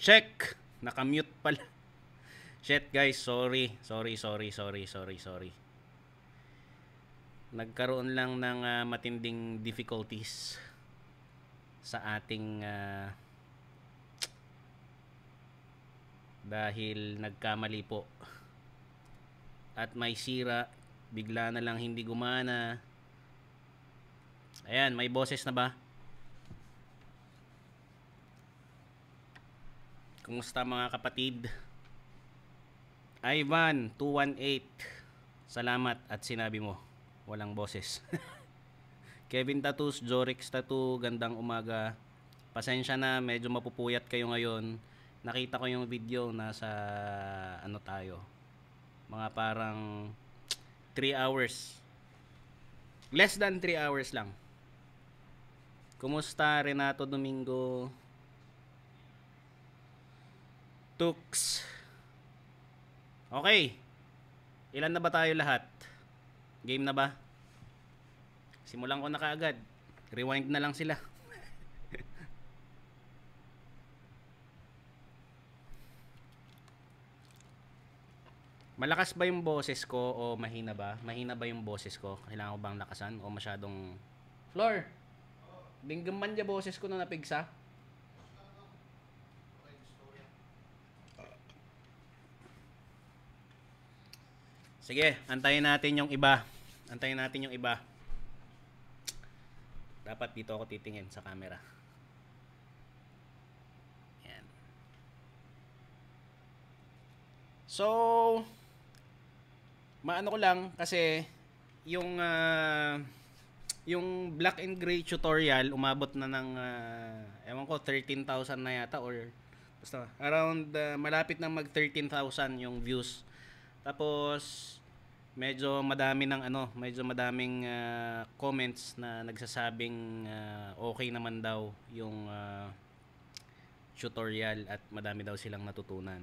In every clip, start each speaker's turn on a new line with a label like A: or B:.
A: Check! Nakamute pala. Shit guys, sorry. Sorry, sorry, sorry, sorry, sorry. Nagkaroon lang ng uh, matinding difficulties sa ating uh, dahil nagkamali po. At may sira, bigla na lang hindi gumana. Ayan, may boses na ba? Kumusta mga kapatid? Ivan, 218. Salamat at sinabi mo. Walang boses. Kevin Tatus, Jorix Tattoo gandang umaga. Pasensya na, medyo mapupuyat kayo ngayon. Nakita ko yung video nasa ano tayo. Mga parang 3 hours. Less than 3 hours lang. Kumusta Renato Domingo? tuktuks. Okay. Ilan na ba tayo lahat? Game na ba? Simulan ko na kaagad. Rewind na lang sila. Malakas ba yung boses ko o mahina ba? Mahina ba yung boses ko? Kailangan ko bang lakasan o masyadong... Floor! Binggaman niya boses ko na napigsa? Sige, antayin natin yung iba. Antayin natin yung iba. Dapat dito ako titingin sa camera. Yan. So, maano ko lang kasi yung uh, yung black and gray tutorial umabot na ng uh, ewan ko 13,000 na yata or basta around uh, malapit na mag 13,000 yung views tapos medyo madami ng ano, medyo madaming uh, comments na nagsasabing uh, okay naman daw yung uh, tutorial at madami daw silang natutunan.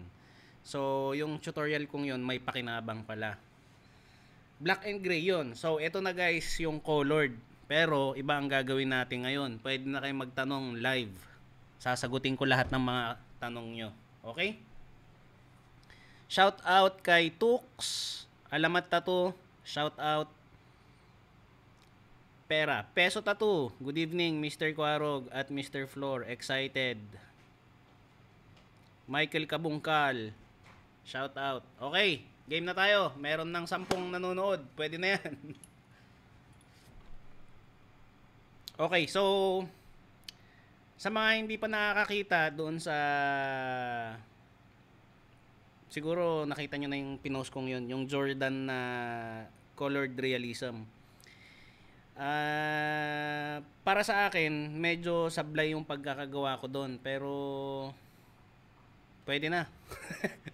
A: So, yung tutorial kong yun, may pakinabang pala. Black and gray yun. So, eto na guys yung colored. Pero, iba ang gagawin natin ngayon. Pwede na kayo magtanong live. Sasagutin ko lahat ng mga tanong nyo. Okay? Shout out kay Tux. Alamat to. Shout out. Pera. Peso to. Good evening, Mr. Quarog at Mr. Floor. Excited. Michael Kabungkal. Shout out. Okay, game na tayo. Meron ng sampung nanonood. Pwede na yan. okay, so sa mga hindi pa nakakakita doon sa siguro nakita nyo na yung pinost kong yun, yung Jordan na colored realism. Uh, para sa akin, medyo sablay yung pagkakagawa ko doon, pero pwede na.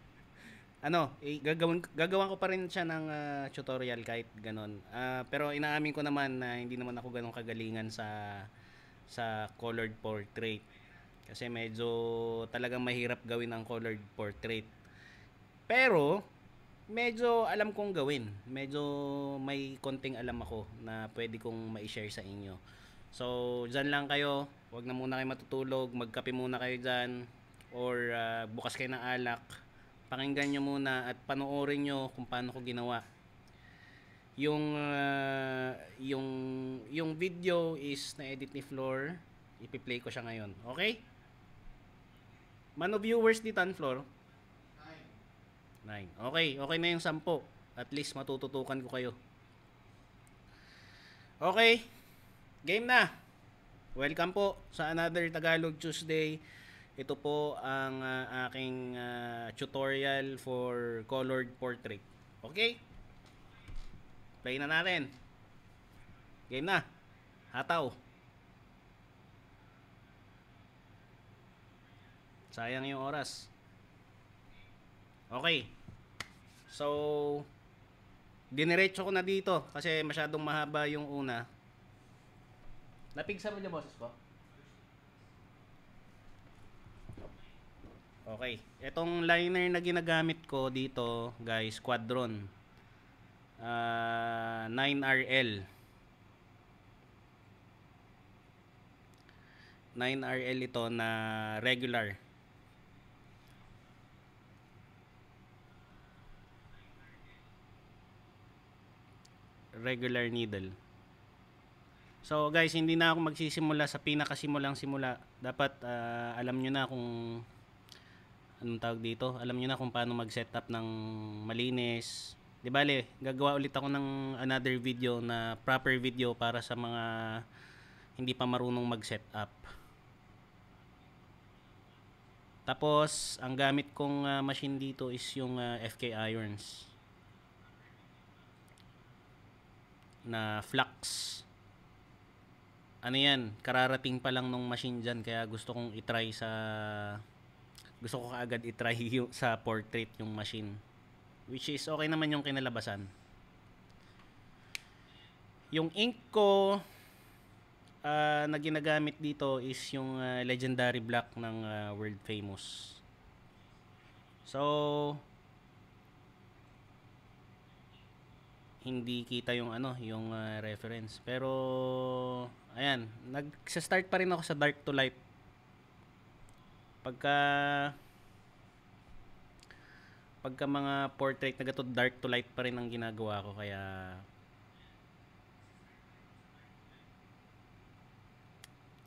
A: ano, eh, gagawin, gagawan ko pa rin siya ng uh, tutorial kahit ganun. Uh, ah, pero inaamin ko naman na hindi naman ako ganun kagalingan sa sa colored portrait. Kasi medyo talagang mahirap gawin ang colored portrait pero, medyo alam kong gawin. Medyo may konting alam ako na pwede kong ma-share sa inyo. So, dyan lang kayo. Huwag na muna kayo matutulog. Magkape muna kayo dyan. Or uh, bukas kayo ng alak. Pakinggan nyo muna at panoorin nyo kung paano ko ginawa. Yung, uh, yung, yung video is na-edit ni Floor. Ipi-play ko siya ngayon. Okay? Mano viewers ni Tanflor, 9. Okay, okay na yung 10. At least matututukan ko kayo. Okay, game na. Welcome po sa another Tagalog Tuesday. Ito po ang uh, aking uh, tutorial for colored portrait. Okay? Play na natin. Game na. Hataw. Sayang yung oras. Okay. So, diniretso ko na dito kasi masyadong mahaba yung una. Napigsa mo yung boses ko? Okay. Itong liner na ginagamit ko dito, guys, Quadron. Uh, 9RL. 9RL ito na regular. regular needle. So guys, hindi na ako magsisimula sa pinakasimulang simula. Dapat uh, alam nyo na kung anong tawag dito. Alam nyo na kung paano mag-setup ng malinis. Di bale, gagawa ulit ako ng another video na proper video para sa mga hindi pa marunong mag-setup. Tapos, ang gamit kong uh, machine dito is yung uh, ah, FK Irons. na flux. Ano yan, kararating pa lang nung machine dyan kaya gusto kong itry sa gusto ko kaagad itry yung, sa portrait yung machine. Which is okay naman yung kinalabasan. Yung ink ko uh, na ginagamit dito is yung uh, legendary black ng uh, world famous. So, hindi kita yung ano, yung uh, reference. Pero ayan, nagsa-start pa rin ako sa dark to light. Pagka pagka mga portrait na gato dark to light pa rin ang ginagawa ko kaya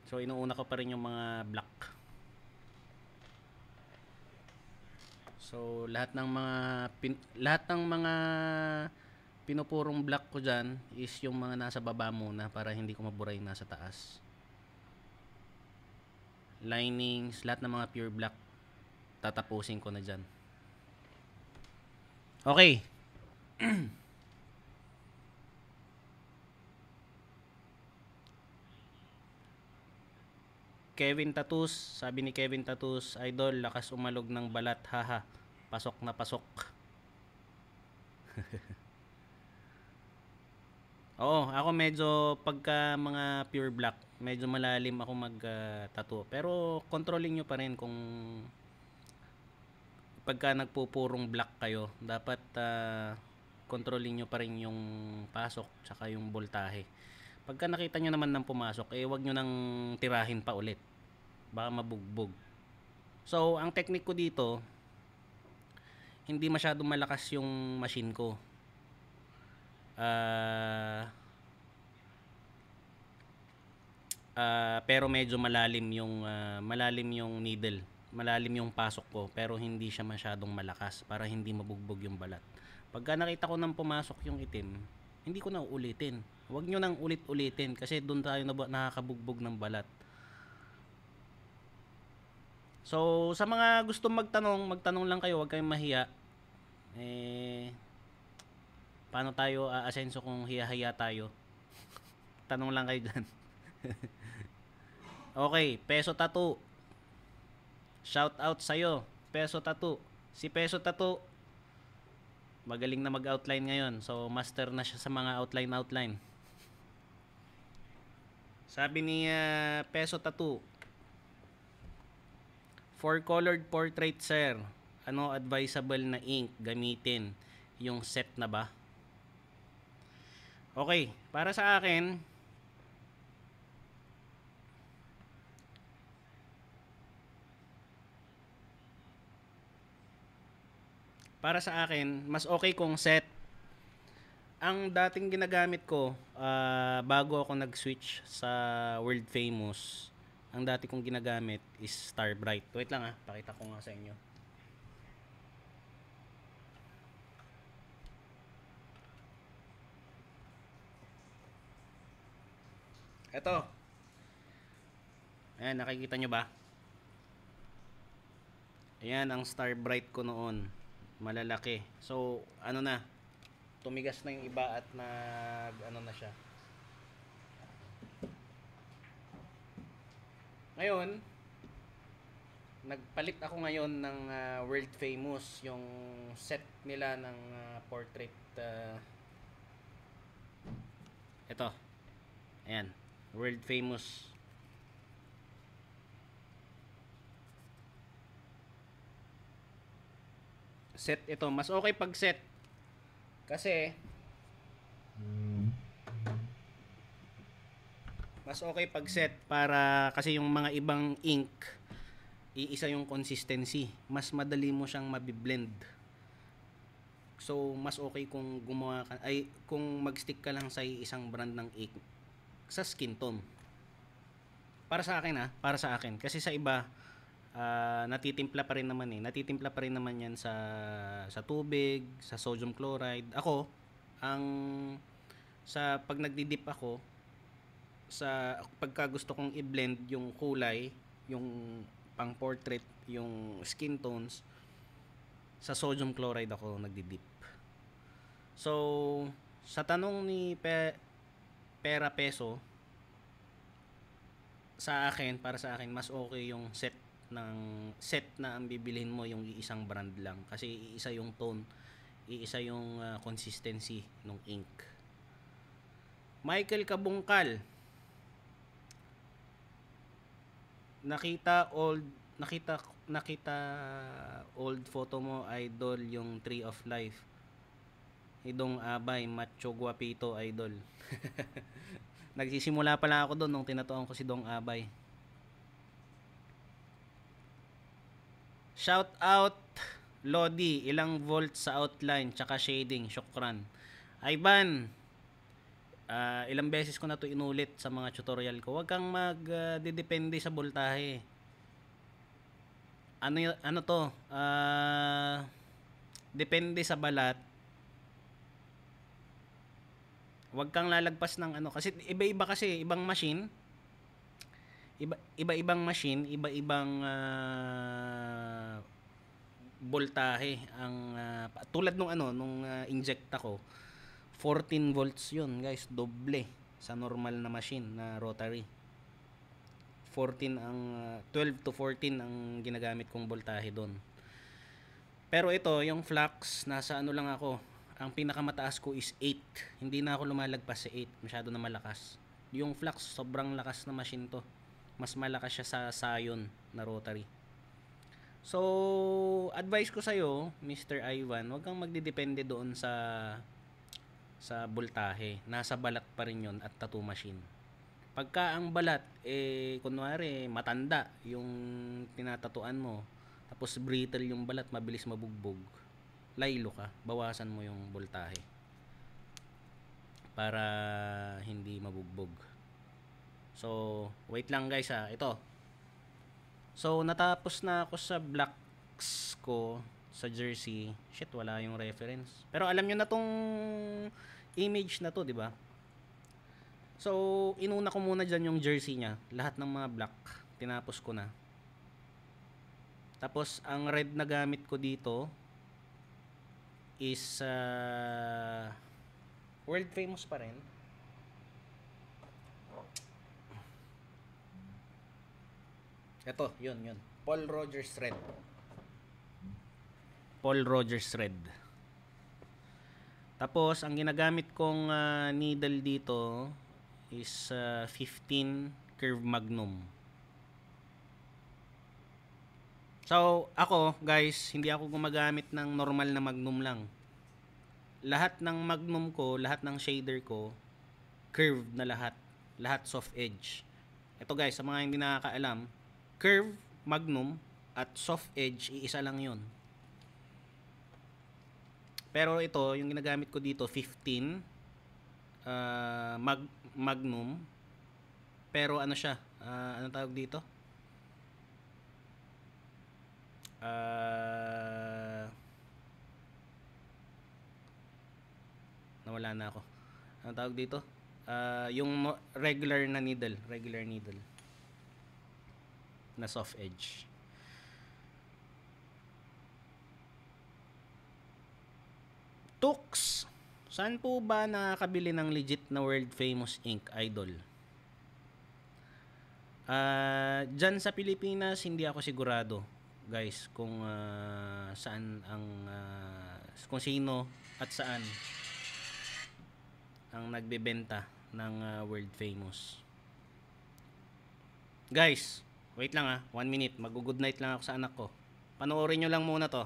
A: So inuuna ko pa rin yung mga black. So lahat ng mga pin, lahat ng mga pinupurong black ko dyan is yung mga nasa baba muna para hindi ko mabura yung nasa taas linings lahat ng mga pure black tatapusin ko na dyan okay Kevin Tatus sabi ni Kevin Tatus idol lakas umalog ng balat haha pasok na pasok Oo, ako medyo pagka mga pure black, medyo malalim ako mag-tattoo. Ah, uh, Pero controlling nyo pa rin kung pagka nagpupurong black kayo, dapat uh, ah, controlling nyo pa rin yung pasok tsaka yung boltahe. Pagka nakita nyo naman ng pumasok, eh wag nyo nang tirahin pa ulit. Baka mabugbog. So, ang technique ko dito, hindi masyadong malakas yung machine ko Uh, uh, pero medyo malalim yung uh, malalim yung needle malalim yung pasok ko pero hindi siya masyadong malakas para hindi mabugbog yung balat pagka nakita ko nang pumasok yung itim hindi ko na uulitin huwag nyo nang ulit-ulitin kasi doon tayo na nakakabugbog ng balat So, sa mga gustong magtanong, magtanong lang kayo, huwag kayong mahiya. Eh, paano tayo aasenso uh, kung hiyahaya tayo? Tanong lang kayo dyan. okay, Peso Tattoo. Shout out sa'yo, Peso Tattoo. Si Peso Tattoo, magaling na mag-outline ngayon. So, master na siya sa mga outline-outline. Sabi ni uh, Peso Tattoo, Four colored portrait, sir, ano advisable na ink gamitin? Yung set na ba? Okay, para sa akin, para sa akin, mas okay kung set. Ang dating ginagamit ko uh, bago ako nag-switch sa World Famous, ang dati kong ginagamit is Starbright. Wait lang ah, pakita ko nga sa inyo. Eto. Ayan, nakikita nyo ba? Ayan, ang star bright ko noon. Malalaki. So, ano na. Tumigas na yung iba at nag, ano na siya. Ngayon, nagpalit ako ngayon ng uh, world famous yung set nila ng uh, portrait uh, ah. ito ayan world famous set ito mas okay pag set kasi mas okay pag set para kasi yung mga ibang ink iisa yung consistency mas madali mo siyang mabiblend so mas okay kung gumawa ka ay kung magstick ka lang sa isang brand ng ink sa skin tone. Para sa akin ah, para sa akin. Kasi sa iba, uh, natitimpla pa rin naman eh. Natitimpla pa rin naman yan sa, sa tubig, sa sodium chloride. Ako, ang sa pag nagdi-dip ako, sa pagka gusto kong i-blend yung kulay, yung pang portrait, yung skin tones, sa sodium chloride ako nagdi-dip. So, sa tanong ni Pe, pera peso sa akin para sa akin mas okay yung set ng set na ang bibilihin mo yung iisang brand lang kasi iisa yung tone iisa yung uh, consistency ng ink Michael Kabungkal nakita old nakita nakita old photo mo idol yung Tree of Life Idong Abay, Macho Guapito, Idol. Nagsisimula pa lang ako doon nung tinatuan ko si Dong Abay. Shout out Lodi, ilang volt sa outline tsaka shading, syukran. Ivan, uh, ilang beses ko na to inulit sa mga tutorial ko. Huwag kang magdedepende uh, sa voltahe. Ano ano to? Uh, depende sa balat Huwag kang lalagpas ng ano kasi iba-iba kasi ibang machine. Iba ibang machine, iba-ibang uh, ang uh, tulad nung ano nung uh, inject ako. 14 volts 'yun, guys, doble sa normal na machine na rotary. 14 ang uh, 12 to 14 ang ginagamit kong boltahe doon. Pero ito, yung flux, nasa ano lang ako, ang pinakamataas ko is 8. Hindi na ako lumalagpas sa 8. Masyado na malakas. Yung flux, sobrang lakas na machine to. Mas malakas siya sa Scion na rotary. So, advice ko sa'yo, Mr. Ivan, huwag kang magdidepende doon sa sa voltahe. Nasa balat pa rin yon at tattoo machine. Pagka ang balat, eh, kunwari, matanda yung tinatatuan mo, tapos brittle yung balat, mabilis mabugbog laylo ka, bawasan mo yung boltahe para hindi mabugbog. So, wait lang guys ha. Ito. So, natapos na ako sa blacks ko sa jersey. Shit, wala yung reference. Pero alam nyo na tong image na to, di ba? So, inuna ko muna dyan yung jersey niya. Lahat ng mga black. Tinapos ko na. Tapos, ang red na gamit ko dito, is uh, world famous pa rin. Ito, yun, yun. Paul Rogers Red. Paul Rogers Red. Tapos, ang ginagamit kong uh, needle dito is uh, ah, 15 Curve Magnum. So, ako, guys, hindi ako gumagamit ng normal na magnum lang. Lahat ng magnum ko, lahat ng shader ko, curved na lahat. Lahat soft edge. Ito guys, sa mga hindi nakakaalam, curve, magnum, at soft edge, iisa lang yon. Pero ito, yung ginagamit ko dito, 15 uh, ah, mag, magnum. Pero ano siya? Uh, ano tawag dito? uh, nawala na ako ang tawag dito uh, yung regular na needle regular needle na soft edge Tux saan po ba nakakabili ng legit na world famous ink idol Uh, dyan sa Pilipinas, hindi ako sigurado guys kung uh, saan ang uh, kung sino at saan ang nagbebenta ng uh, world famous guys wait lang ha 1 minute mag good night lang ako sa anak ko panoorin nyo lang muna to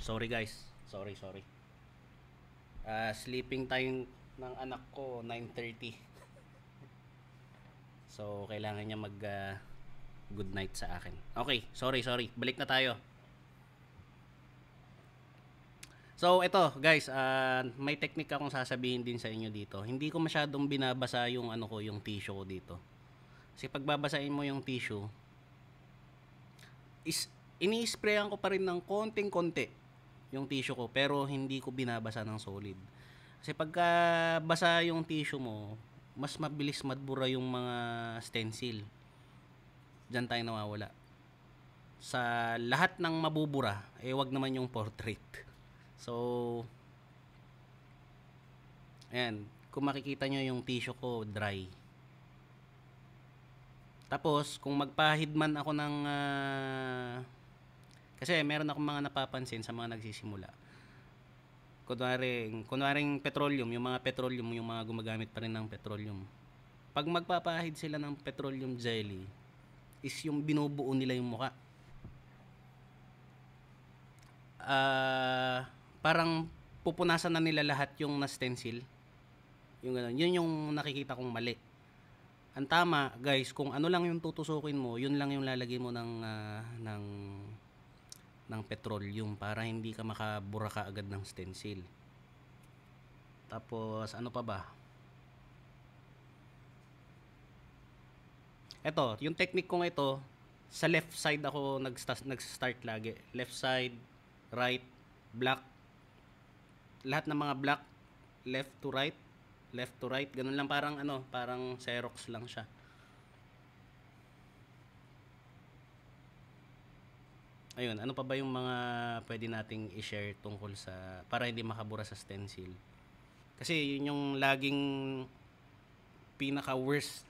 A: Sorry guys. Sorry, sorry. Uh, sleeping time ng anak ko 9:30. so kailangan niya mag uh, good night sa akin. Okay, sorry, sorry. Balik na tayo. So, ito, guys, uh, may technique akong sasabihin din sa inyo dito. Hindi ko masyadong binabasa yung ano ko, yung tissue ko dito. Kasi pagbabasahin mo yung tissue, is ini-sprayan ko pa rin ng konting-konti yung tissue ko pero hindi ko binabasa ng solid. Kasi pagka basa yung tissue mo, mas mabilis madbura yung mga stencil. Diyan tayo nawawala. Sa lahat ng mabubura, eh wag naman yung portrait. So, ayan, kung makikita nyo yung tissue ko, dry. Tapos, kung magpahid man ako ng uh, kasi meron akong mga napapansin sa mga nagsisimula. Kunwari, kunwaring petroleum, yung mga petroleum, yung mga gumagamit pa rin ng petroleum. Pag magpapahid sila ng petroleum jelly, is yung binubuo nila yung muka. Uh, ah, parang pupunasan na nila lahat yung na-stencil. Yung ganun. Yun yung nakikita kong mali. Ang tama, guys, kung ano lang yung tutusukin mo, yun lang yung lalagay mo ng, uh, ng ng petroleum para hindi ka makabura ka agad ng stencil. Tapos ano pa ba? Ito, yung technique kong ito, sa left side ako nag nag-start lagi. Left side, right, black. Lahat ng mga black, left to right, left to right. Ganun lang parang ano, parang Xerox lang siya. Ayun, ano pa ba yung mga pwede nating i-share tungkol sa, para hindi makabura sa stencil? Kasi yun yung laging pinaka-worst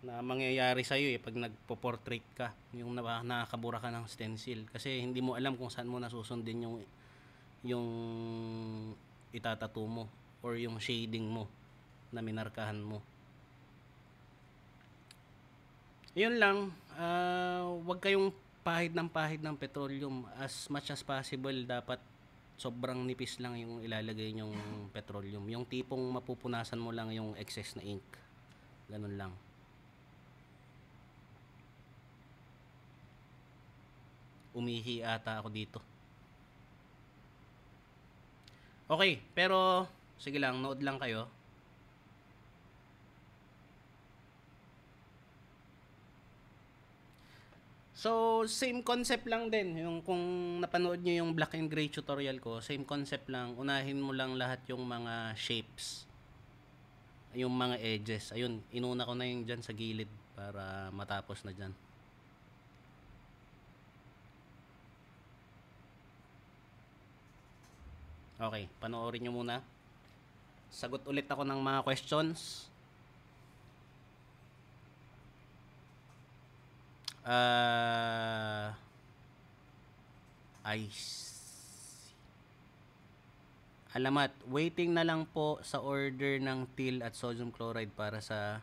A: na mangyayari sa'yo eh pag nagpo-portrait ka, yung nakakabura ka ng stencil. Kasi hindi mo alam kung saan mo nasusundin yung yung itatato mo or yung shading mo na minarkahan mo. Yun lang, uh, ah, wag kayong pahid ng pahid ng petroleum as much as possible dapat sobrang nipis lang yung ilalagay nyong petroleum yung tipong mapupunasan mo lang yung excess na ink ganun lang umihi ata ako dito okay pero sige lang nood lang kayo So, same concept lang din. Yung kung napanood nyo yung black and gray tutorial ko, same concept lang. Unahin mo lang lahat yung mga shapes. Yung mga edges. Ayun, inuna ko na yung dyan sa gilid para matapos na dyan. Okay, panoorin nyo muna. Sagot ulit ako ng mga questions. Uh, I see. Alamat, waiting na lang po sa order ng till at sodium chloride para sa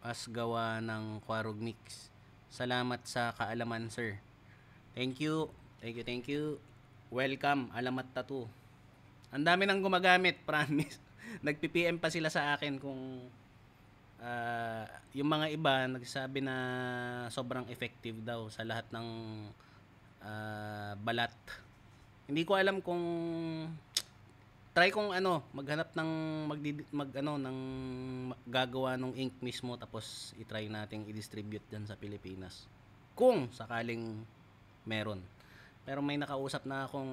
A: as gawa ng Quarog Mix. Salamat sa kaalaman, sir. Thank you. Thank you, thank you. Welcome, Alamat Tattoo. Ang dami nang gumagamit, promise. Nag-PPM pa sila sa akin kung uh, yung mga iba nagsabi na sobrang effective daw sa lahat ng uh, balat. Hindi ko alam kung try kong ano, maghanap ng magdid, mag ano ng gagawa ng ink mismo tapos i-try nating i-distribute diyan sa Pilipinas. Kung sakaling meron. Pero may nakausap na akong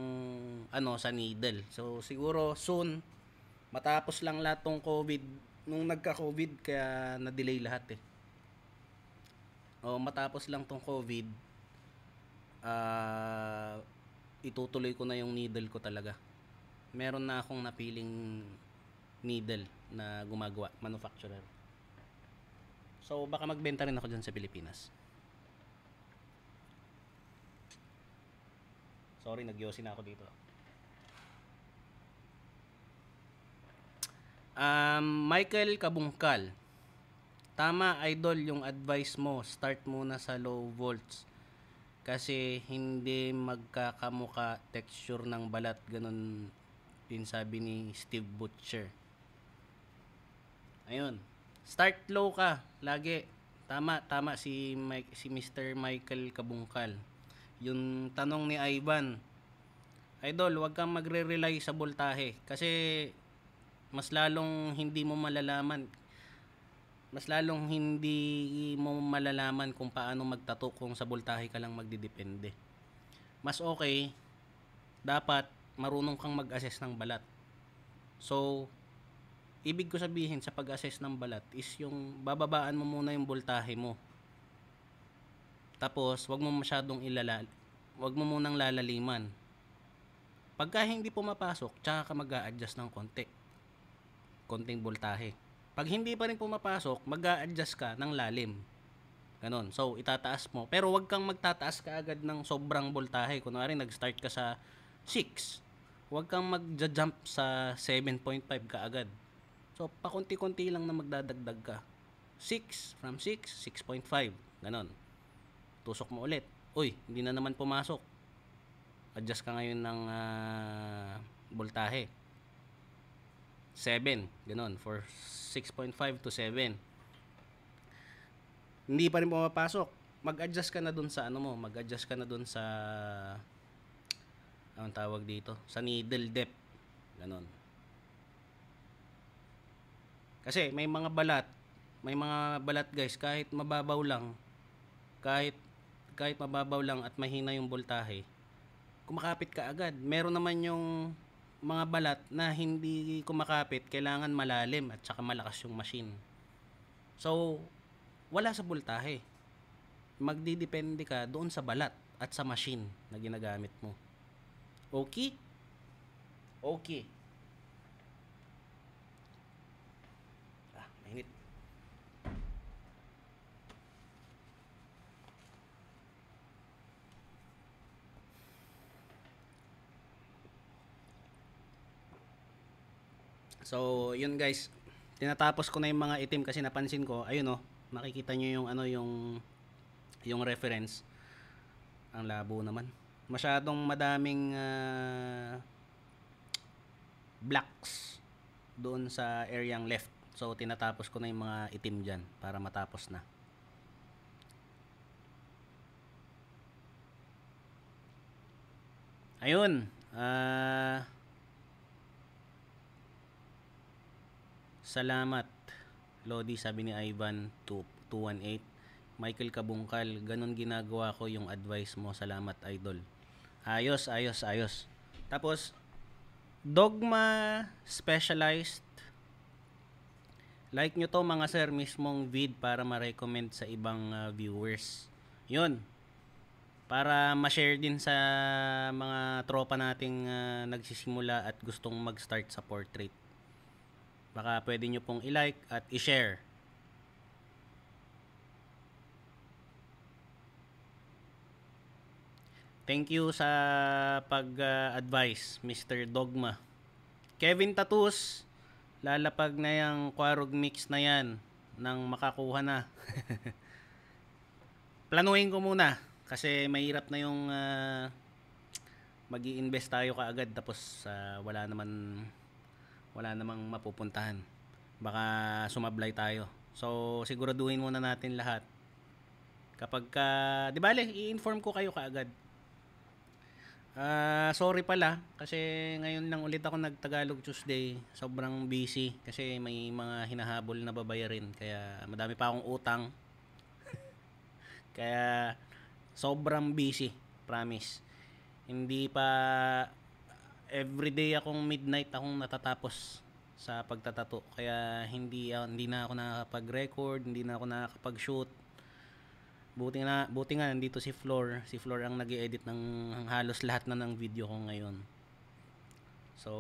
A: ano sa needle. So siguro soon matapos lang lahat tong COVID nung nagka-COVID kaya na-delay lahat eh. O oh, matapos lang tong COVID, uh, itutuloy ko na yung needle ko talaga. Meron na akong napiling needle na gumagawa, manufacturer. So baka magbenta rin ako dyan sa Pilipinas. Sorry, nagyosi na ako dito. Um, Michael Kabungkal. Tama, idol, yung advice mo. Start muna sa low volts. Kasi hindi magkakamuka texture ng balat. Ganun din sabi ni Steve Butcher. Ayun. Start low ka. Lagi. Tama, tama si, Mike, si Mr. Michael Kabungkal. Yung tanong ni Ivan, Idol, huwag kang magre-rely sa voltahe. Kasi mas lalong hindi mo malalaman mas lalong hindi mo malalaman kung paano magtato kung sa boltahe ka lang magdidepende. Mas okay, dapat marunong kang mag-assess ng balat. So, ibig ko sabihin sa pag-assess ng balat is yung bababaan mo muna yung boltahe mo. Tapos, wag mo masyadong ilala, wag mo munang lalaliman. Pagka hindi pumapasok, tsaka ka mag-a-adjust ng konti konting boltahe. Pag hindi pa rin pumapasok, mag adjust ka ng lalim. Ganon. So, itataas mo. Pero wag kang magtataas ka agad ng sobrang boltahe. Kunwari, nag-start ka sa 6. Wag kang mag-jump sa 7.5 ka agad. So, pakunti-kunti lang na magdadagdag ka. 6, from 6, 6.5. Ganon. Tusok mo ulit. Uy, hindi na naman pumasok. Adjust ka ngayon ng uh, voltahe. 7, ganun, for 6.5 to 7. Hindi pa rin pumapasok. Mag-adjust ka na dun sa ano mo, mag-adjust ka na dun sa anong tawag dito, sa needle depth. Ganun. Kasi may mga balat, may mga balat guys, kahit mababaw lang, kahit kahit mababaw lang at mahina yung boltahe kumakapit ka agad. Meron naman yung mga balat na hindi kumakapit, kailangan malalim at saka malakas yung machine. So, wala sa bultahe. Magdidepende ka doon sa balat at sa machine na ginagamit mo. Okay? Okay. So, yun guys. Tinatapos ko na yung mga itim kasi napansin ko, ayun oh, makikita nyo yung ano yung yung reference. Ang labo naman. Masyadong madaming uh, ah, blacks doon sa area ang left. So, tinatapos ko na yung mga itim dyan para matapos na. Ayun. Ah... Uh, Salamat. Lodi sabi ni Ivan 218. Michael Kabungkal, ganun ginagawa ko yung advice mo. Salamat idol. Ayos, ayos, ayos. Tapos Dogma Specialized Like nyo to mga sir mismong vid para ma-recommend sa ibang uh, viewers. Yun. Para ma-share din sa mga tropa nating uh, nagsisimula at gustong mag-start sa portrait. Baka pwede nyo pong i-like at i-share. Thank you sa pag-advise, Mr. Dogma. Kevin Tatus, lalapag na yung Quarog Mix na yan nang makakuha na. Planuhin ko muna kasi mahirap na yung uh, ah, mag iinvest tayo kaagad tapos uh, wala naman wala namang mapupuntahan. Baka sumablay tayo. So, siguraduhin muna natin lahat. Kapag ka, uh, di bale, i-inform ko kayo kaagad. Uh, sorry pala kasi ngayon lang ulit ako nagtagalog Tuesday. Sobrang busy kasi may mga hinahabol na babayarin kaya madami pa akong utang. kaya sobrang busy, promise. Hindi pa everyday akong midnight akong natatapos sa pagtatato. Kaya hindi uh, hindi na ako nakakapag-record, hindi na ako nakakapag-shoot. Buti na buti nga nandito si Floor. Si Floor ang nag edit ng halos lahat na ng video ko ngayon. So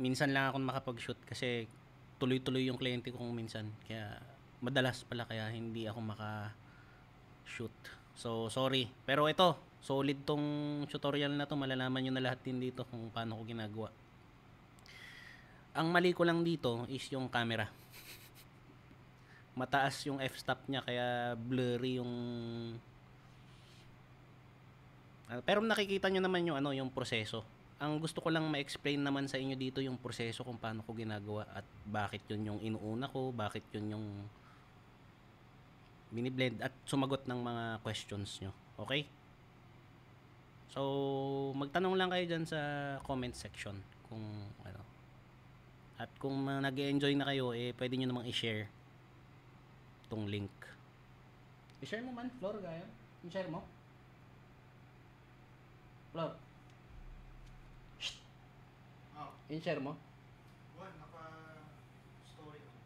A: minsan lang ako makapag-shoot kasi tuloy-tuloy yung kliyente ko minsan. Kaya madalas pala kaya hindi ako maka shoot. So sorry. Pero ito, Solid tong tutorial na to, malalaman nyo na lahat din dito kung paano ko ginagawa. Ang mali ko lang dito is yung camera. Mataas yung f-stop niya kaya blurry yung ah, pero nakikita nyo naman yung ano yung proseso. Ang gusto ko lang ma-explain naman sa inyo dito yung proseso kung paano ko ginagawa at bakit yun yung inuuna ko, bakit yun yung mini-blend at sumagot ng mga questions nyo. Okay? So, magtanong lang kayo dyan sa comment section kung ano. At kung nag-enjoy na kayo, eh, pwede nyo namang i-share tong link. I-share mo man, Flor, gaya. I-share mo. Flor. Shh. Oh. I-share mo. Wala, naka-story lang.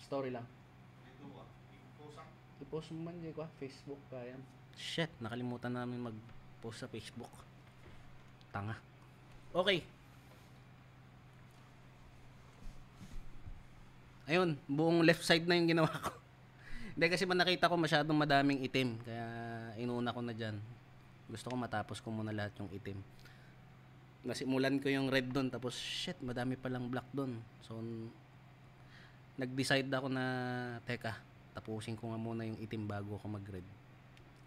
A: Story lang. Ito, ah. I-post mo man, Jay, Facebook, gaya. Shit, nakalimutan namin mag post sa Facebook. Tanga. Okay. Ayun, buong left side na yung ginawa ko. Hindi kasi man nakita ko masyadong madaming itim. Kaya inuna ko na dyan. Gusto ko matapos ko muna lahat yung itim. Nasimulan ko yung red doon. Tapos, shit, madami palang black doon. So, nag-decide ako na, teka, tapusin ko nga muna yung itim bago ako mag-red.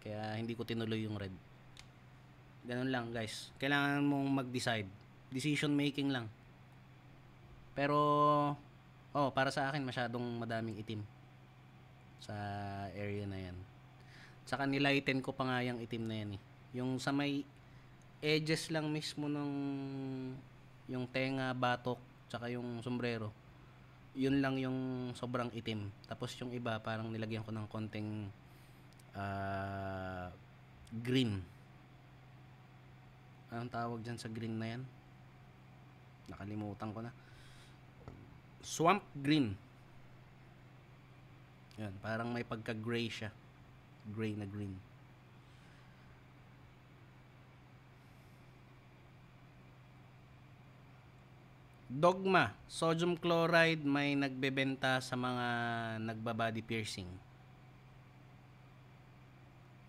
A: Kaya hindi ko tinuloy yung red. Ganun lang guys. Kailangan mong mag-decide. Decision making lang. Pero, oh, para sa akin, masyadong madaming itim sa area na yan. Saka nilighten ko pa nga yung itim na yan eh. Yung sa may edges lang mismo ng yung tenga, batok, tsaka yung sombrero. Yun lang yung sobrang itim. Tapos yung iba parang nilagyan ko ng konting uh, green anong tawag dyan sa green na yan? Nakalimutan ko na. Swamp green. Yan, parang may pagka-gray siya. Gray na green. Dogma, sodium chloride may nagbebenta sa mga nagbabody piercing.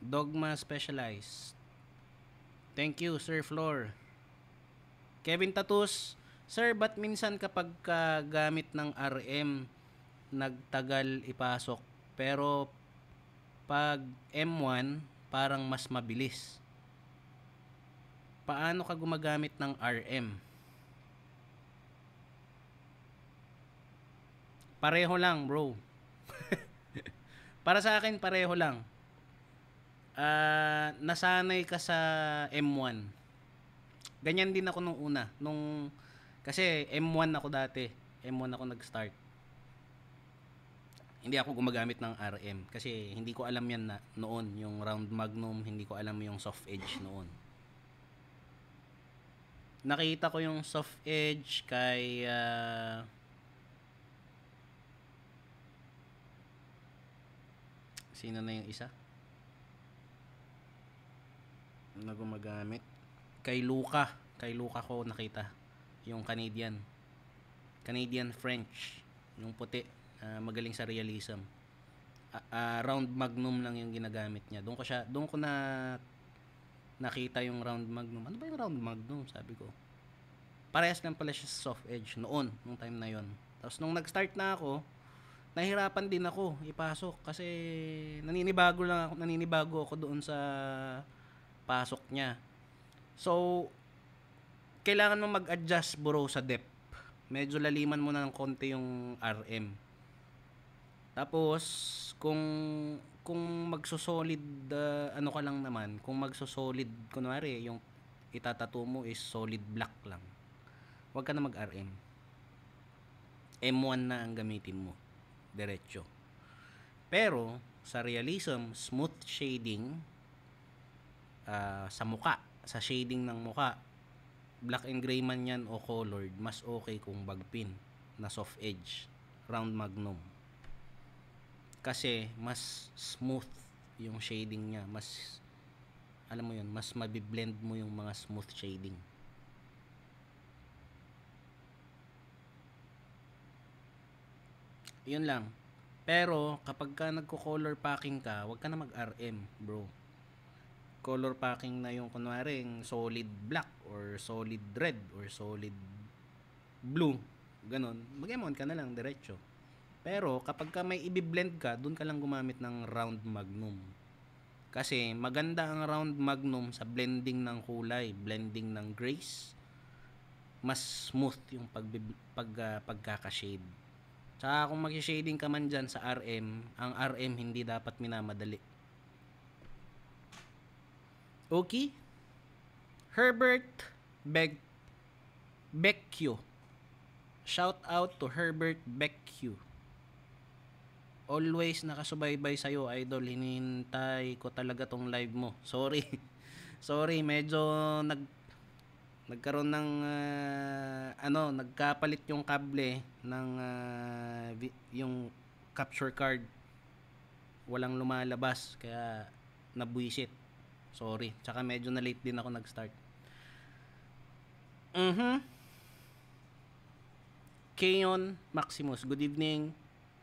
A: Dogma specialized. Thank you, Sir Floor. Kevin Tatus, Sir, ba't minsan kapag gamit ng RM, nagtagal ipasok? Pero pag M1, parang mas mabilis. Paano ka gumagamit ng RM? Pareho lang, bro. Para sa akin, pareho lang uh, nasanay ka sa M1. Ganyan din ako nung una. Nung, kasi M1 ako dati. M1 ako nag-start. Hindi ako gumagamit ng RM kasi hindi ko alam yan na noon yung round magnum, hindi ko alam yung soft edge noon. Nakita ko yung soft edge kay uh, sino na yung isa? na gumagamit. Kay Luca. Kay Luca ko nakita. Yung Canadian. Canadian French. Yung puti. Uh, magaling sa realism. Uh, uh, round magnum lang yung ginagamit niya. Doon ko siya, doon ko na nakita yung round magnum. Ano ba yung round magnum? Sabi ko. Parehas lang pala siya sa soft edge noon, nung time na yon. Tapos nung nag-start na ako, nahirapan din ako ipasok kasi naninibago lang ako, naninibago ako doon sa pasok niya. So, kailangan mo mag-adjust bro sa depth. Medyo laliman mo na ng konti yung RM. Tapos, kung kung magso-solid uh, ano ka lang naman, kung magso-solid kunwari yung itatato mo is solid black lang. Huwag ka na mag-RM. M1 na ang gamitin mo. Diretso. Pero, sa realism, smooth shading, Ah, sa muka, sa shading ng muka, black and gray man yan o colored, mas okay kung bagpin na soft edge, round magnum. Kasi mas smooth yung shading niya, mas alam mo yun, mas mabiblend mo yung mga smooth shading. Yun lang. Pero kapag ka nagko-color packing ka, wag ka na mag-RM, bro color packing na yung kunwari yung solid black or solid red or solid blue. ganun, mag ka na lang diretso. Pero kapag ka may i-blend ka, doon ka lang gumamit ng round magnum. Kasi maganda ang round magnum sa blending ng kulay, blending ng grace. Mas smooth yung pag, pag, uh, pagkaka-shade. Tsaka kung mag-shading ka man dyan sa RM, ang RM hindi dapat minamadali. Oki, Herbert Beck Becchio. Shout out to Herbert Becchio. Always nakasubaybay iyo idol. Hinintay ko talaga tong live mo. Sorry. Sorry, medyo nag nagkaroon ng uh, ano, nagkapalit yung kable ng uh, yung capture card. Walang lumalabas kaya nabwisit. Sorry. Tsaka medyo na late din ako nag-start. Mm-hmm. Kayon Maximus, good evening.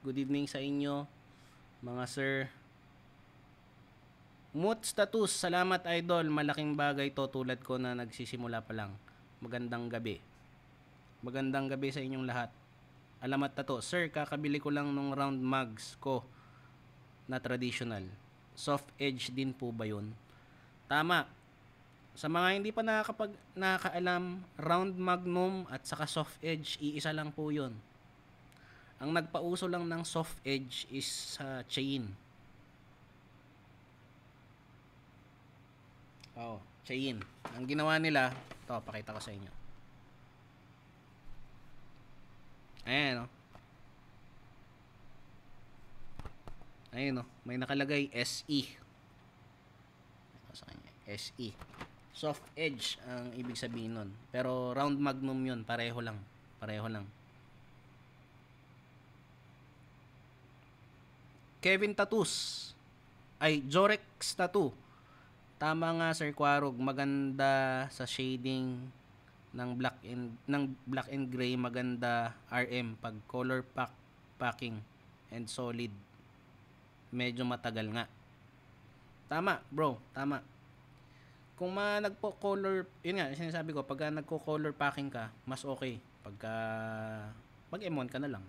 A: Good evening sa inyo, mga sir. Mood status, salamat idol. Malaking bagay to tulad ko na nagsisimula pa lang. Magandang gabi. Magandang gabi sa inyong lahat. Alamat na to. Sir, kakabili ko lang nung round mugs ko na traditional. Soft edge din po ba yun? Tama. Sa mga hindi pa nakakapag, nakaalam, Round Magnum at saka Soft Edge, iisa lang po 'yon. Ang nagpauso lang ng Soft Edge is sa uh, chain. Oh, chain. Ang ginawa nila, to pakita ko sa inyo. Ayan, no? Oh. Ayun, oh. May nakalagay SE. SE. Soft edge ang ibig sabihin nun. Pero round magnum yun, pareho lang. Pareho lang. Kevin Tatus. Ay, Jorex Tattoo. Tama nga Sir Quarog, maganda sa shading ng black and ng black and gray maganda RM pag color pack packing and solid medyo matagal nga tama bro tama kung ma nagpo-color, yun nga, sinasabi ko, pagka nagko-color packing ka, mas okay. Pagka, mag emon ka na lang.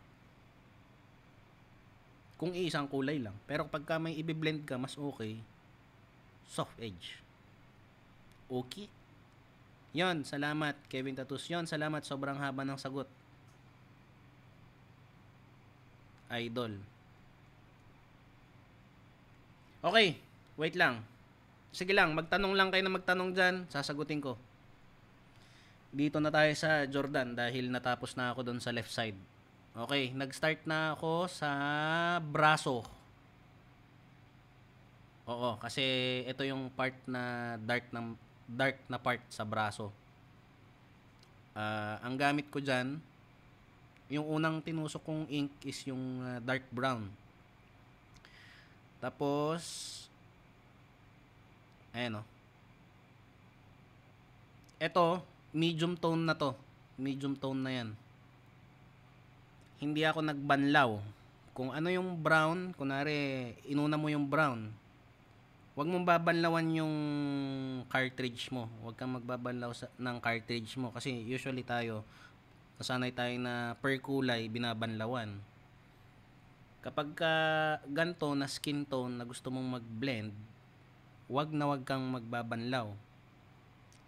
A: Kung iisang kulay lang. Pero pagka may i-blend ka, mas okay. Soft edge. Okay? Yon, salamat Kevin Tatus. Yon, salamat sobrang haba ng sagot. Idol. Okay, wait lang sige lang, magtanong lang kayo na magtanong dyan, sasagutin ko. Dito na tayo sa Jordan dahil natapos na ako doon sa left side. Okay, nag-start na ako sa braso. Oo, kasi ito yung part na dark na dark na part sa braso. Uh, ang gamit ko diyan, yung unang tinusok kong ink is yung uh, dark brown. Tapos Ayan o. Oh. Ito, medium tone na to. Medium tone na yan. Hindi ako nagbanlaw. Kung ano yung brown, kunwari, inuna mo yung brown, huwag mong babanlawan yung cartridge mo. Huwag kang magbabanlaw sa, ng cartridge mo. Kasi usually tayo, nasanay tayo na per kulay, binabanlawan. Kapag ka ganto na skin tone na gusto mong mag-blend, wag na wag kang magbabanlaw.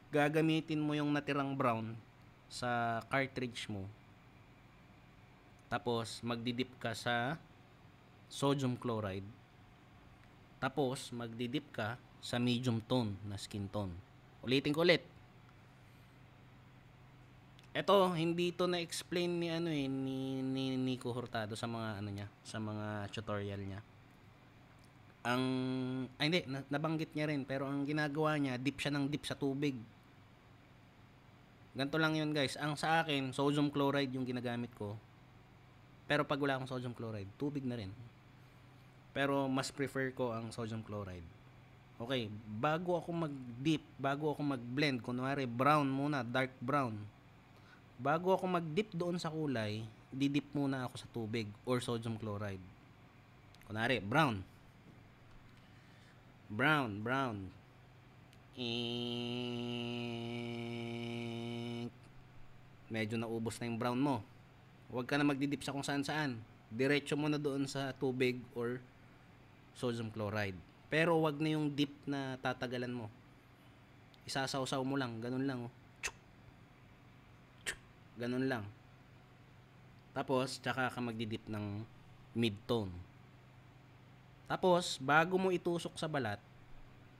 A: Gagamitin mo yung natirang brown sa cartridge mo. Tapos, magdidip ka sa sodium chloride. Tapos, magdidip ka sa medium tone na skin tone. Ulitin ko ulit. Ito, hindi to na-explain ni ano eh, ni, ni Nico Hurtado sa mga ano niya, sa mga tutorial niya ang ay hindi nabanggit niya rin pero ang ginagawa niya dip siya ng dip sa tubig ganto lang yun guys ang sa akin sodium chloride yung ginagamit ko pero pag wala akong sodium chloride tubig na rin pero mas prefer ko ang sodium chloride okay bago ako mag dip bago ako mag blend kunwari brown muna dark brown bago ako mag dip doon sa kulay didip muna ako sa tubig or sodium chloride kunwari brown Brown, brown. Ink. Medyo naubos na yung brown mo. Huwag ka na magdidip sa kung saan-saan. Diretso mo na doon sa tubig or sodium chloride. Pero wag na yung dip na tatagalan mo. Isasawsaw mo lang, ganun lang oh. Chuk. Chuk. Ganun lang. Tapos, tsaka ka magdidip ng mid-tone. Tapos, bago mo itusok sa balat,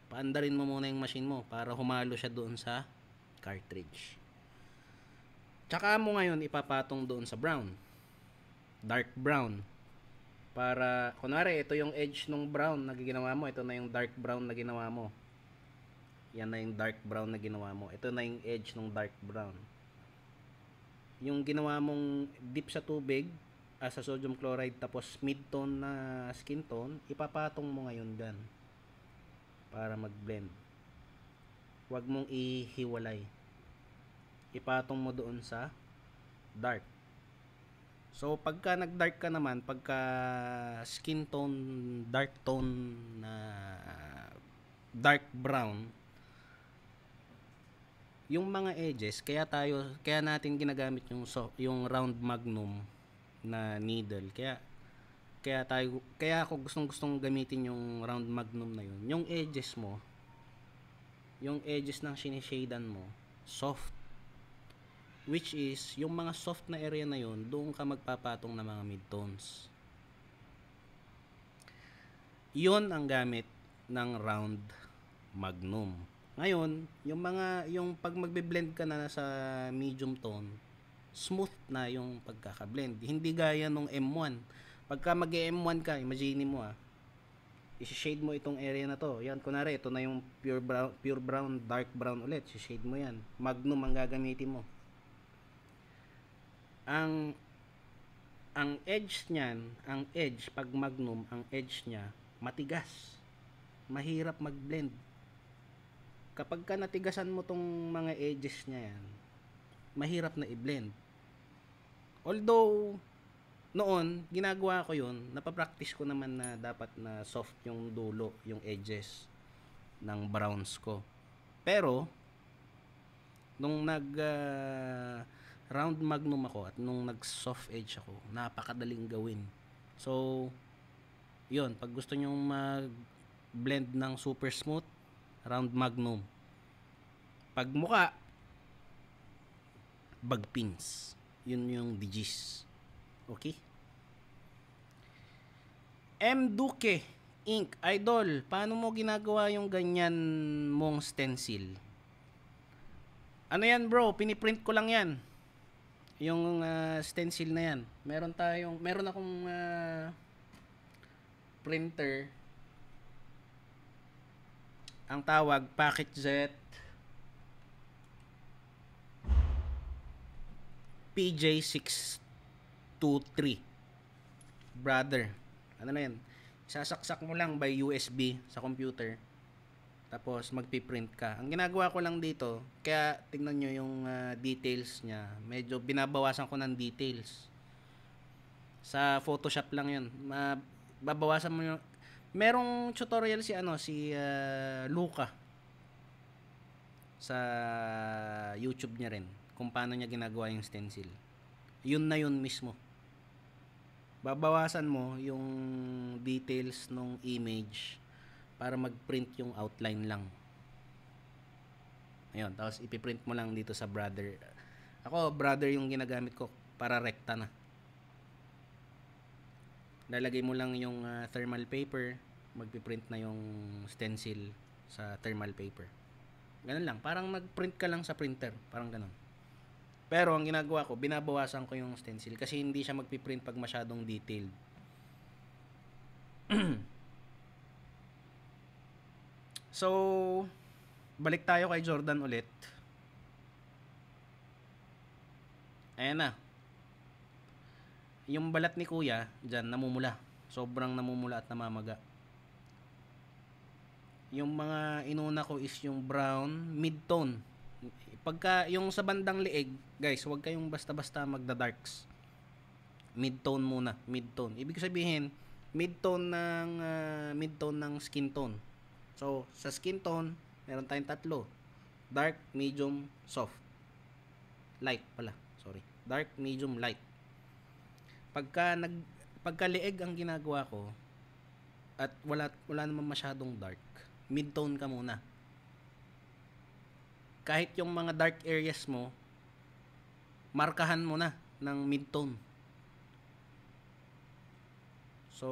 A: paandarin mo muna yung machine mo para humalo siya doon sa cartridge. Tsaka mo ngayon ipapatong doon sa brown. Dark brown. Para, kunwari, ito yung edge ng brown na ginawa mo. Ito na yung dark brown na ginawa mo. Yan na yung dark brown na ginawa mo. Ito na yung edge ng dark brown. Yung ginawa mong dip sa tubig, uh, sa sodium chloride tapos mid-tone na skin tone, ipapatong mo ngayon dyan para mag-blend. Huwag mong ihiwalay. Ipatong mo doon sa dark. So, pagka nag-dark ka naman, pagka skin tone, dark tone na uh, dark brown, yung mga edges kaya tayo kaya natin ginagamit yung so, yung round magnum na needle. Kaya kaya tayo kaya ako gustong-gustong gamitin yung round magnum na yun. Yung edges mo, yung edges ng sinishadean mo, soft. Which is, yung mga soft na area na yun, doon ka magpapatong ng mga midtones. Yun ang gamit ng round magnum. Ngayon, yung mga yung pag magbe-blend ka na sa medium tone, smooth na yung pagkakablend. Hindi gaya nung M1. Pagka mag M1 ka, imagine mo ah, i-shade mo itong area na to. Yan, kunwari, ito na yung pure brown, pure brown dark brown ulit. I-shade mo yan. Magnum ang gagamitin mo. Ang ang edge niyan, ang edge, pag magnum, ang edge niya, matigas. Mahirap mag-blend. Kapag ka natigasan mo tong mga edges niya yan, mahirap na i-blend. Although, noon, ginagawa ko yun, napapractice ko naman na dapat na soft yung dulo, yung edges ng browns ko. Pero, nung nag uh, round magnum ako at nung nag soft edge ako, napakadaling gawin. So, yun, pag gusto nyo mag blend ng super smooth, round magnum. Pag mukha, bug pins. Yun yung digis. Okay? M. Duque Inc. Idol, paano mo ginagawa yung ganyan mong stencil? Ano yan bro? Piniprint ko lang yan. Yung uh, stencil na yan. Meron tayong, meron akong uh, printer. Ang tawag, Packet Jet PJ623. Brother, ano na yan? Sasaksak mo lang by USB sa computer. Tapos magpiprint ka. Ang ginagawa ko lang dito, kaya tingnan nyo yung uh, details niya. Medyo binabawasan ko ng details. Sa Photoshop lang yun. Ma babawasan mo yung... Merong tutorial si ano si uh, Luca sa YouTube niya rin kung paano niya ginagawa yung stencil. Yun na yun mismo. Babawasan mo yung details ng image para mag-print yung outline lang. Ayun, tapos ipiprint mo lang dito sa brother. Ako, brother yung ginagamit ko para rekta na. Lalagay mo lang yung uh, thermal paper, magpiprint na yung stencil sa thermal paper. Ganun lang, parang nag-print ka lang sa printer, parang ganun. Pero ang ginagawa ko, binabawasan ko yung stencil kasi hindi siya magpiprint pag masyadong detailed. so, balik tayo kay Jordan ulit. Ayan na. Yung balat ni kuya, dyan, namumula. Sobrang namumula at namamaga. Yung mga inuna ko is yung brown mid-tone. Pagka yung sa bandang liig, guys, huwag kayong basta-basta magda-darks. Mid-tone muna, mid-tone. Ibig sabihin, mid-tone ng uh, mid-tone ng skin tone. So, sa skin tone, meron tayong tatlo. Dark, medium, soft. Light pala, sorry. Dark, medium, light. Pagka nag pagka liig ang ginagawa ko at wala wala naman masyadong dark, mid-tone ka muna kahit yung mga dark areas mo, markahan mo na ng mid-tone. So,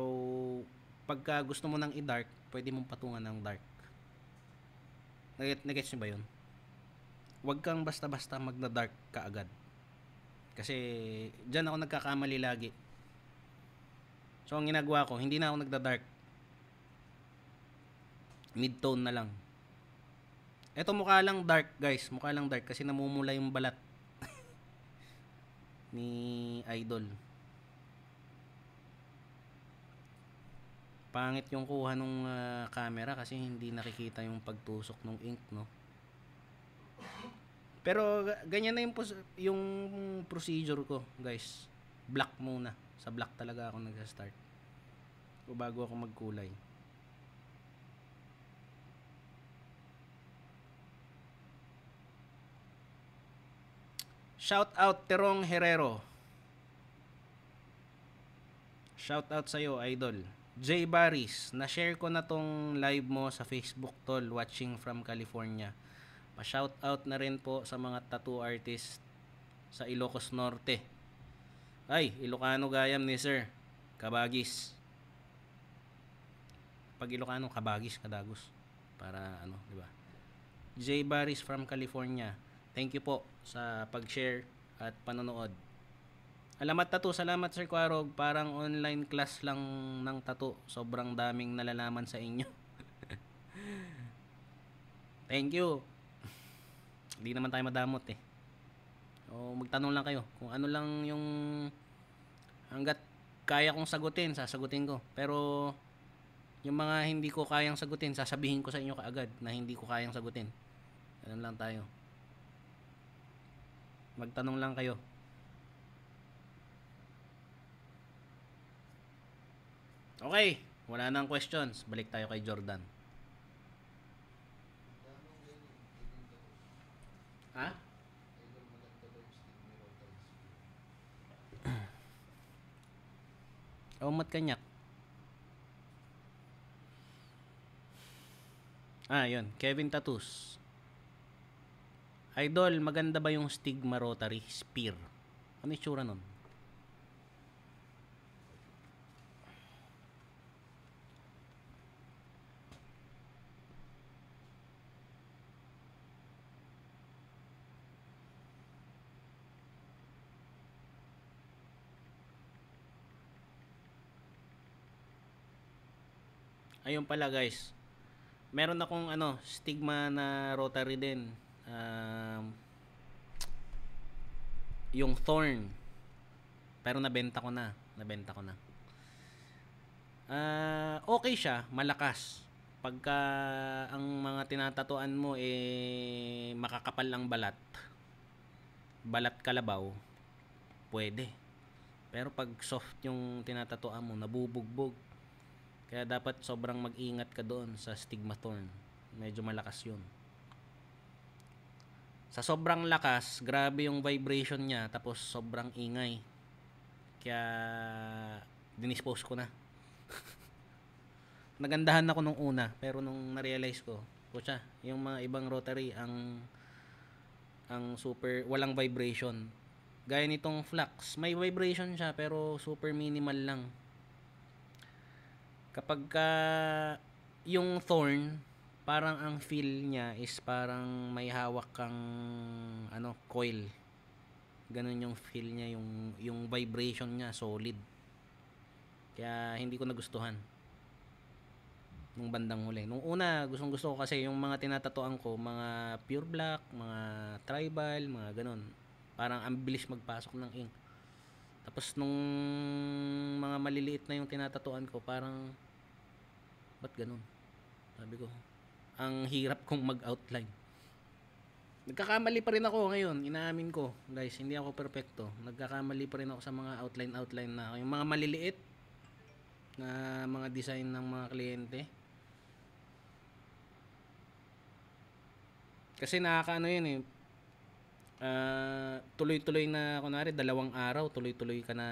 A: pagka gusto mo nang i-dark, pwede mong patungan ng dark. Nag- Nag-gets nyo ba yun? Huwag kang basta-basta magna-dark ka agad. Kasi, dyan ako nagkakamali lagi. So, ang ginagawa ko, hindi na ako nagda-dark. Mid-tone na lang. Ito mukha lang dark, guys. Mukha lang dark kasi namumula yung balat ni Idol. Pangit yung kuha nung uh, camera kasi hindi nakikita yung pagtusok nung ink, no? Pero ganyan na yung, yung procedure ko, guys. Black muna. Sa black talaga ako nag-start. Bago ako magkulay. Shout out Terong Herrero. Shout out sa iyo, idol. Jay Baris, na-share ko na tong live mo sa Facebook tol, watching from California. Pa-shout out na rin po sa mga tattoo artist sa Ilocos Norte. Ay, Ilocano gayam ni sir. Kabagis. Pag Ilocano, kabagis, kadagos. Para ano, di ba? Jay Baris from California. Thank you po sa pag-share at panonood. Alamat tato, salamat Sir Quarog. Parang online class lang ng tato. Sobrang daming nalalaman sa inyo. Thank you. Hindi naman tayo madamot eh. O magtanong lang kayo kung ano lang yung hanggat kaya kong sagutin, sasagutin ko. Pero yung mga hindi ko kayang sagutin, sasabihin ko sa inyo kaagad na hindi ko kayang sagutin. Ganun lang tayo. Magtanong lang kayo. Okay, wala nang questions. Balik tayo kay Jordan. Ha? o mat kanyak. Ah, yun. Kevin Tatus. Idol, maganda ba yung stigma rotary spear? Ano itsura nun? Ayun pala guys. Meron akong ano, stigma na rotary din um, yung Thorn. Pero nabenta ko na. Nabenta ko na. Uh, okay siya. Malakas. Pagka ang mga tinatatuan mo eh makakapal lang balat. Balat kalabaw. Pwede. Pero pag soft yung tinatatuan mo, nabubugbog. Kaya dapat sobrang mag-ingat ka doon sa stigma thorn. Medyo malakas yun. Sa sobrang lakas, grabe yung vibration niya tapos sobrang ingay. Kaya dinispose ko na. Nagandahan ako nung una pero nung na-realize ko, putya, yung mga ibang rotary ang ang super walang vibration. Gaya nitong flux, may vibration siya pero super minimal lang. Kapag ka, yung thorn, parang ang feel niya is parang may hawak kang ano coil ganun yung feel niya yung yung vibration niya solid kaya hindi ko nagustuhan nung bandang huli nung una gustong gusto ko kasi yung mga tinatatuan ko mga pure black mga tribal mga ganun parang ang bilis magpasok ng ink tapos nung mga maliliit na yung tinatatuan ko parang ba't ganun sabi ko ang hirap kong mag-outline. Nagkakamali pa rin ako ngayon, inaamin ko. Guys, hindi ako perpekto. Nagkakamali pa rin ako sa mga outline-outline na yung mga maliliit na mga design ng mga kliyente. Kasi nakakaano yun eh. Uh, tuloy-tuloy na kunwari dalawang araw tuloy-tuloy ka na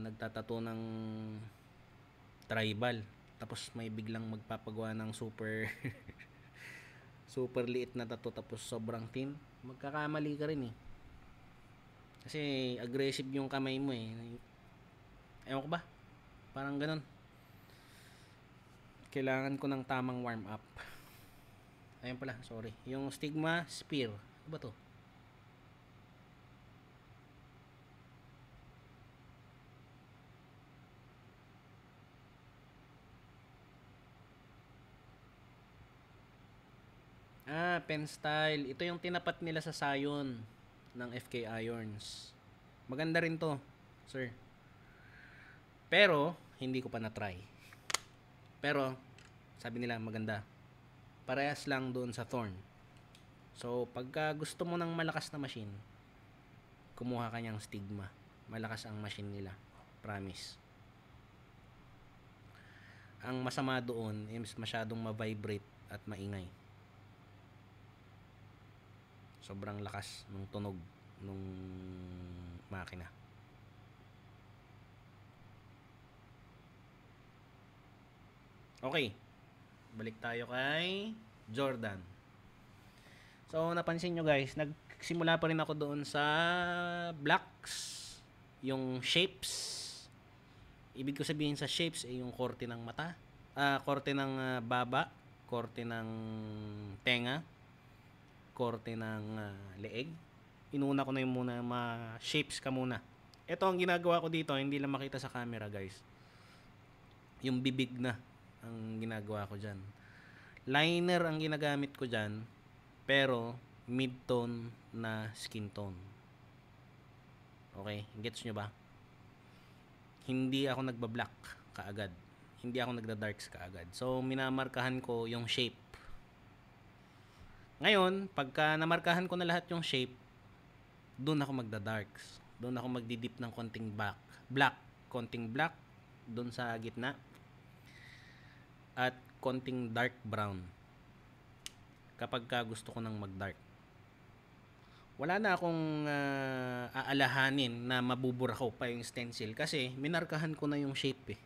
A: nagtatato ng tribal tapos may biglang magpapagawa ng super super liit na tato tapos sobrang thin, magkakamali ka rin eh. Kasi aggressive yung kamay mo eh. Ewan ko ba? Parang ganun. Kailangan ko ng tamang warm up. Ayun pala, sorry. Yung stigma spear. Ano ba to? Ah, pen style. Ito yung tinapat nila sa Sayon ng FK Irons. Maganda rin to, sir. Pero, hindi ko pa na-try. Pero, sabi nila maganda. Parehas lang doon sa Thorn. So, pagka gusto mo ng malakas na machine, kumuha ka niyang stigma. Malakas ang machine nila. Promise. Ang masama doon, is masyadong ma-vibrate at maingay sobrang lakas ng tunog ng makina okay balik tayo kay Jordan so napansin nyo guys nagsimula pa rin ako doon sa blocks, yung shapes ibig ko sabihin sa shapes ay eh, yung korte ng mata uh, korte ng ah, baba korte ng tenga korte ng uh, leeg. Inuna ko na yung muna, ma-shapes ka muna. Ito ang ginagawa ko dito, hindi lang makita sa camera guys. Yung bibig na ang ginagawa ko dyan. Liner ang ginagamit ko dyan, pero mid-tone na skin tone. Okay, gets nyo ba? Hindi ako nagba-black kaagad. Hindi ako nagda-darks kaagad. So, minamarkahan ko yung shape ngayon, pagka namarkahan ko na lahat yung shape, doon ako magda-darks. Doon ako magdi-dip ng konting black. Black. Konting black doon sa gitna. At konting dark brown. Kapag ka gusto ko nang mag-dark. Wala na akong uh, aalahanin na mabubura ko pa yung stencil kasi minarkahan ko na yung shape eh.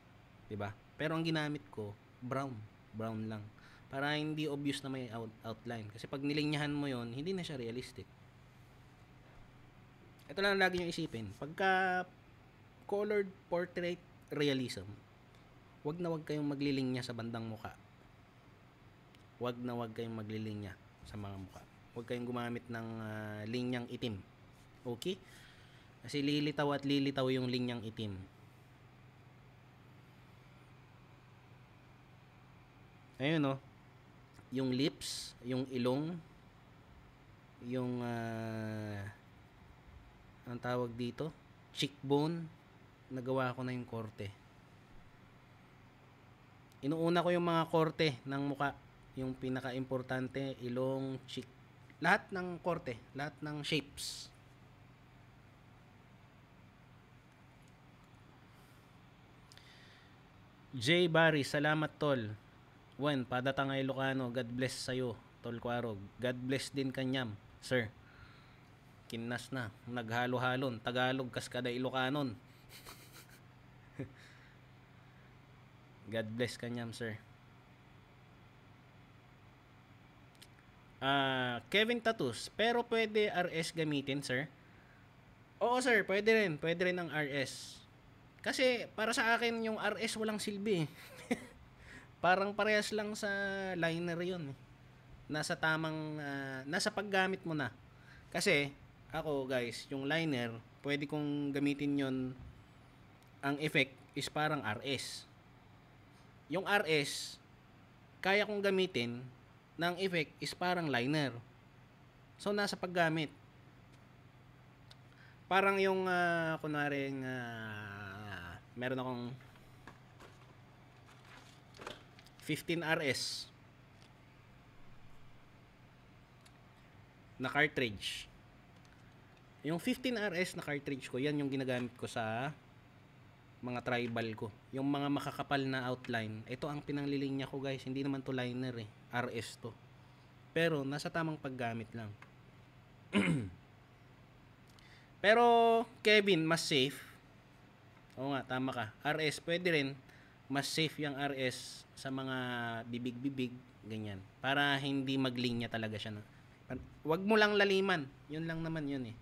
A: 'Di ba? Pero ang ginamit ko, brown. Brown lang para hindi obvious na may out- outline. Kasi pag nilinyahan mo yon hindi na siya realistic. Ito lang lagi nyo isipin. Pagka colored portrait realism, wag na wag kayong maglilinya sa bandang muka. Wag na wag kayong maglilinya sa mga muka. Huwag kayong gumamit ng uh, linyang itim. Okay? Kasi lilitaw at lilitaw yung linyang itim. Ayun, no? Oh yung lips, yung ilong, yung uh, ah, ang tawag dito, cheekbone, nagawa ko na yung korte. Inuuna ko yung mga korte ng muka, yung pinaka-importante, ilong, cheek, lahat ng korte, lahat ng shapes. Jay Barry, salamat tol. Wen, padatangay Lucano, God bless sa'yo, Tol Quarog. God bless din kanyam, sir. Kinas na, naghalo-halon, Tagalog, kaskada Ilocanon. God bless kanyam, sir. Uh, Kevin Tatus, pero pwede RS gamitin, sir? Oo, sir, pwede rin. Pwede rin ang RS. Kasi para sa akin, yung RS walang silbi eh. Parang parehas lang sa liner yun. Eh. Nasa tamang, uh, nasa paggamit mo na. Kasi, ako guys, yung liner, pwede kong gamitin yon ang effect is parang RS. Yung RS, kaya kong gamitin ng effect is parang liner. So, nasa paggamit. Parang yung, uh, kunwari, uh, meron akong 15RS na cartridge. Yung 15RS na cartridge ko, yan yung ginagamit ko sa mga tribal ko. Yung mga makakapal na outline. Ito ang pinanglilinya ko guys. Hindi naman to liner eh. RS to. Pero nasa tamang paggamit lang. Pero Kevin, mas safe. Oo nga, tama ka. RS pwede rin mas safe yung RS sa mga bibig-bibig, ganyan. Para hindi maglinya talaga siya. Na. Wag mo lang laliman. Yun lang naman yun eh.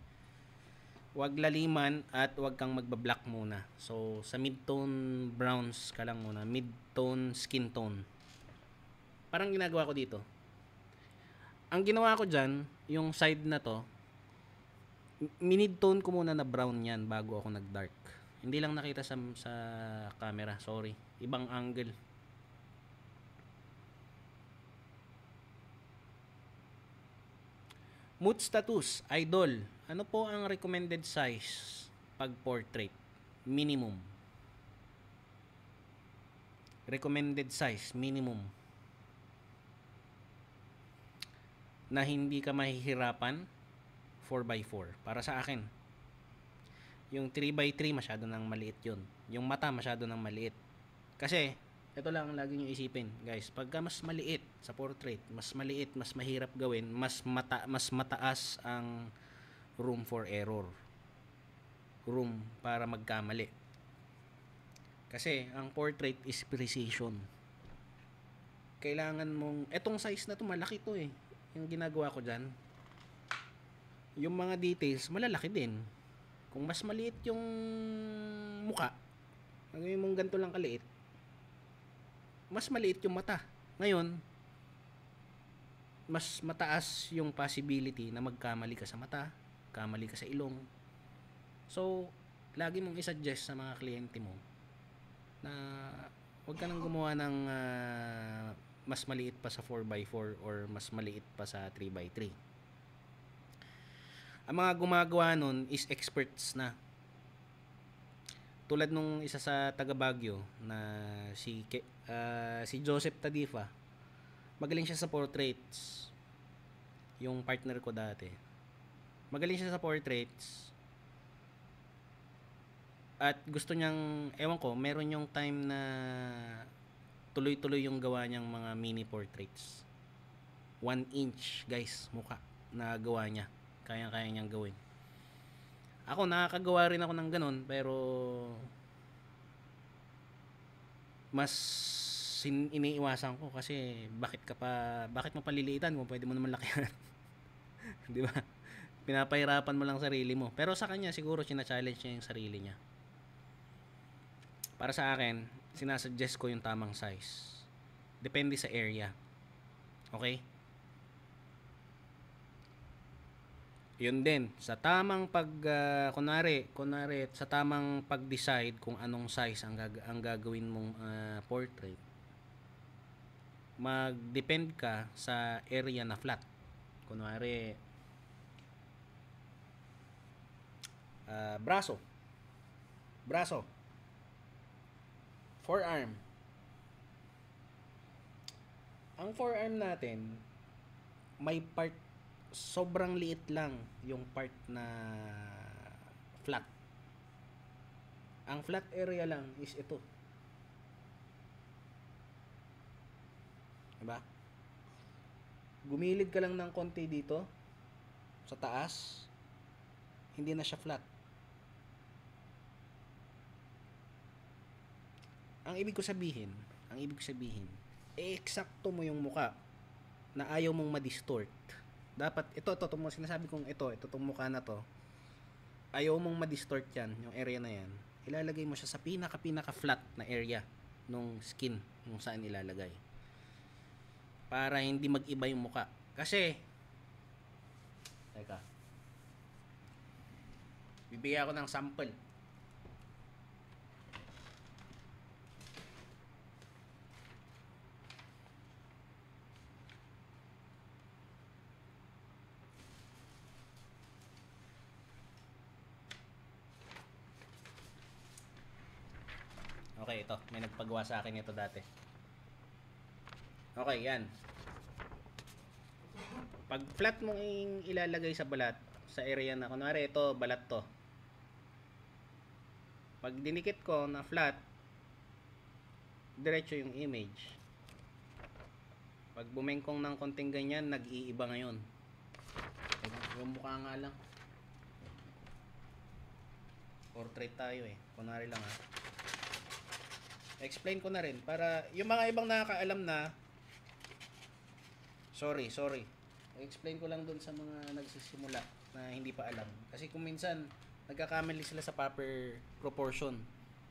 A: Huwag laliman at huwag kang magbablock muna. So, sa mid-tone browns ka lang muna. Mid-tone skin tone. Parang ginagawa ko dito. Ang ginawa ko dyan, yung side na to, minid-tone ko muna na brown yan bago ako nag-dark. Hindi lang nakita sa, sa camera. Sorry ibang angle mood status idol ano po ang recommended size pag portrait minimum recommended size minimum na hindi ka mahihirapan 4x4 para sa akin yung 3x3 masyado nang maliit yun yung mata masyado nang maliit kasi, ito lang lagi nyo isipin, guys. Pagka mas maliit sa portrait, mas maliit, mas mahirap gawin, mas mata mas mataas ang room for error. Room para magkamali. Kasi ang portrait is precision. Kailangan mong etong size na to malaki to eh. Yung ginagawa ko diyan. Yung mga details malalaki din. Kung mas maliit yung muka, gagawin mong ganito lang kaliit, mas maliit yung mata. Ngayon, mas mataas yung possibility na magkamali ka sa mata, kamali ka sa ilong. So, lagi mong isuggest sa mga kliyente mo na huwag ka nang gumawa ng uh, mas maliit pa sa 4x4 or mas maliit pa sa 3x3. Ang mga gumagawa nun is experts na tulad nung isa sa taga Baguio na si uh, si Joseph Tadifa. Magaling siya sa portraits. Yung partner ko dati. Magaling siya sa portraits. At gusto niyang, ewan ko, meron yung time na tuloy-tuloy yung gawa niyang mga mini portraits. One inch, guys, mukha na gawa niya. Kaya-kaya niyang gawin. Ako, nakakagawa rin ako ng ganun, pero mas sin iniiwasan ko kasi bakit ka pa bakit mo paliliitan kung pwede mo naman lakihan 'di ba pinapahirapan mo lang sarili mo pero sa kanya siguro sina-challenge niya yung sarili niya para sa akin sinasuggest ko yung tamang size depende sa area okay yun din sa tamang pag uh, ah, kunari kunari sa tamang pag-decide kung anong size ang gag- ang gagawin mong uh, portrait mag-depend ka sa area na flat kunwari uh, braso braso forearm ang forearm natin may part sobrang liit lang yung part na flat. Ang flat area lang is ito. Diba? Gumilid ka lang ng konti dito sa taas, hindi na siya flat. Ang ibig ko sabihin, ang ibig ko sabihin, eh, eksakto mo yung muka na ayaw mong ma-distort dapat ito ito tumo sinasabi kong ito eh, ito tong na to ayaw mong ma-distort yan yung area na yan ilalagay mo siya sa pinaka pinaka flat na area nung skin kung saan ilalagay para hindi mag-iba yung mukha kasi teka bibigyan ako ng sample Okay, ito. May nagpagawa sa akin ito dati. Okay, yan. Pag flat mo yung ilalagay sa balat, sa area na, kunwari ito, balat to. Pag dinikit ko na flat, diretso yung image. Pag bumengkong ng konting ganyan, nag-iiba ngayon. Yung mukha nga lang. Portrait tayo eh. Kunwari lang ha. Ah explain ko na rin para yung mga ibang nakakaalam na sorry, sorry. Explain ko lang doon sa mga nagsisimula na hindi pa alam. Kasi kung minsan nagkakamali sila sa proper proportion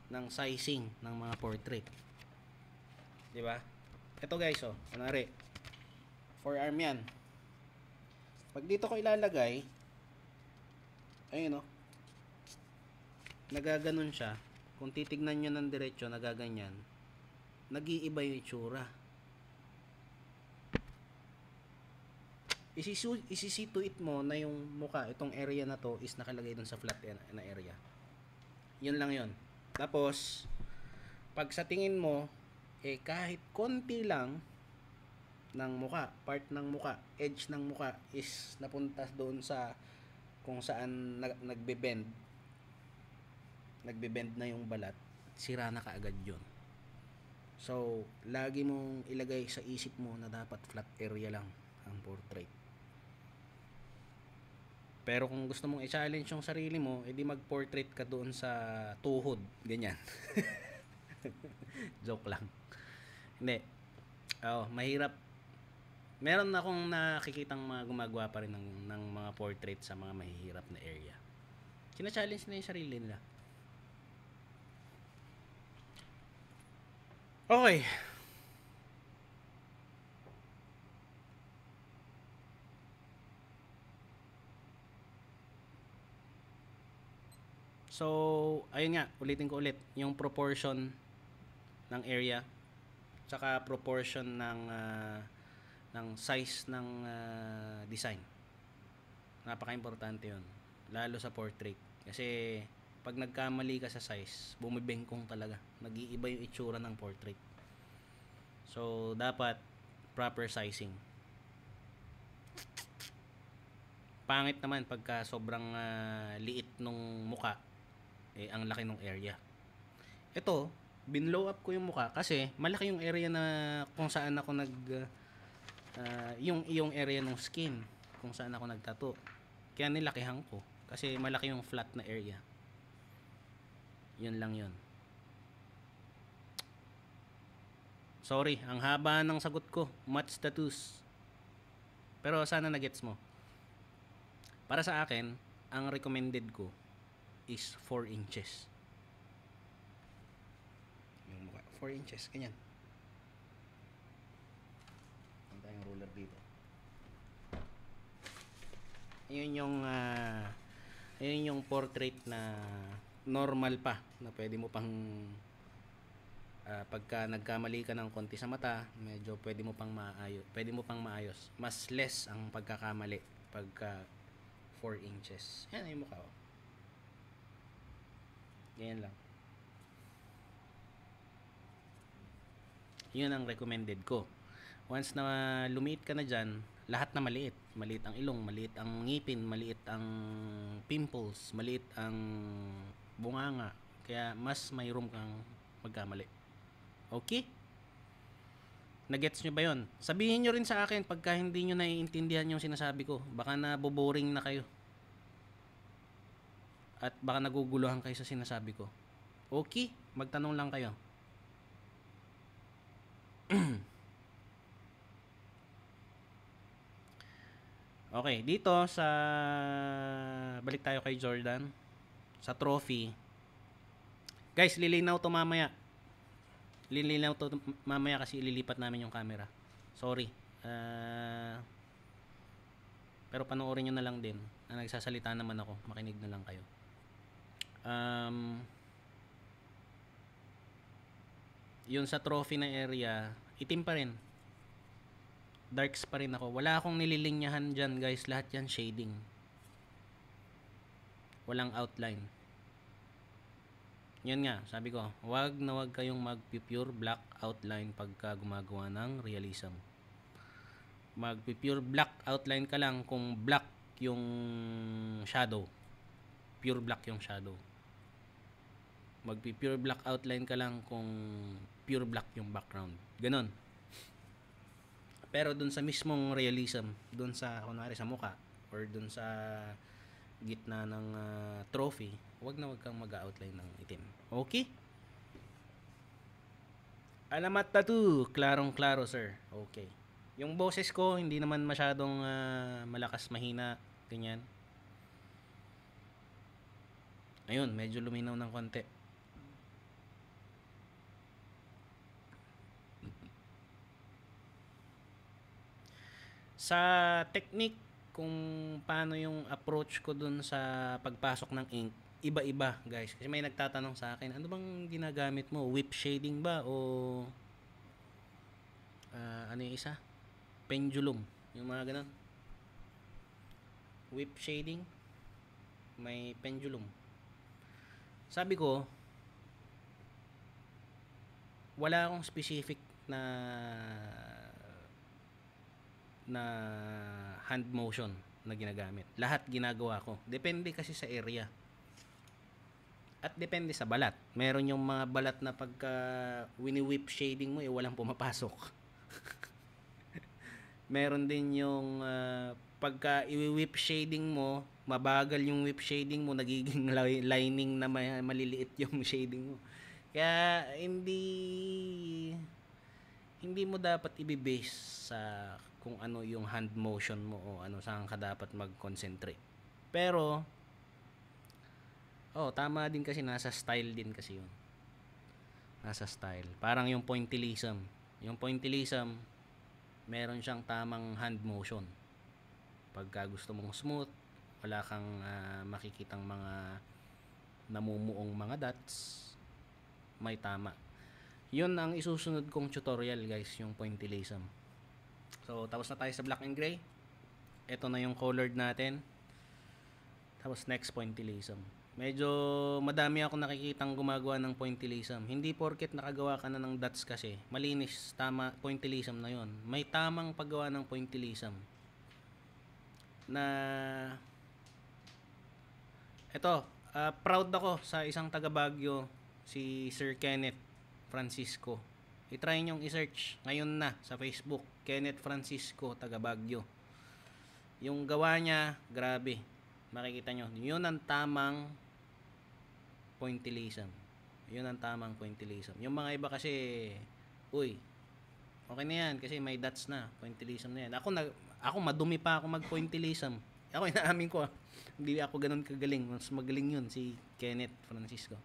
A: ng sizing ng mga portrait. 'Di ba? Ito guys, oh, kunwari forearm 'yan. Pag dito ko ilalagay ayun oh. Nagaganon siya kung titignan nyo ng diretsyo nagaganyan, gaganyan, nag-iiba yung itsura. Isisu- it mo na yung muka, itong area na to is nakalagay dun sa flat na area. Yun lang yun. Tapos, pag sa tingin mo, eh kahit konti lang ng muka, part ng muka, edge ng muka is napunta doon sa kung saan nag- nagbe-bend nagbe-bend na yung balat, sira na kaagad yon. So, lagi mong ilagay sa isip mo na dapat flat area lang ang portrait. Pero kung gusto mong i-challenge yung sarili mo, edi mag-portrait ka doon sa tuhod. Ganyan. Joke lang. Hindi. Oh, mahirap. Meron na akong nakikitang mga gumagawa pa rin ng, ng mga portrait sa mga mahihirap na area. Kina-challenge na yung sarili nila. Okay. So, ayun nga, ulitin ko ulit, yung proportion ng area tsaka proportion ng uh, ng size ng uh, design. Napaka-importante 'yon, lalo sa portrait kasi pag nagkamali ka sa size, bumibengkong talaga. Nag-iiba yung itsura ng portrait. So, dapat proper sizing. Pangit naman pagka sobrang uh, liit nung muka, eh, ang laki nung area. Ito, binlow up ko yung muka kasi malaki yung area na kung saan ako nag uh, yung yung area ng skin kung saan ako nagtato. Kaya nilakihan ko kasi malaki yung flat na area. Yun lang yun. Sorry, ang haba ng sagot ko. Match tattoos. Pero sana nagets mo. Para sa akin, ang recommended ko is 4 inches. Yung mukha, 4 inches, ganyan. Ang tayong ruler dito. Yun yung uh, ah, yun yung portrait na normal pa na pwede mo pang uh, pagka nagkamali ka ng konti sa mata, medyo pwede mo pang maayos. Pwede mo pang maayos. Mas less ang pagkakamali pagka 4 inches. Yan ay mukha. Oh. Ganyan lang. Yun ang recommended ko. Once na lumiit ka na dyan, lahat na maliit. Maliit ang ilong, maliit ang ngipin, maliit ang pimples, maliit ang bunganga. Kaya mas may room kang magkamali. Okay? Nagets nyo ba yon? Sabihin nyo rin sa akin pagka hindi nyo naiintindihan yung sinasabi ko. Baka naboboring na kayo. At baka naguguluhan kayo sa sinasabi ko. Okay? Magtanong lang kayo. okay, dito sa balik tayo kay Jordan sa trophy. Guys, lilinaw to mamaya. Lilinaw to mamaya kasi ililipat namin yung camera. Sorry. Uh, pero panoorin nyo na lang din. Na ah, nagsasalita naman ako. Makinig na lang kayo. Um, yun sa trophy na area, itim pa rin. Darks pa rin ako. Wala akong nililinyahan dyan guys. Lahat yan shading walang outline yun nga sabi ko wag na wag kayong mag pure black outline pagka gumagawa ng realism mag pure black outline ka lang kung black yung shadow pure black yung shadow mag pure black outline ka lang kung pure black yung background ganon pero dun sa mismong realism, dun sa kunwari sa muka or dun sa gitna ng uh, trophy, wag na wag kang mag-outline ng itim. Okay? Alamat na to. Klarong-klaro, sir. Okay. Yung boses ko, hindi naman masyadong uh, malakas, mahina, ganyan. Ayun, medyo luminaw ng konti. Sa technique kung paano yung approach ko dun sa pagpasok ng ink, iba-iba guys. Kasi may nagtatanong sa akin, ano bang ginagamit mo? Whip shading ba o uh, ano yung isa? Pendulum. Yung mga ganun. Whip shading. May pendulum. Sabi ko, wala akong specific na na hand motion na ginagamit. Lahat ginagawa ko. Depende kasi sa area. At depende sa balat. Meron yung mga balat na pagka wini-whip shading mo, eh, walang pumapasok. Meron din yung uh, pagka i-whip shading mo, mabagal yung whip shading mo, nagiging lining na maliliit yung shading mo. Kaya hindi hindi mo dapat ibibase sa kung ano yung hand motion mo o ano saan ka dapat mag-concentrate. Pero, oh, tama din kasi nasa style din kasi yun. Nasa style. Parang yung pointillism. Yung pointillism, meron siyang tamang hand motion. Pagka gusto mong smooth, wala kang uh, makikitang mga namumuong mga dots, may tama. Yun ang isusunod kong tutorial guys, yung pointillism So, tapos na tayo sa black and gray. Ito na yung colored natin. Tapos next, pointillism. Medyo madami ako nakikitang gumagawa ng pointillism. Hindi porket nakagawa ka na ng dots kasi. Malinis, tama, pointillism na yon. May tamang paggawa ng pointillism. Na... Ito, uh, ah, proud ako sa isang taga Baguio, si Sir Kenneth Francisco I-try nyong i-search ngayon na sa Facebook, Kenneth Francisco, taga Baguio. Yung gawa niya, grabe. Makikita nyo, yun ang tamang pointillism. Yun ang tamang pointillism. Yung mga iba kasi, uy, okay na yan kasi may dots na, pointillism na yan. Ako, nag, ako madumi pa ako mag-pointillism. Ako inaamin ko, ah. hindi ako ganun kagaling. Mas magaling yun si Kenneth Francisco.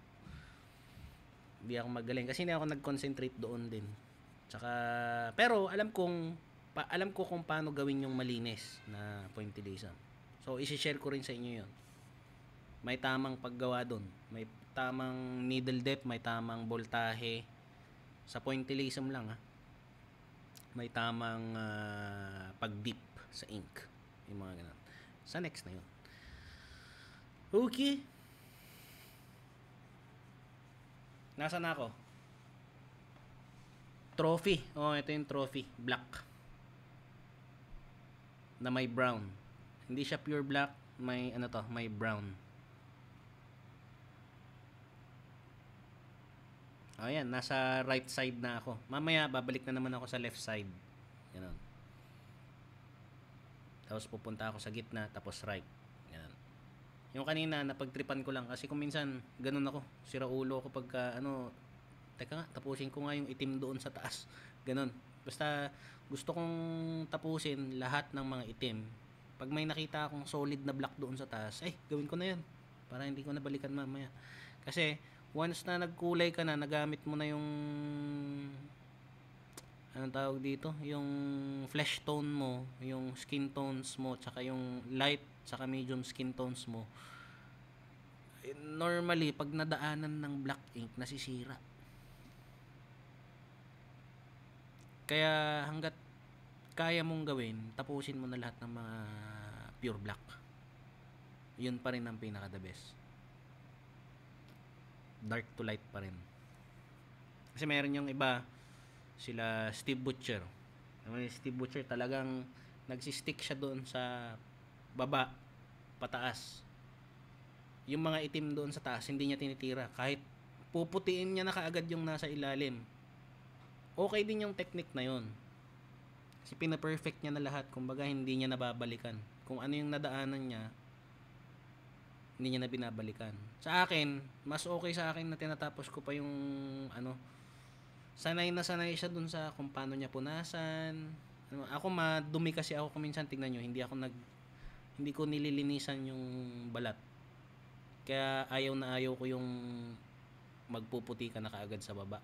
A: Hindi ako magaling kasi hindi ako nag-concentrate doon din. Tsaka pero alam kong pa, alam ko kung paano gawin yung malinis na pointillation. So i-share ko rin sa inyo 'yon. May tamang paggawa doon. May tamang needle depth, may tamang voltahe sa pointillism lang ha. May tamang uh, pag-dip sa ink. Yung mga ganun. Sa next na 'yon. Okay. Nasaan na ako? Trophy. Oh, ito yung trophy. Black. Na may brown. Hindi siya pure black. May ano to, may brown. Oh, Ayan, nasa right side na ako. Mamaya, babalik na naman ako sa left side. Ganun. Tapos pupunta ako sa gitna, tapos right. Yung kanina, napagtripan ko lang. Kasi kung minsan, ganun ako. Sira ulo ako pagka, ano, teka nga, tapusin ko nga yung itim doon sa taas. Ganun. Basta, gusto kong tapusin lahat ng mga itim. Pag may nakita akong solid na black doon sa taas, eh, gawin ko na yan. Para hindi ko nabalikan mamaya. Kasi, once na nagkulay ka na, nagamit mo na yung anong tawag dito, yung flesh tone mo, yung skin tones mo, tsaka yung light saka medium skin tones mo, normally, pag nadaanan ng black ink, nasisira. Kaya hanggat kaya mong gawin, tapusin mo na lahat ng mga pure black. Yun pa rin ang pinaka the best. Dark to light pa rin. Kasi meron yung iba, sila Steve Butcher. Steve Butcher talagang nagsistick siya doon sa baba, pataas. Yung mga itim doon sa taas, hindi niya tinitira. Kahit puputiin niya na kaagad yung nasa ilalim. Okay din yung technique na yun. Kasi pina-perfect niya na lahat. Kumbaga, hindi niya nababalikan. Kung ano yung nadaanan niya, hindi niya na binabalikan. Sa akin, mas okay sa akin na tinatapos ko pa yung ano, sanay na sanay siya dun sa kung paano niya punasan. Ano, ako madumi kasi ako kuminsan tingnan nyo, hindi ako nag hindi ko nililinisan yung balat. Kaya ayaw na ayaw ko yung magpuputi ka na kaagad sa baba.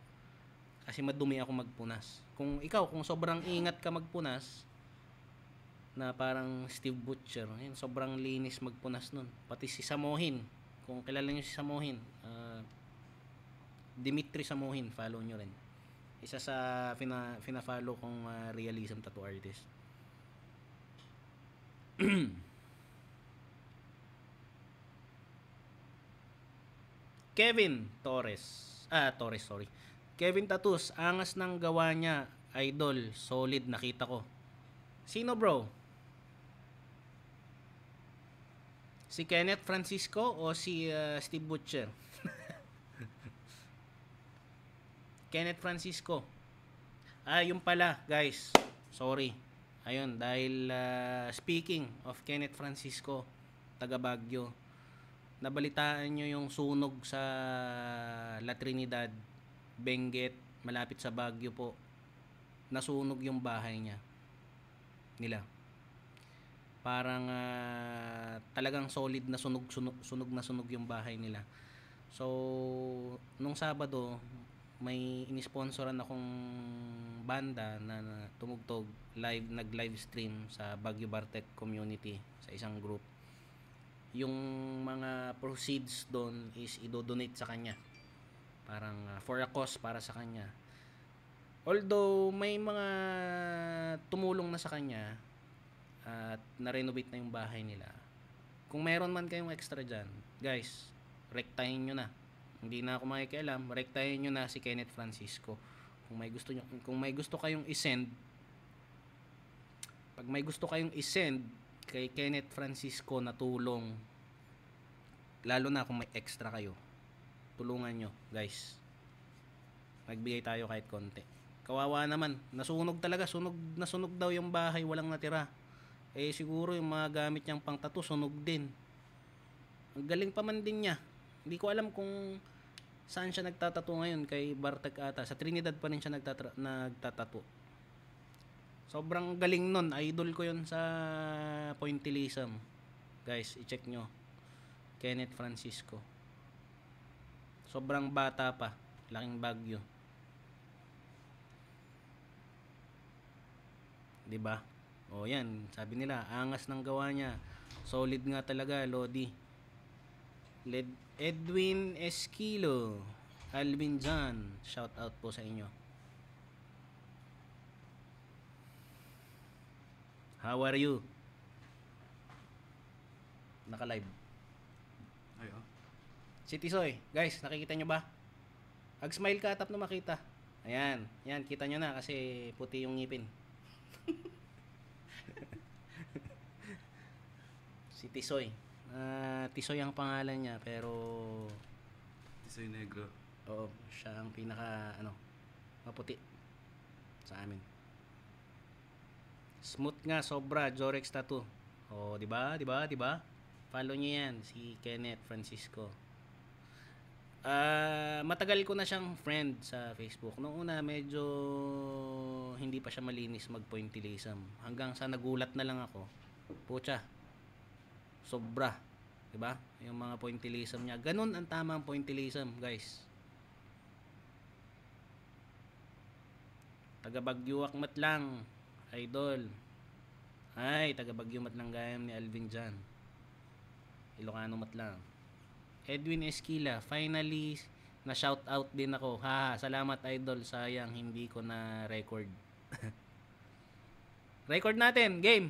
A: Kasi madumi ako magpunas. Kung ikaw, kung sobrang ingat ka magpunas, na parang Steve Butcher, yun, sobrang linis magpunas nun. Pati si Samohin, kung kilala niyo si Samohin, uh, Dimitri Samohin, follow niyo rin. Isa sa fina, fina-follow kong uh, realism tattoo artist. Kevin Torres. Ah, Torres, sorry. Kevin Tatus, angas ng gawa niya. Idol, solid nakita ko. Sino bro? Si Kenneth Francisco o si uh, Steve Butcher? Kenneth Francisco. Ah, yung pala, guys. Sorry. Ayun, dahil uh, speaking of Kenneth Francisco, taga Baguio, nabalitaan nyo yung sunog sa La Trinidad, Benguet, malapit sa Baguio po. Nasunog yung bahay niya. Nila. Parang uh, talagang solid na sunog, sunog, sunog na sunog yung bahay nila. So, nung Sabado, may inisponsoran akong banda na, tumugtog live nag live stream sa Baguio Bartech community sa isang group yung mga proceeds doon is idodonate sa kanya. Parang uh, for a cause para sa kanya. Although may mga tumulong na sa kanya at na-renovate na yung bahay nila. Kung meron man kayong extra dyan, guys, rektahin nyo na. Hindi na ako makikialam, rektahin nyo na si Kenneth Francisco. Kung may gusto nyo, kung may gusto kayong isend, pag may gusto kayong isend kay Kenneth Francisco na tulong lalo na kung may extra kayo tulungan nyo guys magbigay tayo kahit konti kawawa naman nasunog talaga sunog nasunog daw yung bahay walang natira eh siguro yung mga gamit niyang pang tato sunog din ang galing pa man din niya hindi ko alam kung saan siya nagtatato ngayon kay Bartek ata sa Trinidad pa rin siya nagtatato Sobrang galing nun. Idol ko yun sa pointillism. Guys, i-check nyo. Kenneth Francisco. Sobrang bata pa. Laking bagyo. ba? Diba? O yan, sabi nila, angas ng gawa niya. Solid nga talaga, Lodi. Led Edwin Esquilo. Alvin John, shout out po sa inyo. How are you? Naka-live. Ayo. Si Tisoy, guys, nakikita nyo ba? Ag-smile ka, tap na makita. Ayan, yan, kita nyo na kasi puti yung ngipin. si Tisoy. Uh, Tisoy ang pangalan niya, pero... Tisoy Negro. Oo, siya ang pinaka, ano, maputi sa amin. Smooth nga sobra, Jorex Tattoo. Oh, 'di ba? 'Di ba? 'Di ba? Follow niyo 'yan si Kenneth Francisco. Uh, matagal ko na siyang friend sa Facebook. Noong una, medyo hindi pa siya malinis mag-pointillism. Hanggang sa nagulat na lang ako. Pucha, sobra. Diba? Yung mga pointillism niya. Ganun ang tamang pointillism, guys. Taga Bagyuak mat lang. Idol. Ay, taga Bagyo Matlanggayam ni Alvin Jan. Ilocano Matlang. Edwin Esquila, finally na shout out din ako. Ha, salamat idol. Sayang hindi ko na record. record natin, game.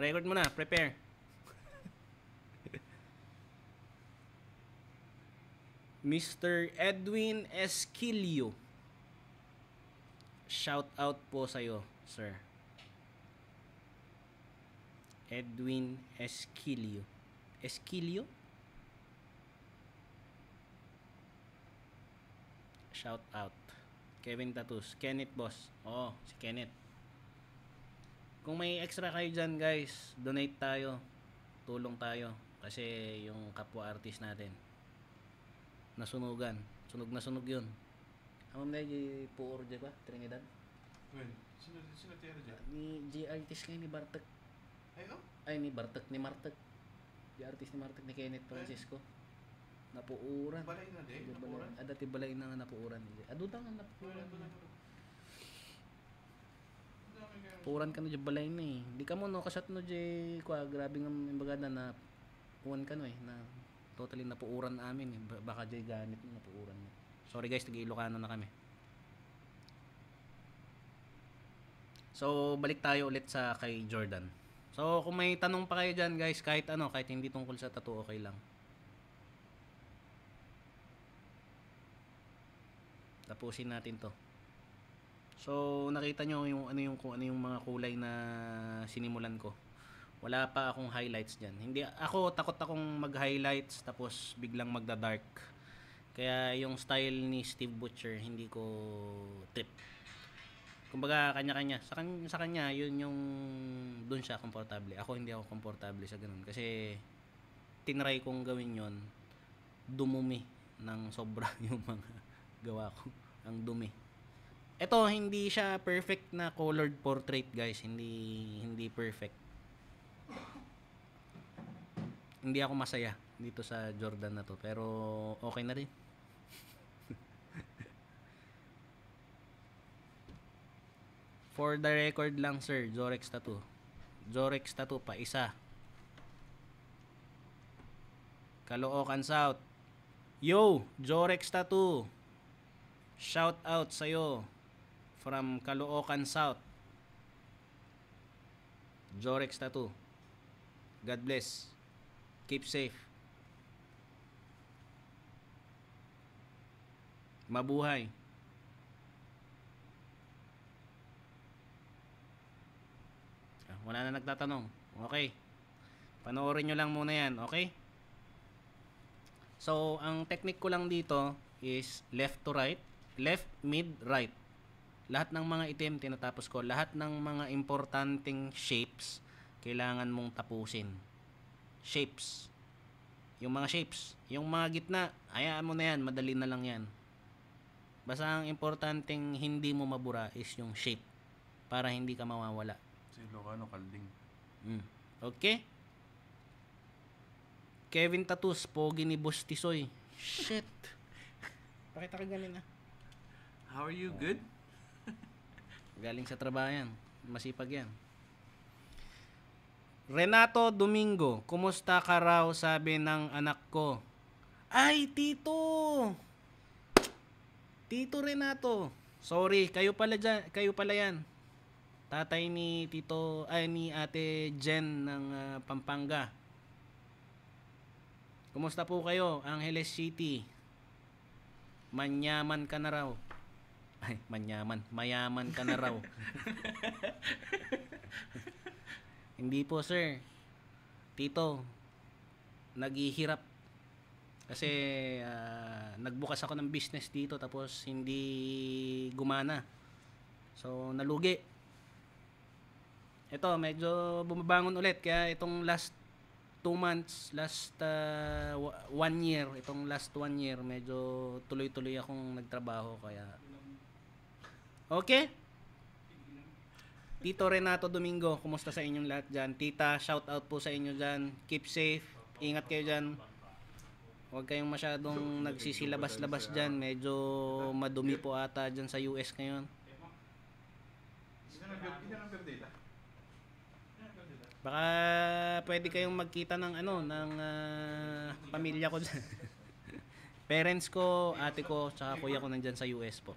A: Record mo na, prepare. Mr. Edwin Esquilio. Shout out po sa iyo sir. Edwin Esquilio. Esquilio? Shout out. Kevin Tatus. Kenneth Boss. Oo, si Kenneth. Kung may extra kayo dyan guys, donate tayo. Tulong tayo. Kasi yung kapwa artist natin, nasunugan. Sunog na sunog yun. Ano na yung puor dyan ba? Trinidad? Well. Sino, sino tiyera dyan? Ni J. Artist ngayon ni Bartek. Ay, no? Oh? Ay, ni Bartek, ni Martek. J. Artist ni Martek ni Kenneth eh? Francisco. Napuuran. Balay na din, napuuran. Ah, dati balay na nga napuuran. Aduta nga napuuran. Puran ka no dyan balay na eh. Di ka mo no, kasat no dyan, kwa, grabe nga imbaga na na, kuhan ka no eh, na totally napuuran amin eh. Baka dyan ganit na napuuran. Sorry guys, nag-Ilocano na kami. So, balik tayo ulit sa kay Jordan. So, kung may tanong pa kayo dyan, guys, kahit ano, kahit hindi tungkol sa tattoo, okay lang. Tapusin natin to. So, nakita nyo yung, ano yung, ano yung mga kulay na sinimulan ko. Wala pa akong highlights dyan. Hindi, ako, takot akong mag-highlights, tapos biglang magda-dark. Kaya yung style ni Steve Butcher, hindi ko trip kumbaga kanya-kanya. Sa, kanya, sa kanya, yun yung doon siya komportable. Ako hindi ako komportable sa ganun kasi tinry kong gawin yon dumumi ng sobra yung mga gawa ko. Ang dumi. Ito, hindi siya perfect na colored portrait, guys. Hindi hindi perfect. Hindi ako masaya dito sa Jordan na to, pero okay na rin. For the record lang sir, Zorex Tattoo. Zorex Tattoo pa isa. Kaloocan South. Yo, Zorex Tattoo. Shout out sa iyo from Kaloocan South. Zorex Tattoo. God bless. Keep safe. Mabuhay. Wala na nagtatanong. Okay. Panoorin nyo lang muna yan. Okay? So, ang technique ko lang dito is left to right. Left, mid, right. Lahat ng mga itim, tinatapos ko. Lahat ng mga importanting shapes, kailangan mong tapusin. Shapes. Yung mga shapes. Yung mga gitna, hayaan mo na yan. Madali na lang yan. Basta ang importanting hindi mo mabura is yung shape para hindi ka mawawala. Kasi Ilocano, Kalding. Mm. Okay. Kevin Tatus, pogi ni Boss Tisoy. Shit. Pakita ka ganun ah. How are you? Good? Galing sa trabaho yan. Masipag yan. Renato Domingo, kumusta ka raw sabi ng anak ko? Ay, Tito! Tito Renato! Sorry, kayo pala, dyan, kayo pala yan tatay ni Tito ay ni Ate Jen ng uh, Pampanga. Kumusta po kayo, Angeles City? Manyaman ka na raw. Ay, manyaman, mayaman ka na raw. Hindi po, sir. Tito, naghihirap kasi uh, nagbukas ako ng business dito tapos hindi gumana. So nalugi ito medyo bumabangon ulit kaya itong last 2 months, last 1 uh, year, itong last 1 year medyo tuloy-tuloy akong nagtrabaho kaya Okay? Tito Renato Domingo, kumusta sa inyong lahat dyan? Tita, shout out po sa inyo dyan. Keep safe. Ingat kayo dyan. Huwag kayong masyadong nagsisilabas-labas dyan. Medyo madumi po ata dyan sa US ngayon. Hindi na lang data. Baka pwede kayong magkita ng ano, ng uh, pamilya ko. Parents ko, ate ko, tsaka kuya ko nandiyan sa US po.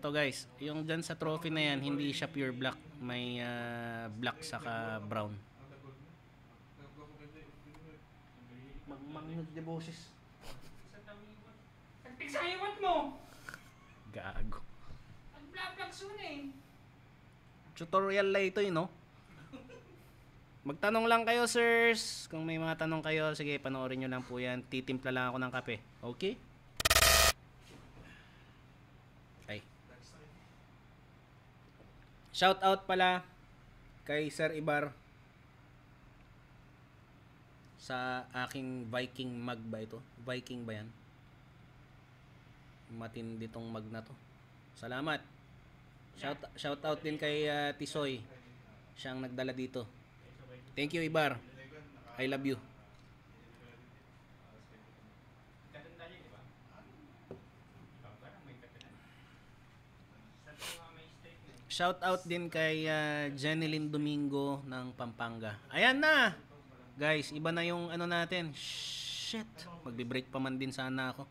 A: Ito guys, yung dyan sa trophy na yan, hindi siya pure black. May uh, black saka brown. Magmangnod de boses. Tagpig sa iwat mo! Gago. black black soon eh. Tutorial lang ito yun, eh, no? Magtanong lang kayo, sirs. Kung may mga tanong kayo, sige, panoorin nyo lang po yan. Titimpla lang ako ng kape. Okay? Shout out pala kay Sir Ibar sa aking Viking mug ba ito? Viking ba yan? Matindi tong mag na to. Salamat. Shout, shout out din kay uh, Tisoy. Siyang nagdala dito. Thank you Ibar. I love you. Shout out din kay uh, Jeneline Domingo ng Pampanga. Ayan na! Guys, iba na yung ano natin. Shit! Magbe-break pa man din sana ako.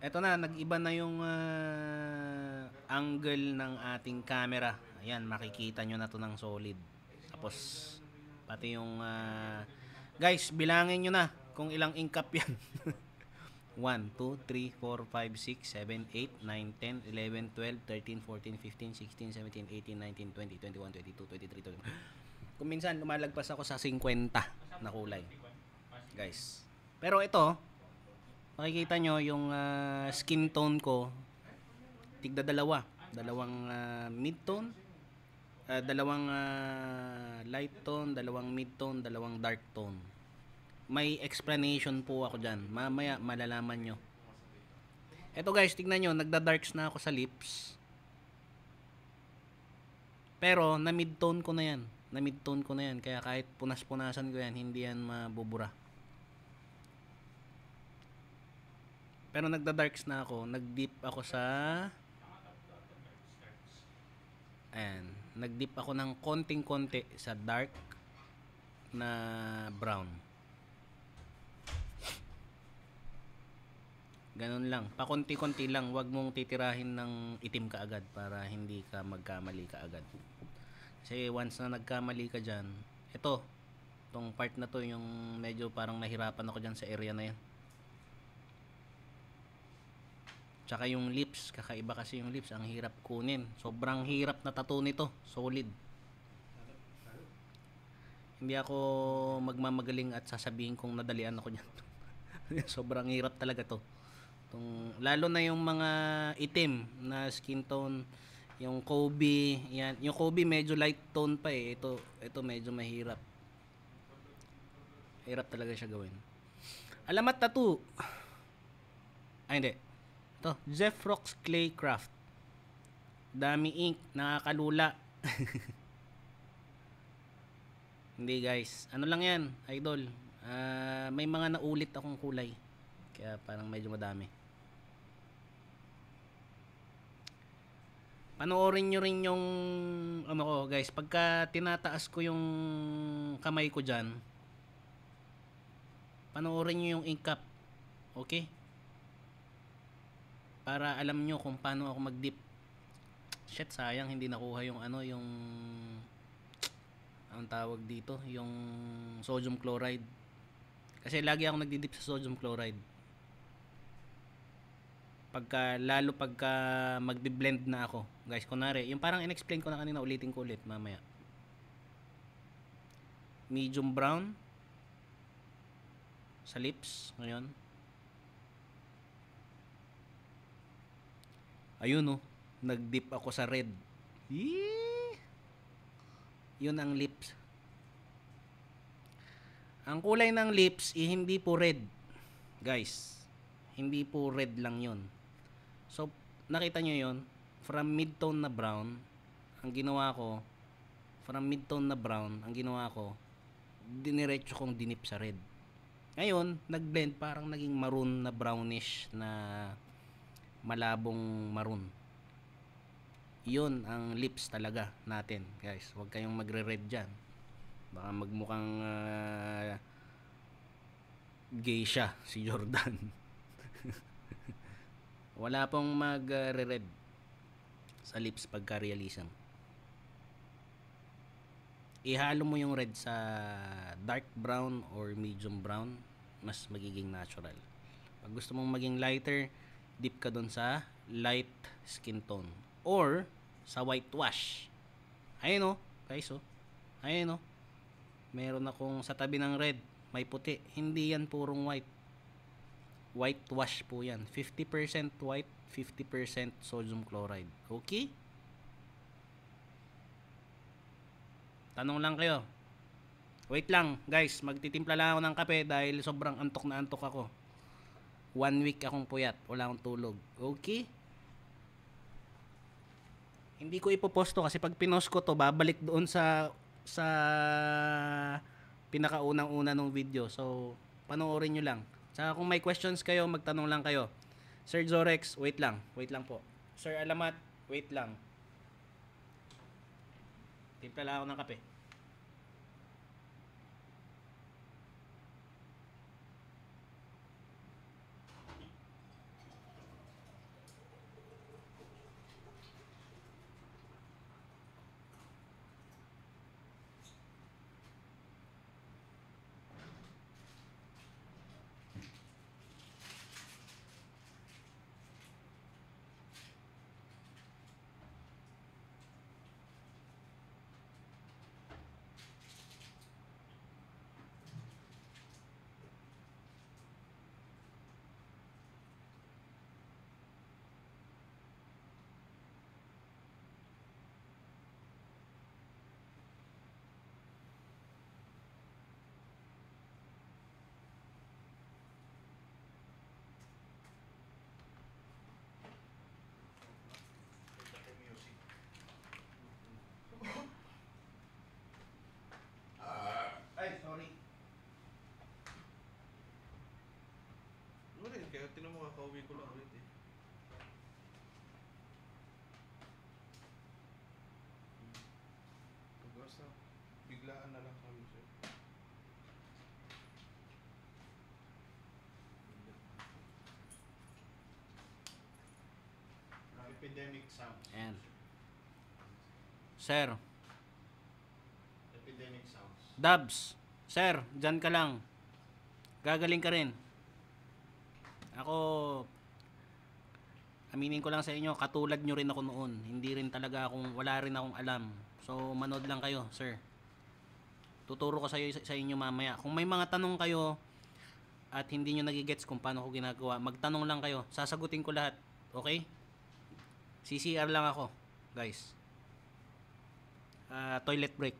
A: Eto na, nag-iba na yung uh, angle ng ating camera. Ayan, makikita nyo na to ng solid. Tapos, pati yung... Uh, guys, bilangin nyo na kung ilang inkap yan. 1, 2, 3, 4, 5, 6, 7, 8, 9, 10, 11, 12, 13, 14, 15, 16, 17, 18, 19, 20, 21, 22, 23, 24. Kung minsan lumalagpas ako sa 50 na kulay. Guys. Pero ito, makikita nyo yung uh, skin tone ko, tigda dalawa. Dalawang uh, ah, mid-tone, uh, ah, dalawang uh, light tone, dalawang mid-tone, dalawang dark tone may explanation po ako dyan. Mamaya malalaman nyo. Eto guys, tignan nyo, nagda-darks na ako sa lips. Pero na mid-tone ko na yan. Na mid-tone ko na yan. Kaya kahit punas-punasan ko yan, hindi yan mabubura. Pero nagda-darks na ako. Nag-deep ako sa... and Nag-deep ako ng konting-konti sa dark na brown. Ganun lang. Pakunti-kunti lang. Huwag mong titirahin ng itim ka agad para hindi ka magkamali ka agad. Kasi once na nagkamali ka dyan, ito, tong part na to yung medyo parang nahirapan ako dyan sa area na yan. Tsaka yung lips, kakaiba kasi yung lips, ang hirap kunin. Sobrang hirap na tattoo nito, solid. Hindi ako magmamagaling at sasabihin kong nadalian ako dyan. Sobrang hirap talaga to. Itong, lalo na yung mga itim na skin tone, yung Kobe, yan. Yung Kobe medyo light tone pa eh. Ito, ito medyo mahirap. Hirap talaga siya gawin. Alamat tattoo. Ay, hindi. to Jeff Rocks Claycraft. Dami ink, nakakalula. hindi guys. Ano lang yan, idol. Uh, may mga naulit akong kulay. Kaya parang medyo madami. Panoorin nyo rin yung, ano ko guys, pagka tinataas ko yung kamay ko dyan, panoorin nyo yung ink cap. Okay? Para alam nyo kung paano ako mag-dip. Shit, sayang hindi nakuha yung ano, yung ang tawag dito, yung sodium chloride. Kasi lagi ako nagdi-dip sa sodium chloride. Pagka, lalo pagka magdi blend na ako. Guys, kunwari, yung parang inexplain ko na kanina, ulitin ko ulit mamaya. Medium brown. Sa lips, ngayon. Ayun no, oh. nag-dip ako sa red. Yee! Yun ang lips. Ang kulay ng lips, eh, hindi po red. Guys, hindi po red lang yun. So, nakita nyo yun from mid-tone na brown, ang ginawa ko, from mid-tone na brown, ang ginawa ko, diniretso kong dinip sa red. Ngayon, nag-blend parang naging maroon na brownish na malabong maroon. Yun ang lips talaga natin, guys. Huwag kayong magre-red dyan. Baka magmukhang uh, ah, gay siya si Jordan. Wala pong magre ah, red sa lips pagka-realism. Ihalo mo yung red sa dark brown or medium brown, mas magiging natural. Pag gusto mong maging lighter, dip ka dun sa light skin tone or sa white wash. Ayun oh, guys oh. Ayun oh. Meron akong sa tabi ng red, may puti. Hindi yan purong white. White wash po yan. 50% white, 50% sodium chloride. Okay? Tanong lang kayo. Wait lang, guys. Magtitimpla lang ako ng kape dahil sobrang antok na antok ako. One week akong puyat. Wala akong tulog. Okay? Hindi ko ipoposto kasi pag pinost ko to, babalik doon sa sa pinakaunang-una nung video. So, panoorin nyo lang. Saka kung may questions kayo, magtanong lang kayo. Sir Zorex, wait lang. Wait lang po. Sir Alamat, wait lang. Timpla lang ako ng kape. Kaya tinan mo, kakauwi ko lang ulit eh. pag hmm. biglaan na lang kami siya. Epidemic sound. Ayan. Sir. Epidemic sounds. Dubs. Sir, dyan ka lang. Gagaling ka rin. Ako, aminin ko lang sa inyo, katulad nyo rin ako noon. Hindi rin talaga akong, wala rin akong alam. So, manood lang kayo, sir. Tuturo ko sa, sa inyo mamaya. Kung may mga tanong kayo at hindi nyo nagigets kung paano ko ginagawa, magtanong lang kayo. Sasagutin ko lahat. Okay? CCR lang ako, guys. Uh, toilet break.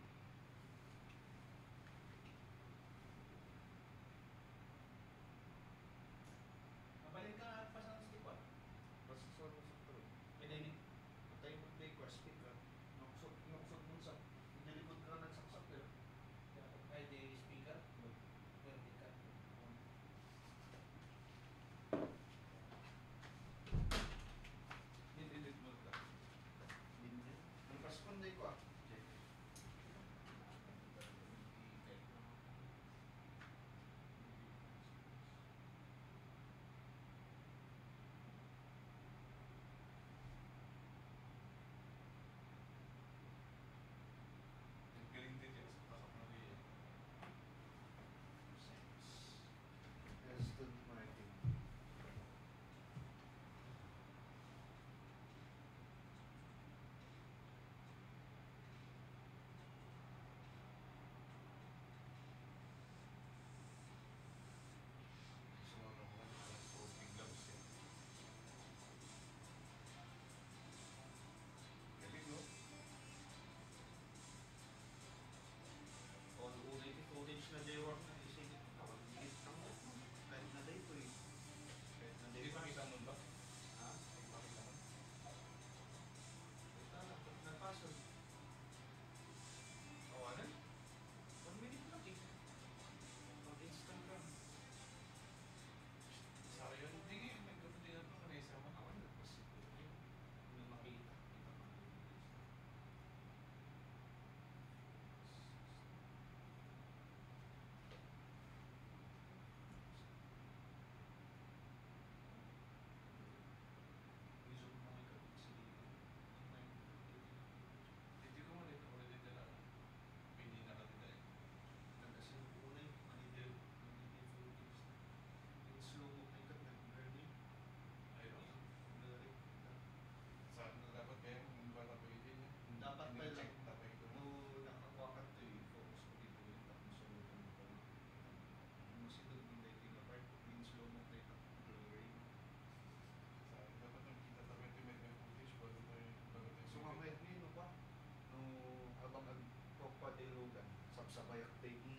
A: sabay ang taking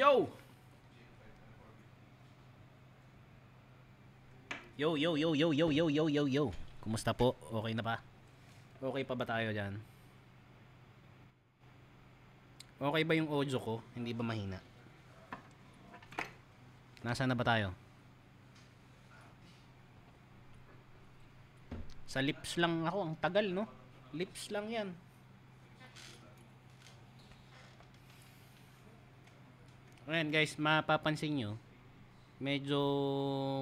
A: Yo! Yo, yo, yo, yo, yo, yo, yo, yo, yo. Kumusta po? Okay na ba? Okay pa ba tayo dyan? Okay ba yung audio ko? Hindi ba mahina? nasa na ba tayo? Sa lips lang ako. Ang tagal, no? Lips lang yan. Ayan guys, mapapansin nyo, medyo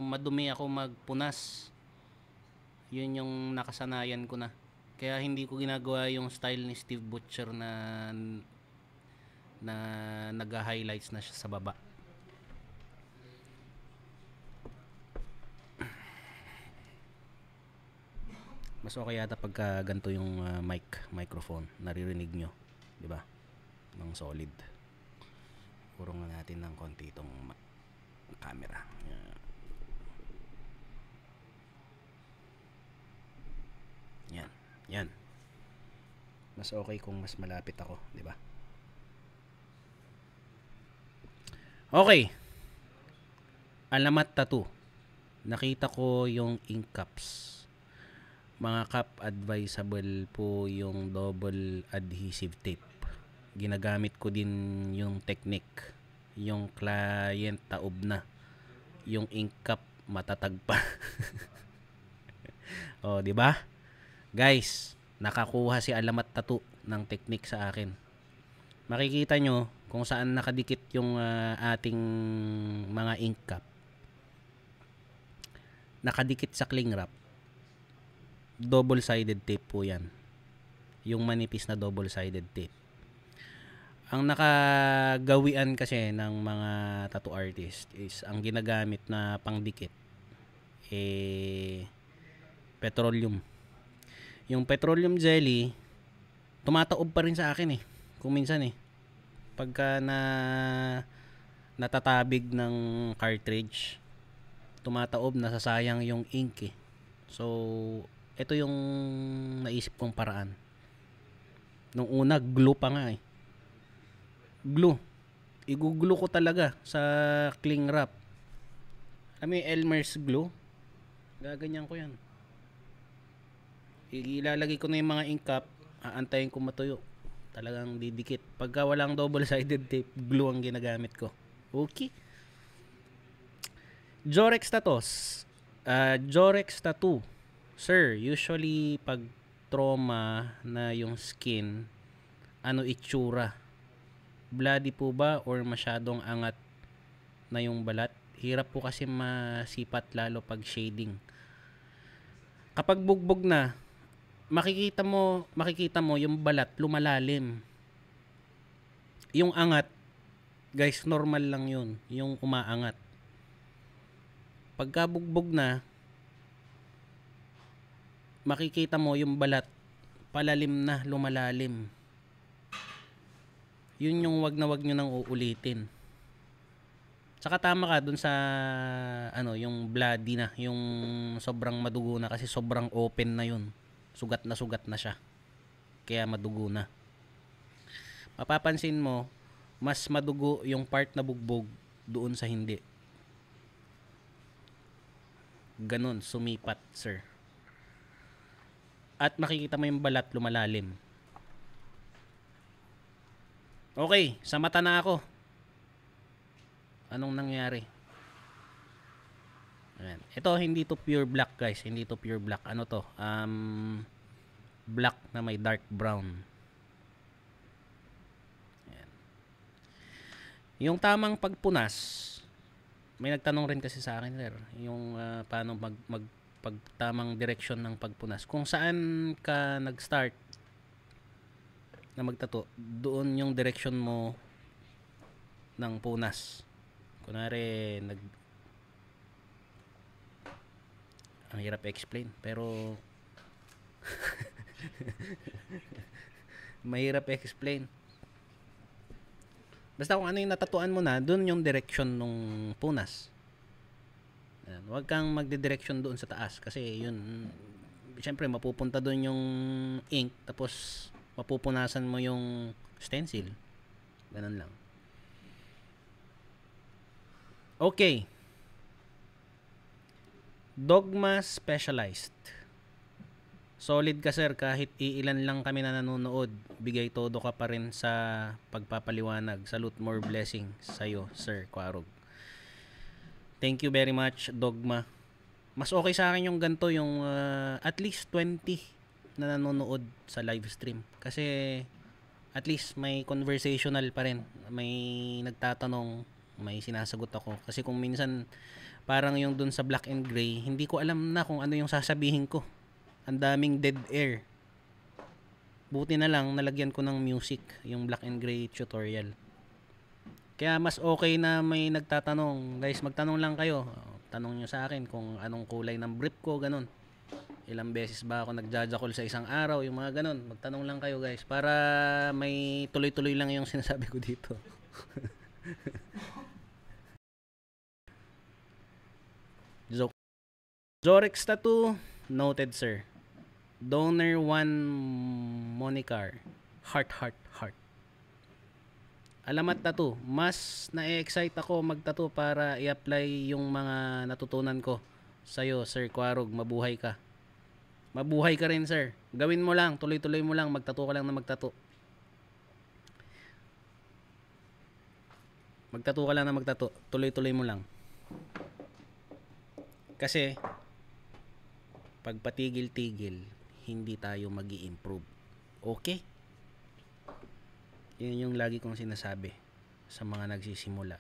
A: madumi ako magpunas. Yun yung nakasanayan ko na. Kaya hindi ko ginagawa yung style ni Steve Butcher na na nag-highlights na siya sa baba. Mas okay yata pagka ganito yung uh, mic, microphone, naririnig nyo, 'di ba? Nang solid kurungan natin ng konti itong camera. Yan. Yan. Yan. Mas okay kung mas malapit ako, 'di ba? Okay. Alamat tattoo. Nakita ko yung ink cups. Mga cup advisable po yung double adhesive tape ginagamit ko din yung technique yung client taob na yung ink cup matatag pa oh di ba guys nakakuha si alamat tato ng technique sa akin makikita nyo kung saan nakadikit yung uh, ating mga ink cup nakadikit sa cling wrap double sided tape po yan yung manipis na double sided tape ang nakagawian kasi ng mga tattoo artist is ang ginagamit na pangdikit eh petroleum. Yung petroleum jelly tumataob pa rin sa akin eh. Kung minsan eh. Pagka na natatabig ng cartridge, tumataob, nasasayang yung ink eh. So, ito yung naisip kong paraan. Nung una, glue pa nga eh glue. Iguglo ko talaga sa cling wrap. Kami Elmer's glue. Gaganyan ko yan. Ilalagay ko na yung mga ink cap. Aantayin ko matuyo. Talagang didikit. Pagka walang double-sided tape, glue ang ginagamit ko. Okay. Jorex status. Uh, ah, Jorex tattoo. Sir, usually pag trauma na yung skin, ano itsura bloody po ba or masyadong angat na yung balat? Hirap po kasi masipat lalo pag shading. Kapag bugbog na, makikita mo, makikita mo yung balat lumalalim. Yung angat, guys, normal lang yun, yung umaangat. Pagka bugbog na, makikita mo yung balat palalim na lumalalim yun yung wag na wag nyo nang uulitin. Tsaka tama ka dun sa ano, yung bloody na, yung sobrang madugo na kasi sobrang open na yun. Sugat na sugat na siya. Kaya madugo na. Mapapansin mo, mas madugo yung part na bugbog doon sa hindi. Ganon, sumipat, sir. At makikita mo yung balat lumalalim Okay, sa mata na ako. Anong nangyari? Ayan. Ito, hindi to pure black guys. Hindi to pure black. Ano to? Um, black na may dark brown. Ayan. Yung tamang pagpunas, may nagtanong rin kasi sa akin, sir, yung uh, paano mag, mag pagtamang direction ng pagpunas. Kung saan ka nag-start, na magtato, doon yung direction mo ng punas. Kunwari, nag... Ang hirap explain, pero... Mahirap explain. Basta kung ano yung natatuan mo na, doon yung direction nung punas. Ayan. Huwag kang magdidirection doon sa taas kasi yun, siyempre mapupunta doon yung ink tapos mapupunasan mo yung stencil. Ganun lang. Okay. Dogma Specialized. Solid ka sir, kahit iilan lang kami na nanonood, bigay todo ka pa rin sa pagpapaliwanag. Salute more blessing iyo, Sir Quarog. Thank you very much, Dogma. Mas okay sa akin yung ganto yung uh, at least 20 na nanonood sa live stream. Kasi at least may conversational pa rin. May nagtatanong, may sinasagot ako. Kasi kung minsan parang yung dun sa black and gray, hindi ko alam na kung ano yung sasabihin ko. Ang daming dead air. Buti na lang nalagyan ko ng music yung black and gray tutorial. Kaya mas okay na may nagtatanong. Guys, magtanong lang kayo. Tanong nyo sa akin kung anong kulay ng brief ko, ganun ilang beses ba ako call sa isang araw, yung mga ganun. Magtanong lang kayo guys para may tuloy-tuloy lang yung sinasabi ko dito. Zorex tattoo, noted sir. Donor 1 Monicar. Heart, heart, heart. Alamat na to. Mas na-excite ako magtato para i-apply yung mga natutunan ko sa'yo, Sir Quarog. Mabuhay ka. Mabuhay ka rin, sir. Gawin mo lang, tuloy-tuloy mo lang, magtato ka lang na magtato. Magtato ka lang na magtato, tuloy-tuloy mo lang. Kasi, pagpatigil-tigil, hindi tayo mag improve Okay? Yun yung lagi kong sinasabi sa mga nagsisimula.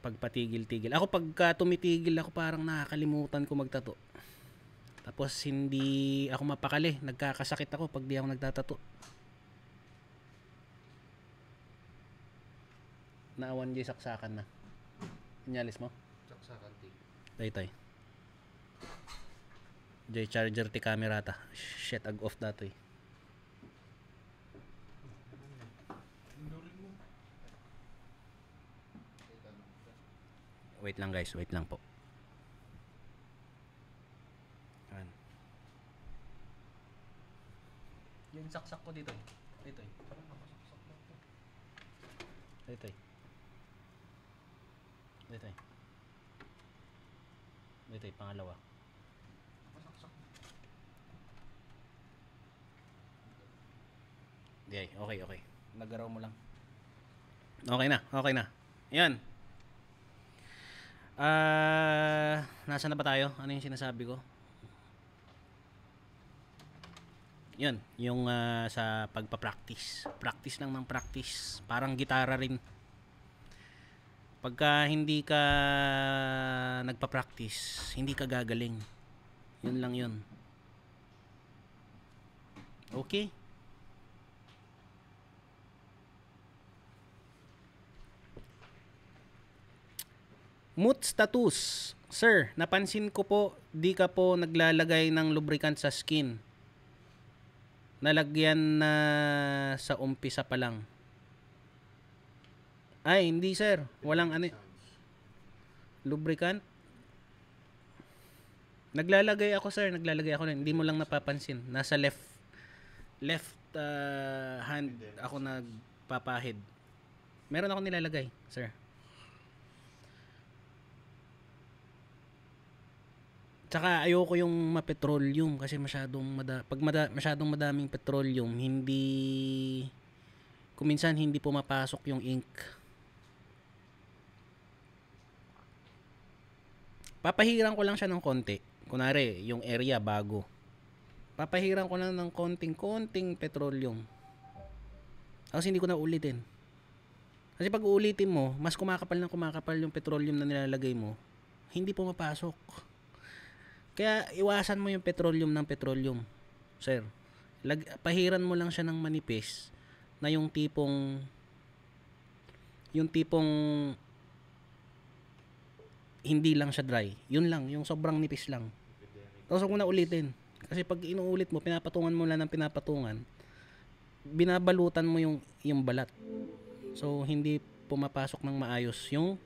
A: Pagpatigil-tigil. Ako pagka tumitigil ako parang nakakalimutan ko magtato tapos hindi ako mapakali. Nagkakasakit ako pag di ako nagtatato. Naawan dyan saksakan na. Inyalis mo? Saksakan ti. Tay tay. Jay charger ti camera ta. Shit, ag off datoy. Eh. wait lang guys, wait lang po. Yung saksak ko dito. Dito. Eh. Dito. Eh. Dito. Eh. Dito, pangalawa. Okay, okay, okay. Nagaraw mo lang. Okay na, okay na. Yan. Ah, uh, nasa na ba tayo? Ano yung sinasabi ko? yun, yung uh, sa pagpa-practice. Practice lang ng practice. Parang gitara rin. Pagka hindi ka nagpa-practice, hindi ka gagaling. Yun lang yun. Okay? Mood status. Sir, napansin ko po, di ka po naglalagay ng lubricant sa skin nalagyan na sa umpisa pa lang. Ay, hindi sir. Walang ano. Lubricant. Naglalagay ako sir, naglalagay ako nun. Hindi mo lang napapansin. Nasa left left uh, hand ako nagpapahid. Meron ako nilalagay, sir. Tsaka ayoko yung mapetroleum kasi masyadong mada, pag mada, masyadong madaming petroleum, hindi kuminsan hindi pumapasok yung ink. Papahiran ko lang siya ng konti. Kunari, yung area bago. Papahiran ko lang ng konting-konting petroleum. Tapos hindi ko na ulitin. Kasi pag uulitin mo, mas kumakapal na kumakapal yung petroleum na nilalagay mo, hindi pumapasok. Kaya iwasan mo yung petroleum ng petroleum, sir. Lag, pahiran mo lang siya ng manipis na yung tipong yung tipong hindi lang siya dry. Yun lang, yung sobrang nipis lang. Tapos ako na ulitin. Kasi pag inuulit mo, pinapatungan mo lang ng pinapatungan, binabalutan mo yung, yung balat. So, hindi pumapasok ng maayos yung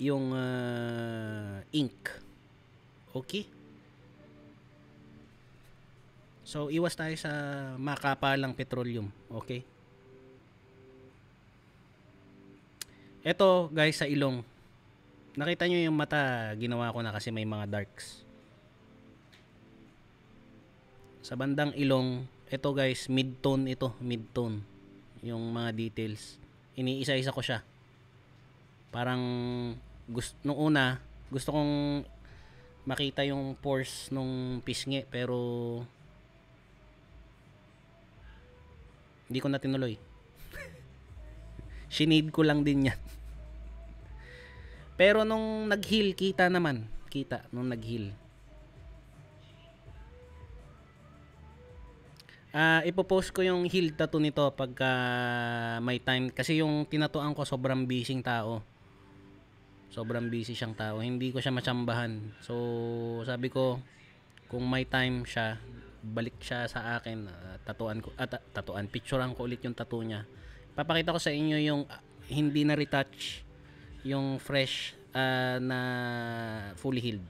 A: yung uh, ink. Okay? So, iwas tayo sa makapalang petroleum. Okay? Ito, guys, sa ilong. Nakita nyo yung mata, ginawa ko na kasi may mga darks. Sa bandang ilong, ito guys, mid-tone ito, mid-tone. Yung mga details. Iniisa-isa ko siya. Parang, gusto, nung una, gusto kong makita yung pores nung pisngi pero hindi ko na tinuloy. Shinade ko lang din yan. Pero nung nag-heal, kita naman. Kita nung nag-heal. Uh, ipopost ko yung heal tattoo nito pagka uh, may time. Kasi yung tinatuan ko sobrang busy tao sobrang busy siyang tao hindi ko siya masambahan so sabi ko kung may time siya balik siya sa akin uh, tatuan ko at uh, tatuan picturean ko ulit yung tattoo niya papakita ko sa inyo yung uh, hindi na retouch yung fresh uh, na fully healed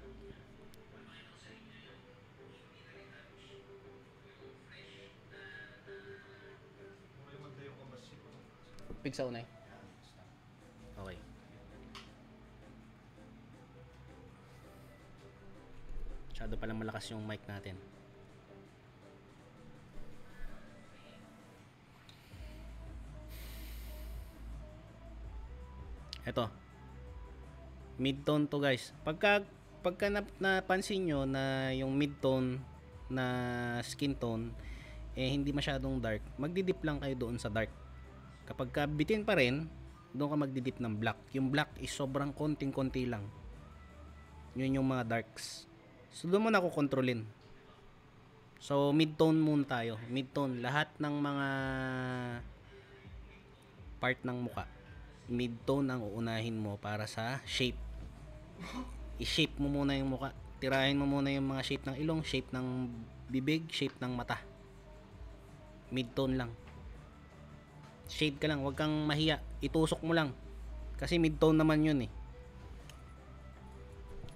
A: pigsa unay eh. Masyado palang malakas yung mic natin. Ito. Mid-tone to guys. Pagka, pagka nap, napansin nyo na yung mid-tone na skin tone, eh hindi masyadong dark, magdidip lang kayo doon sa dark. Kapag ka bitin pa rin, doon ka magdidip ng black. Yung black is sobrang konting-konti lang. Yun yung mga darks. So doon mo na kontrolin. So mid-tone muna tayo. Mid-tone. Lahat ng mga part ng muka. Mid-tone ang uunahin mo para sa shape. I-shape mo muna yung muka. Tirahin mo muna yung mga shape ng ilong, shape ng bibig, shape ng mata. Mid-tone lang. Shade ka lang. Huwag kang mahiya. Itusok mo lang. Kasi mid-tone naman yun eh.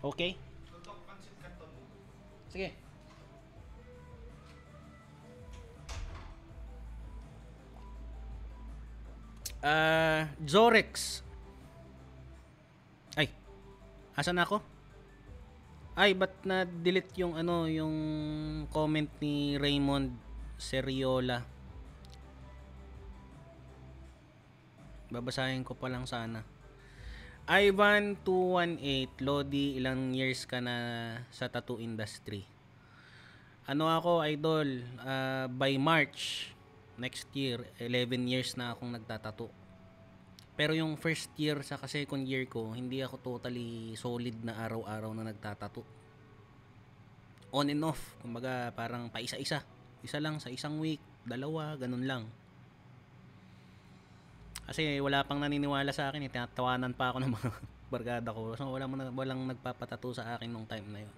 A: Okay? Sige. Uh, Zorex. Ay. Asan ako? Ay, but na-delete yung ano, yung comment ni Raymond Seriola? Babasahin ko pa lang sana. Ivan 218, Lodi, ilang years ka na sa tattoo industry? Ano ako, idol? Uh, by March next year, 11 years na akong nagtatato. Pero yung first year sa second year ko, hindi ako totally solid na araw-araw na nagtatato. On and off. Kumbaga, parang pa isa isa Isa lang sa isang week, dalawa, ganun lang. Kasi wala pang naniniwala sa akin, eh. tinatawanan pa ako ng mga barkada ko. So wala muna, walang nagpapatato sa akin nung time na 'yon.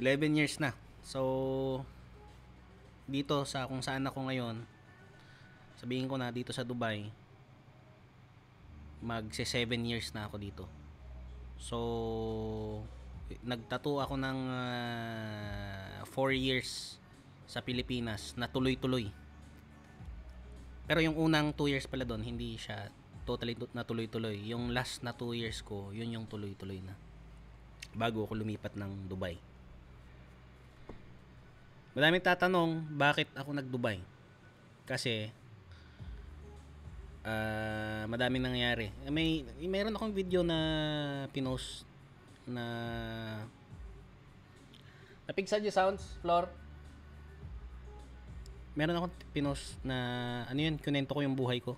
A: 11 years na. So dito sa kung saan ako ngayon, sabihin ko na dito sa Dubai, magse 7 years na ako dito. So nagtato ako ng 4 uh, ah, years sa Pilipinas na tuloy-tuloy pero yung unang 2 years pala doon, hindi siya totally natuloy tuloy Yung last na 2 years ko, yun yung tuloy-tuloy na. Bago ako lumipat ng Dubai. Madaming tatanong, bakit ako nag-Dubai? Kasi, uh, madaming nangyayari. Eh, may, mayroon akong video na pinost na napigsan yung sounds, floor meron akong pinos na ano yun, kunento ko yung buhay ko.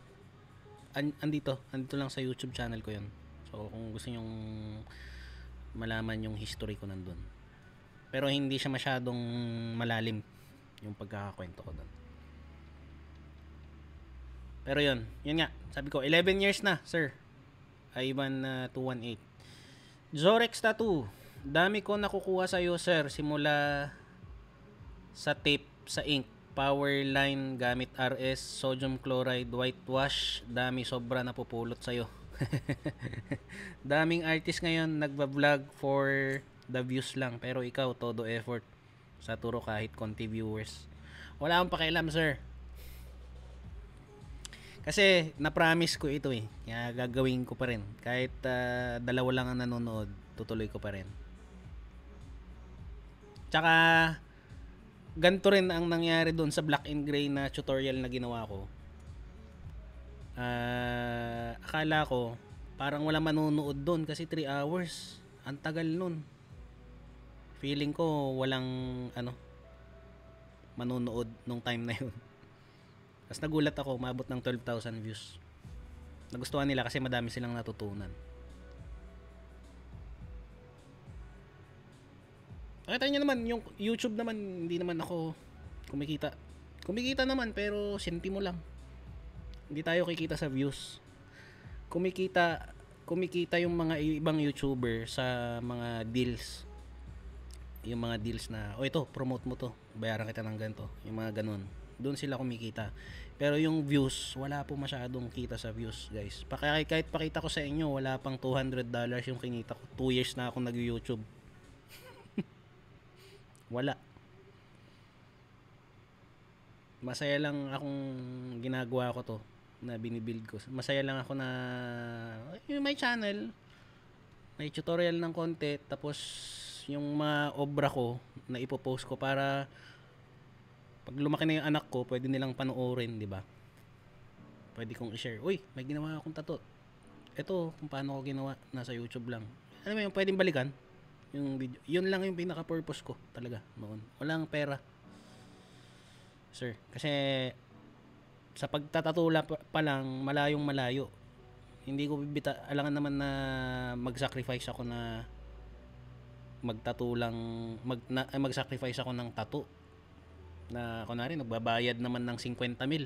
A: An- andito, andito lang sa YouTube channel ko yun. So kung gusto niyo malaman yung history ko nandun. Pero hindi siya masyadong malalim yung pagkakakwento ko doon. Pero yun, yun nga. Sabi ko, 11 years na, sir. Ivan uh, 218. Zorex Tattoo. Dami ko nakukuha sa iyo, sir, simula sa tape, sa ink, power line gamit RS, sodium chloride, whitewash, dami sobra na pupulot sa'yo. Daming artist ngayon nagba-vlog for the views lang pero ikaw todo effort sa turo kahit konti viewers. Wala akong pakialam, sir. Kasi na-promise ko ito eh. Kaya gagawin ko pa rin. Kahit uh, dalawa lang ang nanonood, tutuloy ko pa rin. Tsaka ganito rin ang nangyari doon sa black and gray na tutorial na ginawa ko. Uh, akala ko, parang wala manonood doon kasi 3 hours. Ang tagal noon. Feeling ko walang ano manonood nung time na yun. Tapos nagulat ako, maabot ng 12,000 views. Nagustuhan nila kasi madami silang natutunan. Nakita niyo naman, yung YouTube naman, hindi naman ako kumikita. Kumikita naman, pero sentimo lang. Hindi tayo kikita sa views. Kumikita, kumikita yung mga ibang YouTuber sa mga deals. Yung mga deals na, oh ito, promote mo to. Bayaran kita ng ganito. Yung mga ganun. Doon sila kumikita. Pero yung views, wala po masyadong kita sa views, guys. Pakahit, kahit pakita ko sa inyo, wala pang $200 yung kinita ko. 2 years na ako nag-YouTube wala. Masaya lang akong ginagawa ko to na binibuild ko. Masaya lang ako na yung may channel, may tutorial ng konti, tapos yung mga obra ko na ipopost ko para pag lumaki na yung anak ko, pwede nilang panoorin, di ba? Pwede kong i-share. Uy, may ginawa akong tato. Ito, kung paano ko ginawa. Nasa YouTube lang. Alam mo yung pwedeng balikan? yung video. Yun lang yung pinaka-purpose ko talaga. noon. Walang pera. Sir, kasi sa pagtatatula pa lang, malayong malayo. Hindi ko bibita, alangan naman na mag-sacrifice ako na magtatulang mag, na, eh, mag-sacrifice ako ng tato na kunwari nagbabayad naman ng 50 mil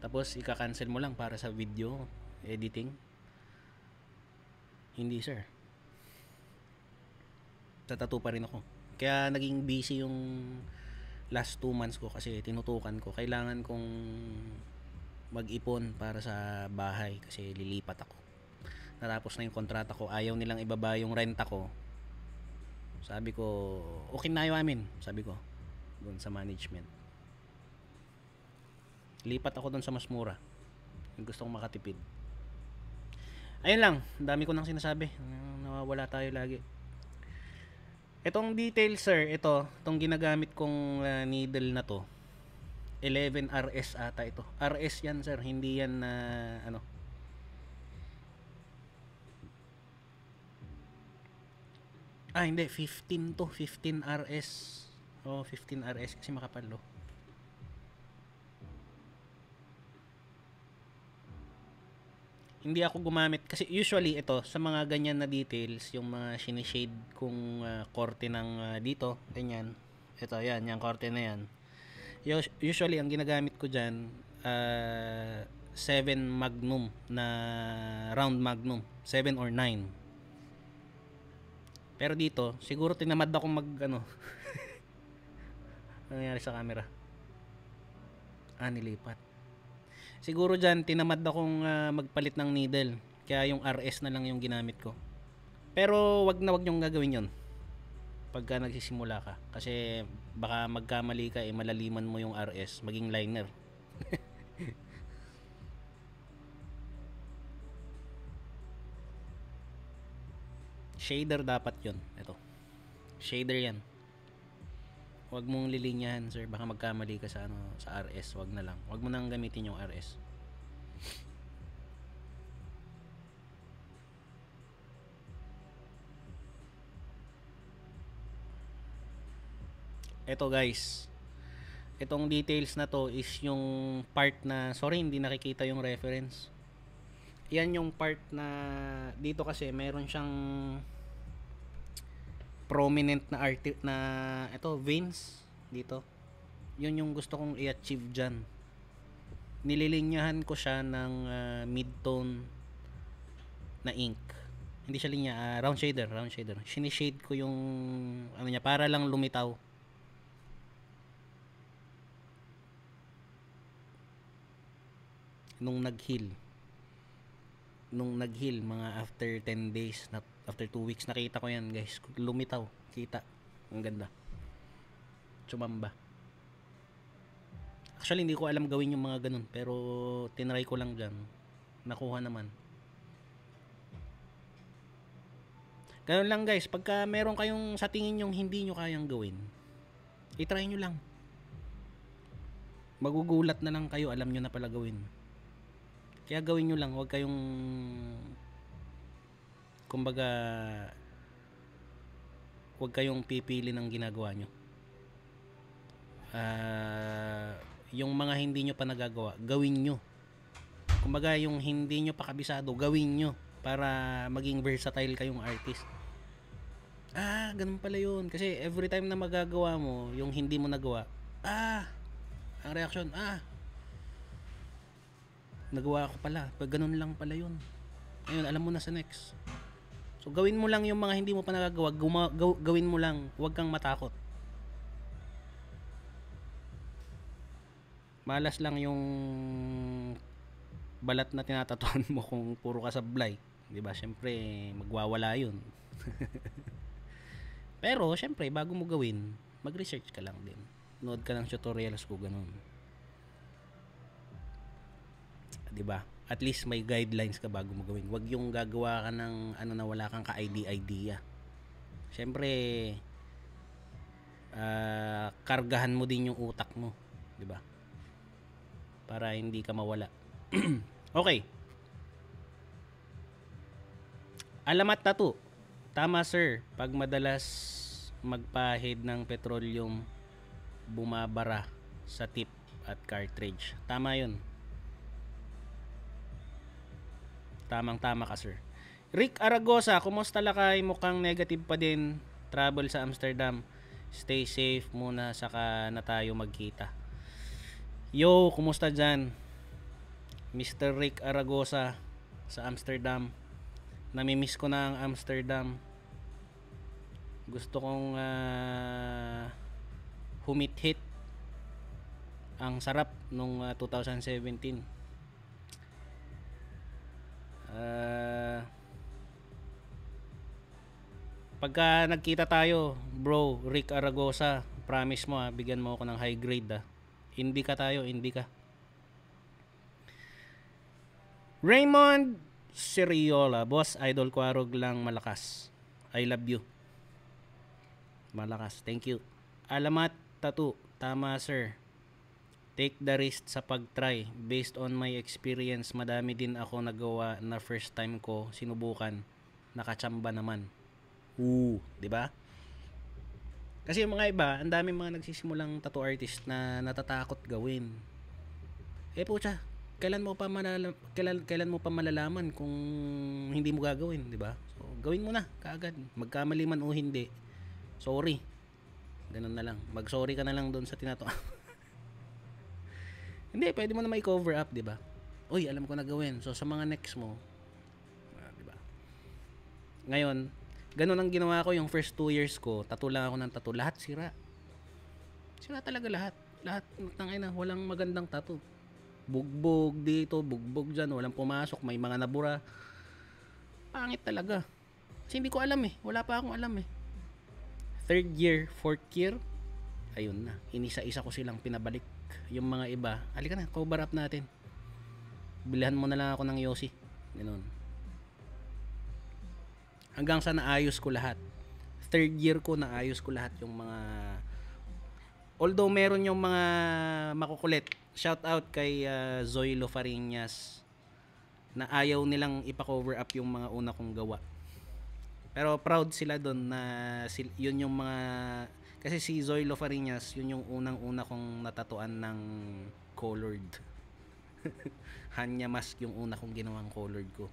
A: tapos ika-cancel mo lang para sa video editing hindi sir tatato pa rin ako. Kaya naging busy yung last 2 months ko kasi tinutukan ko. Kailangan kong mag-ipon para sa bahay kasi lilipat ako. Natapos na yung kontrata ko. Ayaw nilang ibaba yung renta ko. Sabi ko, okay na yung amin. Sabi ko, doon sa management. Lipat ako doon sa mas mura. Yung gusto kong makatipid. Ayun lang, dami ko nang sinasabi. Nawawala tayo lagi. Itong detail sir, ito, itong ginagamit kong uh, needle na to. 11 RS ata ito. RS 'yan sir, hindi 'yan na uh, ano. Ah, hindi 15 to, 15 RS. Oh, 15 RS kasi makapalo. Oh. hindi ako gumamit kasi usually ito sa mga ganyan na details yung mga sinishade kung uh, ah, korte ng uh, dito ganyan ito yan yung korte na yan usually ang ginagamit ko dyan uh, ah, 7 magnum na round magnum 7 or 9 pero dito siguro tinamad ako mag ano nangyari sa camera ah nilipat Siguro dyan, tinamad akong uh, ah, magpalit ng needle. Kaya yung RS na lang yung ginamit ko. Pero wag na wag nyong gagawin yon pagka nagsisimula ka. Kasi baka magkamali ka, eh, malaliman mo yung RS, maging liner. shader dapat yon Ito. Shader yan wag mong lilinyahan, sir. Baka magkamali ka sa ano, sa RS. wag na lang. wag mo nang gamitin yung RS. Ito guys. Itong details na to is yung part na sorry hindi nakikita yung reference. Yan yung part na dito kasi meron siyang prominent na artist na ito veins dito. Yun yung gusto kong i-achieve diyan. Nililinyahan ko siya ng uh, mid-tone na ink. Hindi siya linya, uh, round shader, round shader. Sinishade ko yung ano niya para lang lumitaw. nung nag-heal nung nag-heal mga after 10 days na After 2 weeks nakita ko yan guys. Lumitaw. Kita. Ang ganda. Tsumamba. Actually hindi ko alam gawin yung mga ganun. Pero tinry ko lang dyan. Nakuha naman. Ganun lang guys. Pagka meron kayong sa tingin yung hindi nyo kayang gawin. I-try nyo lang. Magugulat na lang kayo. Alam nyo na pala gawin. Kaya gawin nyo lang. Huwag kayong kumbaga huwag kayong pipili ng ginagawa nyo uh, yung mga hindi nyo pa nagagawa gawin nyo kumbaga yung hindi nyo pa kabisado gawin nyo para maging versatile kayong artist ah ganun pala yun kasi every time na magagawa mo yung hindi mo nagawa ah ang reaction ah nagawa ko pala pag ganun lang pala yun ayun alam mo na sa next So gawin mo lang yung mga hindi mo pa nagagawa, guma- gaw- gawin mo lang, huwag kang matakot. Malas lang yung balat na tinatatuan mo kung puro ka sa sablay. 'Di ba? Siyempre, magwawala 'yun. Pero siyempre, bago mo gawin, mag-research ka lang din. Nood ka ng tutorials ko ganun. 'Di ba? at least may guidelines ka bago mo gawin. Huwag yung gagawa ka ng ano na wala kang ka-idea. Siyempre, uh, kargahan mo din yung utak mo. di ba? Para hindi ka mawala. okay. Alamat na to. Tama sir, pag madalas magpahid ng petroleum bumabara sa tip at cartridge. Tama yun. Tamang-tama ka, sir. Rick Aragosa, kumusta lakay? Mukhang negative pa din. Travel sa Amsterdam. Stay safe muna saka na tayo magkita. Yo, kumusta dyan? Mr. Rick Aragosa sa Amsterdam. Namimiss ko na ang Amsterdam. Gusto kong uh, humit-hit. Ang sarap nung uh, ah, 2017. Uh, pagka nagkita tayo, bro, Rick Aragosa, promise mo ha, ah, bigyan mo ako ng high grade ha. Ah. Hindi ka tayo, hindi ka. Raymond Seriola, boss, idol ko arog lang malakas. I love you. Malakas, thank you. Alamat, tattoo. Tama, sir. Take the risk sa pag-try. Based on my experience, madami din ako nagawa na first time ko sinubukan. Nakachamba naman. oo 'di ba? Kasi yung mga iba, ang dami mga nagsisimulang tattoo artist na natatakot gawin. Eh putya, kailan mo pa malalaman, kailan, kailan mo pa malalaman kung hindi mo gagawin, 'di ba? So, gawin mo na kaagad, magkamali man o hindi. Sorry. Ganun na lang. Mag-sorry ka na lang doon sa tinato. Hindi, pwede mo na may cover up, di ba? Uy, alam ko na gawin. So, sa mga next mo, ah, di ba? Ngayon, ganun ang ginawa ko yung first two years ko. Tattoo lang ako ng tattoo. Lahat sira. Sira talaga lahat. Lahat, tangay na, walang magandang tattoo. Bugbog dito, bugbog dyan, walang pumasok, may mga nabura. Pangit talaga. Kasi hindi ko alam eh. Wala pa akong alam eh. Third year, fourth year, ayun na. Inisa-isa ko silang pinabalik yung mga iba halika na cover up natin bilihan mo na lang ako ng Yossi ganun hanggang sa naayos ko lahat third year ko naayos ko lahat yung mga although meron yung mga makukulit shout out kay uh, ah, Zoe Lofarinas na ayaw nilang ipa-cover up yung mga una kong gawa pero proud sila doon na sil- yun yung mga kasi si Zoilo Farinas, yun yung unang-una kong natatuan ng colored. Hanya mask yung una kong ginawang colored ko.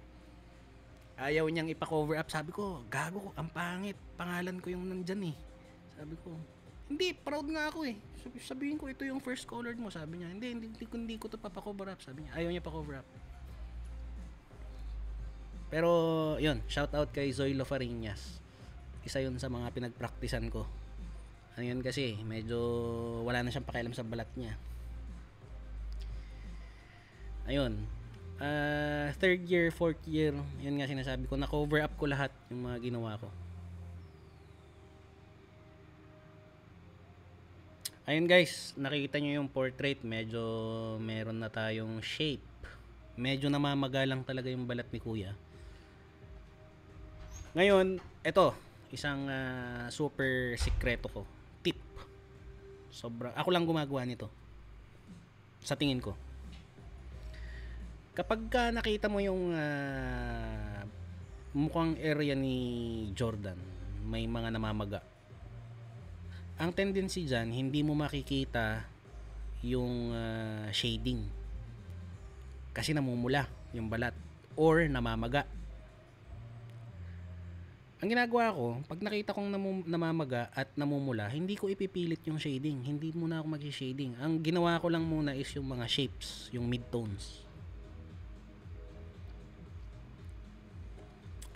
A: Ayaw niyang ipa-cover up. Sabi ko, gago, ang pangit. Pangalan ko yung nandyan eh. Sabi ko, hindi, proud nga ako eh. Sabi, sabihin ko, ito yung first colored mo. Sabi niya, hindi, hindi, hindi, hindi ko to papakover up. Sabi niya, ayaw niya pa-cover up. Pero, yun, shout out kay Zoilo Farinas. Isa yun sa mga pinagpraktisan ko ngayon ano kasi, medyo wala na siyang pakialam sa balat niya. Ayun. Uh, third year, fourth year, yun nga sinasabi ko, na-cover up ko lahat yung mga ginawa ko. Ayun guys, nakikita nyo yung portrait, medyo meron na tayong shape. Medyo namamagalang talaga yung balat ni kuya. Ngayon, ito, isang uh, super sikreto ko tip. Sobra. Ako lang gumagawa nito. Sa tingin ko. Kapag uh, nakita mo yung uh, mukhang area ni Jordan, may mga namamaga. Ang tendency dyan, hindi mo makikita yung uh, shading. Kasi namumula yung balat or namamaga ang ginagawa ko, pag nakita kong namum- namamaga at namumula, hindi ko ipipilit yung shading. Hindi muna ako mag-shading. Ang ginawa ko lang muna is yung mga shapes, yung mid-tones.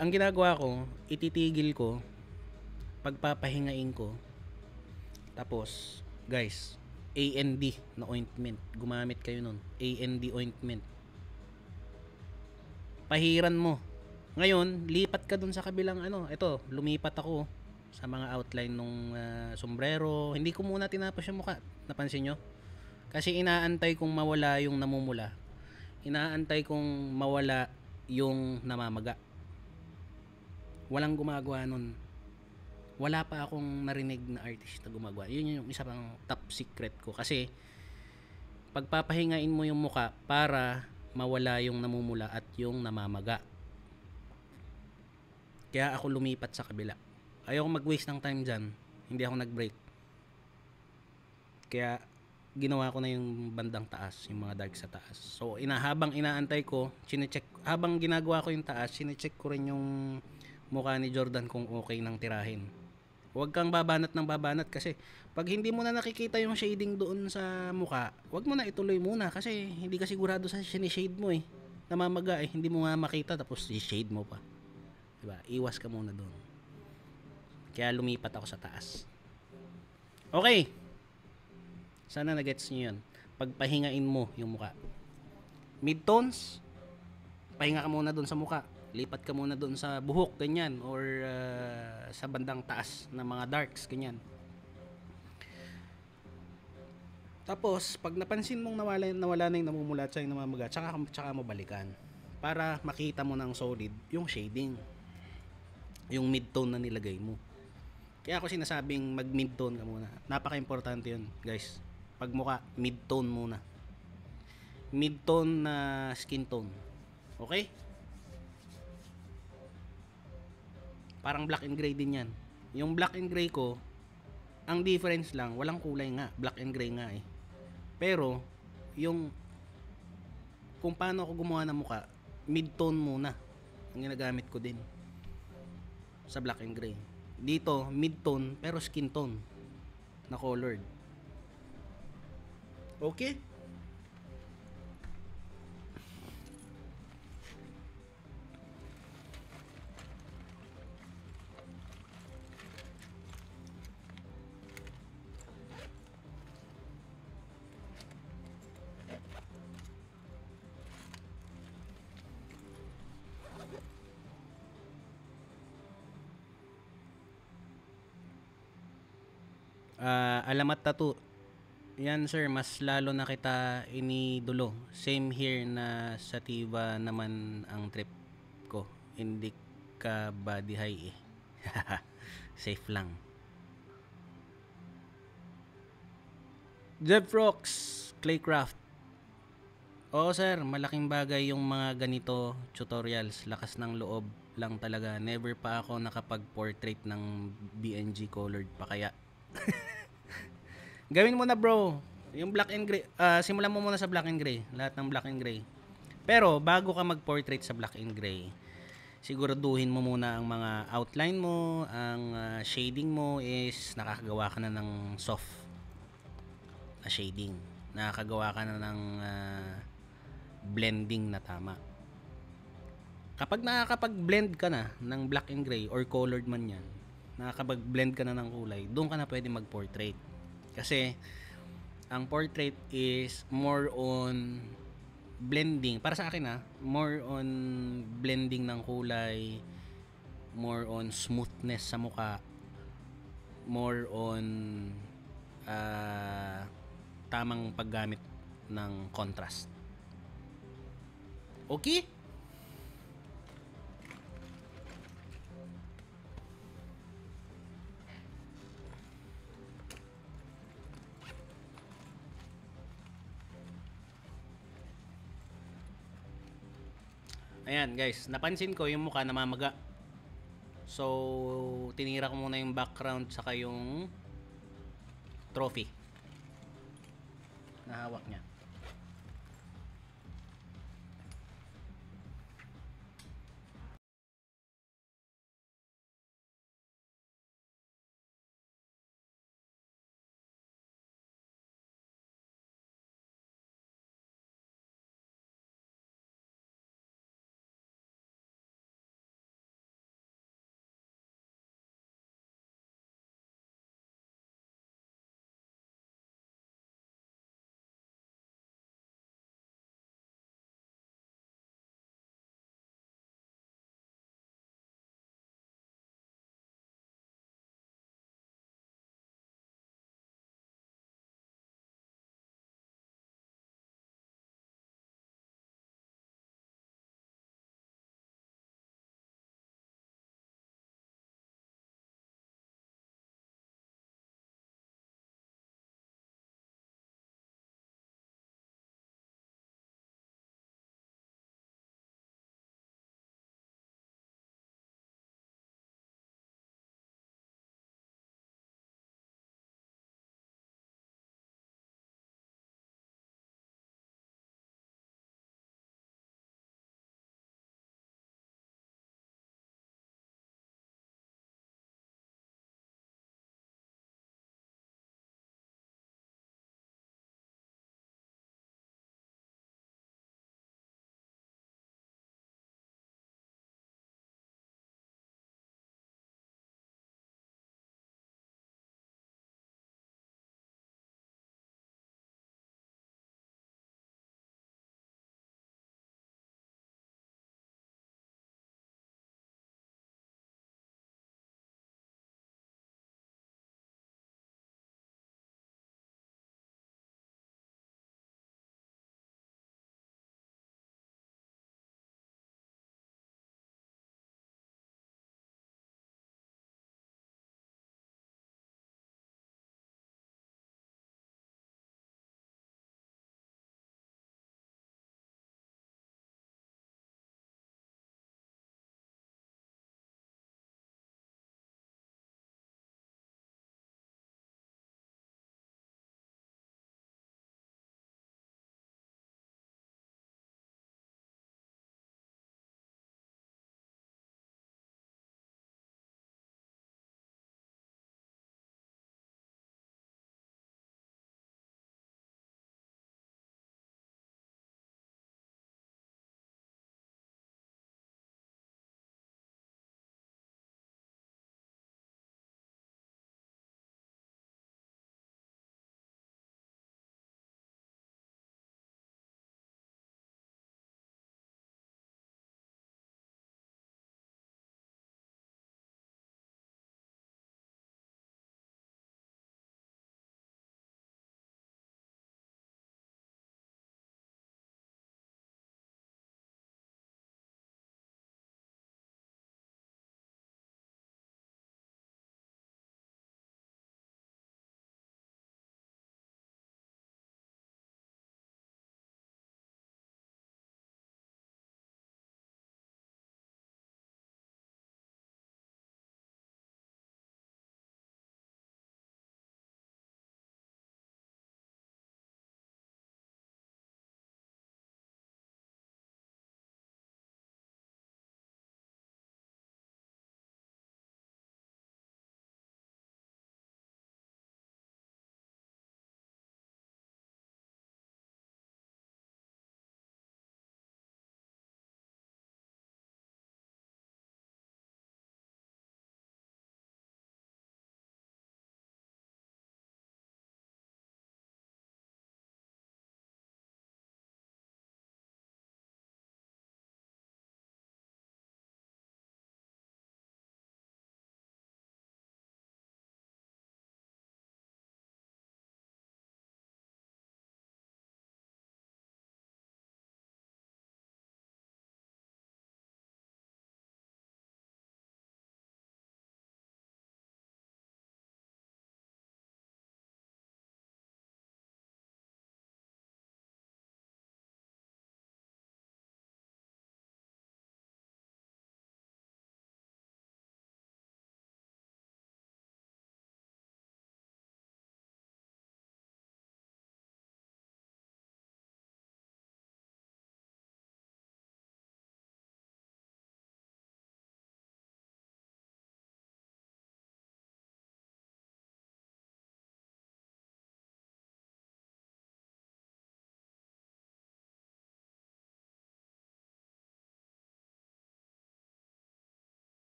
A: Ang ginagawa ko, ititigil ko, pagpapahingain ko, tapos, guys, AND na ointment. Gumamit kayo nun. AND ointment. Pahiran mo ngayon, lipat ka dun sa kabilang ano, ito, lumipat ako sa mga outline nung uh, sombrero. Hindi ko muna tinapos yung mukha. Napansin nyo? Kasi inaantay kong mawala yung namumula. Inaantay kong mawala yung namamaga. Walang gumagawa nun. Wala pa akong narinig na artist na gumagawa. Yun yung isa pang top secret ko. Kasi pagpapahingain mo yung muka para mawala yung namumula at yung namamaga kaya ako lumipat sa kabila. Ayaw mag-waste ng time dyan. Hindi ako nag-break. Kaya ginawa ko na yung bandang taas, yung mga dark sa taas. So, inahabang inaantay ko, chinecheck, habang ginagawa ko yung taas, chinecheck ko rin yung mukha ni Jordan kung okay ng tirahin. Huwag kang babanat ng babanat kasi pag hindi mo na nakikita yung shading doon sa mukha, huwag mo na ituloy muna kasi hindi ka sigurado sa shade mo eh. Namamaga eh, hindi mo nga makita tapos i shade mo pa. 'Di diba? Iwas ka muna doon. Kaya lumipat ako sa taas. Okay. Sana nagets niyo 'yon. Pagpahingain mo yung mukha. Midtones, pahinga ka muna doon sa mukha. Lipat ka muna doon sa buhok, ganyan. Or uh, sa bandang taas ng mga darks, ganyan. Tapos, pag napansin mong nawala, nawala na yung namumula at yung namamaga, tsaka, tsaka mo balikan para makita mo ng solid yung shading yung mid-tone na nilagay mo. Kaya ako sinasabing mag mid-tone ka muna. Napaka-importante yun, guys. Pag mukha, mid-tone muna. Mid-tone na skin tone. Okay? Parang black and gray din yan. Yung black and gray ko, ang difference lang, walang kulay nga. Black and gray nga eh. Pero, yung kung paano ako gumawa ng mukha, mid-tone muna. Ang ginagamit ko din sa black and gray. Dito, mid-tone pero skin tone na colored. Okay? Uh, alamat tattoo. Yan sir, mas lalo na kita inidulo. Same here na sa Tiva naman ang trip ko. Hindi ka body high eh. Safe lang. Jeff Rocks, Claycraft. Oo sir, malaking bagay yung mga ganito tutorials. Lakas ng loob lang talaga. Never pa ako nakapag-portrait ng BNG colored pa kaya Gawin mo na bro. Yung black and gray, uh, simulan mo muna sa black and gray. Lahat ng black and gray. Pero bago ka mag-portrait sa black and gray, siguraduhin mo muna ang mga outline mo, ang uh, shading mo is nakakagawa ka na ng soft na shading. Nakakagawa ka na ng uh, blending na tama. Kapag nakakapag-blend ka na ng black and gray or colored man yan, na blend ka na ng kulay, doon ka na pwede mag-portrait. Kasi, ang portrait is more on blending. Para sa akin ha, ah, more on blending ng kulay, more on smoothness sa mukha, more on uh, tamang paggamit ng contrast. Okay? Ayan guys, napansin ko yung mukha namamaga. So, tinira ko muna yung background saka yung trophy. Nahawak niya.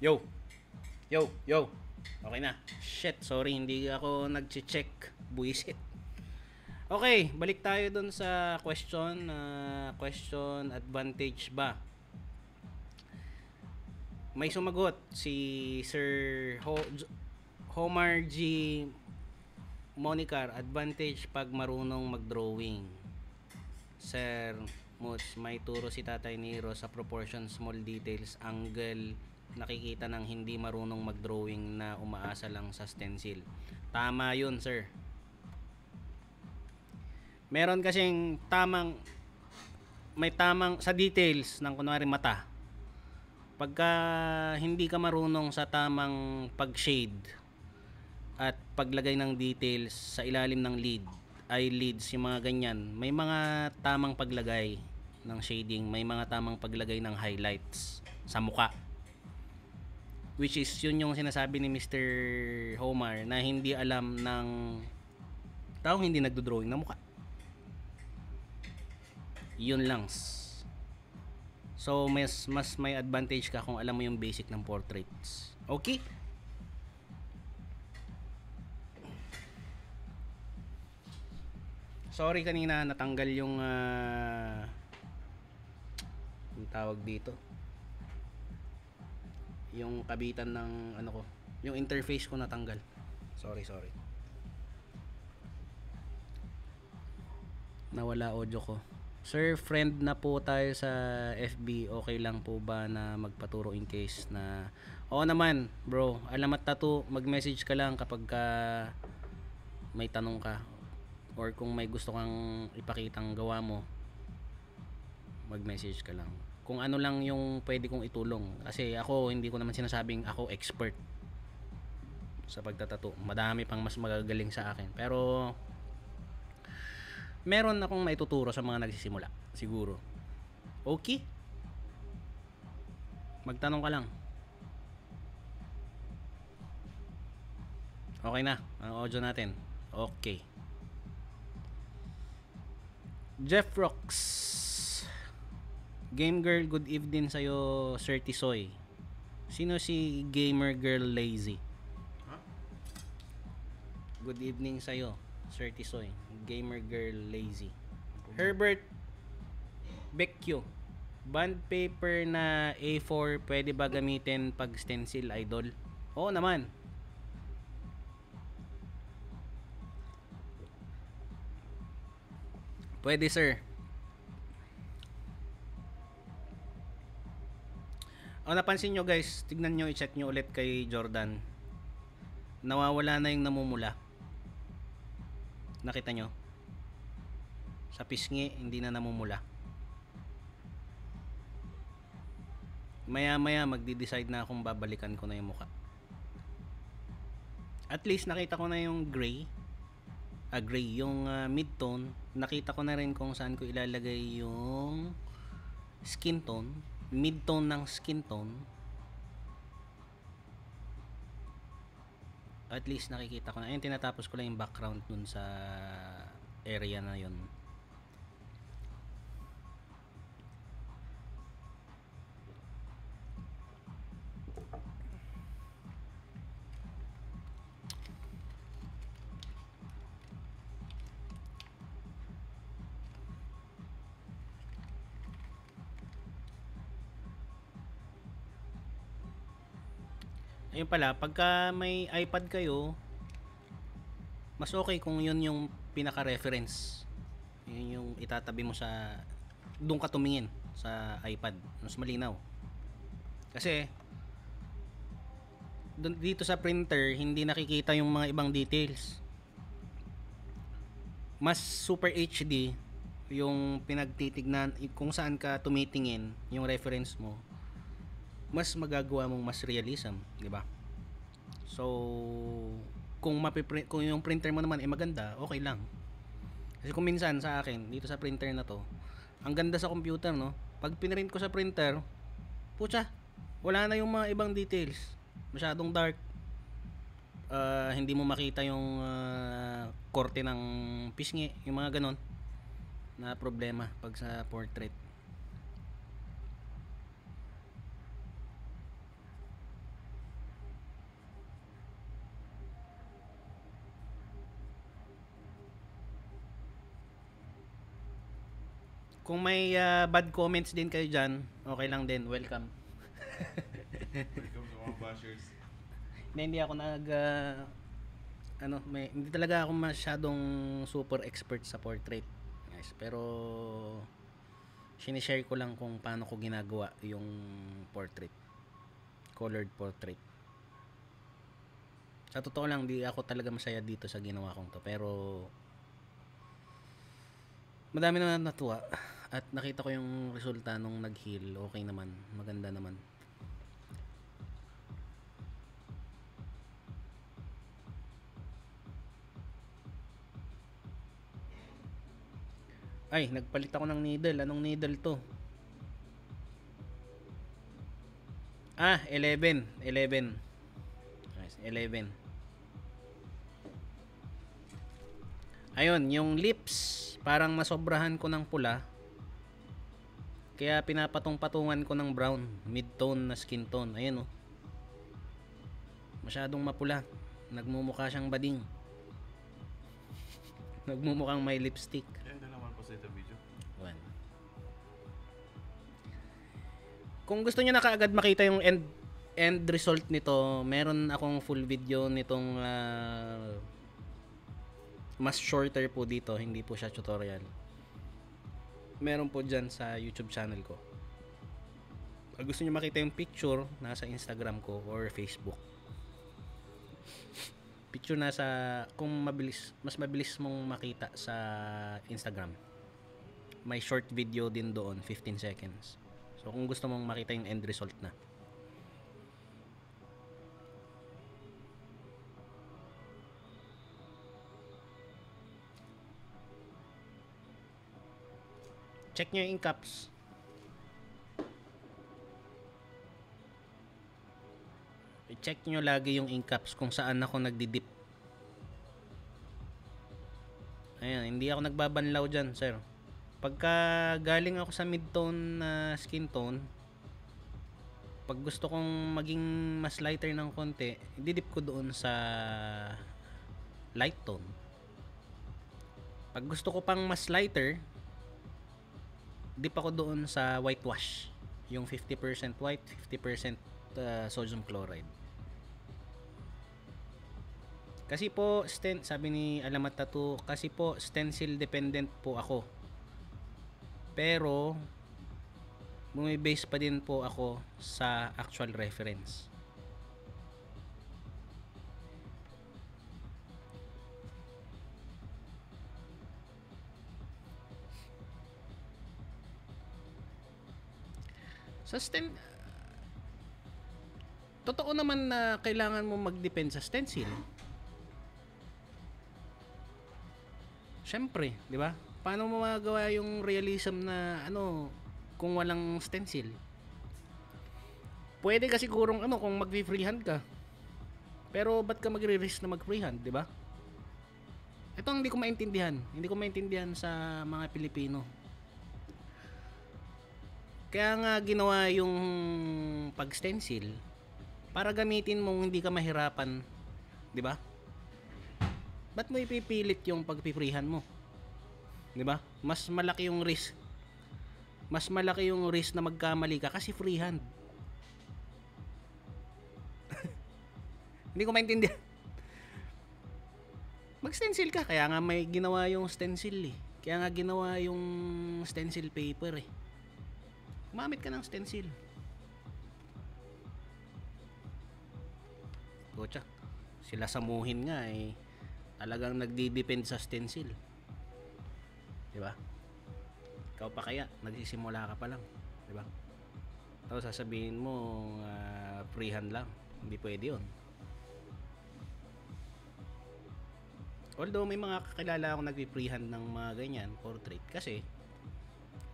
A: Yo! Yo! Yo! Okay na. Shit, sorry, hindi ako nag-check. Buisit. Okay, balik tayo dun sa question. Uh, question, advantage ba? May sumagot si Sir Ho- Homer G. Monicar, advantage pag marunong mag-drawing. Sir Moots, may turo si Tatay Nero sa proportion, small details, angle, nakikita ng hindi marunong mag-drawing na umaasa lang sa stencil. Tama yun, sir. Meron kasing tamang, may tamang, sa details ng kunwari mata. Pagka hindi ka marunong sa tamang pag-shade at paglagay ng details sa ilalim ng lead, ay leads, yung mga ganyan, may mga tamang paglagay ng shading, may mga tamang paglagay ng highlights sa mukha which is yun yung sinasabi ni Mr. Homer na hindi alam ng taong hindi nagdo-drawing ng mukha. Yun lang. So mas mas may advantage ka kung alam mo yung basic ng portraits. Okay? Sorry kanina natanggal yung uh, ah, yung tawag dito yung kabitan ng ano ko yung interface ko natanggal sorry sorry nawala audio ko sir friend na po tayo sa FB okay lang po ba na magpaturo in case na oo naman bro alamat tato mag message ka lang kapag ka may tanong ka or kung may gusto kang ipakitang gawa mo mag message ka lang kung ano lang yung pwede kong itulong kasi ako hindi ko naman sinasabing ako expert sa pagtatato madami pang mas magagaling sa akin pero meron akong maituturo sa mga nagsisimula siguro okay magtanong ka lang okay na ang audio natin okay Jeff Rocks Game Girl, good evening sa iyo, Sir Tisoy. Sino si Gamer Girl Lazy? Huh? Good evening sa iyo, Sir Tisoy. Gamer Girl Lazy. Herbert Becchio. Bond paper na A4 pwede ba gamitin pag stencil idol? Oo naman. Pwede sir. Ang oh, napansin nyo guys, tignan nyo, i-check nyo ulit kay Jordan. Nawawala na yung namumula. Nakita nyo? Sa pisngi, hindi na namumula. Maya maya, magdi-decide na kung babalikan ko na yung muka. At least nakita ko na yung gray. Ah, gray. Yung uh, mid-tone. Nakita ko na rin kung saan ko ilalagay yung skin tone mid-tone ng skin tone at least nakikita ko na ayun tinatapos ko lang yung background dun sa area na yun ayun pala, pagka may iPad kayo, mas okay kung yun yung pinaka-reference. Yun yung itatabi mo sa, doon ka tumingin sa iPad. Mas malinaw. Kasi, dito sa printer, hindi nakikita yung mga ibang details. Mas super HD yung pinagtitignan, kung saan ka tumitingin, yung reference mo mas magagawa mong mas realism, 'di ba? So kung mapiprint kung yung printer mo naman ay eh, maganda, okay lang. Kasi kung minsan sa akin dito sa printer na 'to, ang ganda sa computer, no? Pag pinrint ko sa printer, putya, wala na yung mga ibang details. Masyadong dark. Uh, hindi mo makita yung uh, korte ng pisngi, yung mga ganon na problema pag sa portrait. Kung may uh, bad comments din kayo dyan, okay lang din. Welcome. welcome to mga bashers. Hindi, hindi ako nag... Uh, ano, may, hindi talaga ako masyadong super expert sa portrait. Guys. Pero sinishare ko lang kung paano ko ginagawa yung portrait. Colored portrait. Sa totoo lang, di ako talaga masaya dito sa ginawa kong to. Pero madami naman natuwa. At nakita ko yung resulta nung nag-heal. Okay naman. Maganda naman. Ay, nagpalit ako ng needle. Anong needle to? Ah, 11. 11. Nice, 11. Ayun, yung lips, parang masobrahan ko ng pula. Kaya pinapatong-patungan ko ng brown, mid-tone na skin tone. Ayan oh. Masyadong mapula. Nagmumukha siyang bading. Nagmumukhang may lipstick. Yan na naman po sa video. One. Kung gusto niyo na kaagad makita yung end end result nito, meron akong full video nitong uh, mas shorter po dito, hindi po siya tutorial meron po dyan sa YouTube channel ko. Pag ah, gusto nyo makita yung picture, nasa Instagram ko or Facebook. Picture nasa, kung mabilis, mas mabilis mong makita sa Instagram. May short video din doon, 15 seconds. So kung gusto mong makita yung end result na. Check nyo yung incaps. I-check nyo lagi yung incaps kung saan ako nagdi-dip Ayan, hindi ako nagbabanlaw dyan, sir. Pagka galing ako sa mid-tone na uh, skin tone, pag gusto kong maging mas lighter ng konti, didip ko doon sa light tone. Pag gusto ko pang mas lighter, dip ako doon sa whitewash. Yung 50% white, 50% uh, ah, sodium chloride. Kasi po, stent, sabi ni Alamat Tattoo, kasi po, stencil dependent po ako. Pero, bumibase pa din po ako sa actual reference. Sa stem... Totoo naman na kailangan mo mag-depend sa stencil. syempre di ba? Paano mo magawa yung realism na ano kung walang stencil? Pwede kasi sigurong ano kung mag-freehand ka. Pero ba't ka magre-risk na mag-freehand, di ba? Ito ang hindi ko maintindihan. Hindi ko maintindihan sa mga Pilipino kaya nga ginawa yung pag-stencil para gamitin mo hindi ka mahirapan, 'di ba? Ba't mo ipipilit yung pagpiprihan mo? 'Di ba? Mas malaki yung risk. Mas malaki yung risk na magkamali ka kasi freehand. hindi ko maintindihan. Mag-stencil ka. Kaya nga may ginawa yung stencil eh. Kaya nga ginawa yung stencil paper eh gumamit ka ng stencil Gocha sila samuhin nga eh talagang nagdi-depend sa stencil di ba ikaw pa kaya nagsisimula ka pa lang di ba tapos sasabihin mo uh, freehand lang hindi pwede 'yon. although may mga kakilala akong nagpi-freehand ng mga ganyan portrait kasi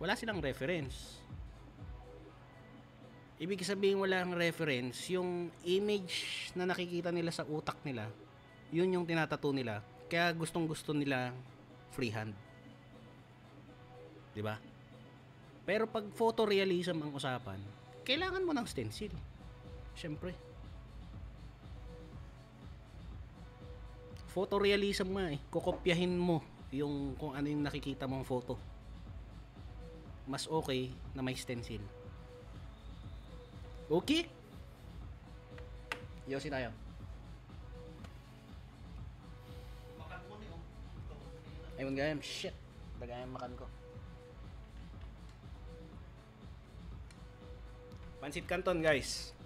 A: wala silang reference Ibig sabihin wala ang reference, yung image na nakikita nila sa utak nila, yun yung tinatato nila. Kaya gustong gusto nila freehand. 'Di ba? Pero pag photorealism ang usapan, kailangan mo ng stencil. Siyempre. Photorealism nga eh. Kokopyahin mo yung kung ano yung nakikita mong photo. Mas okay na may stencil. Okay? Yosi tayo. Makan mo niyo. Ayun gayam, shit. Dagayang makan ko. Pansit Canton guys.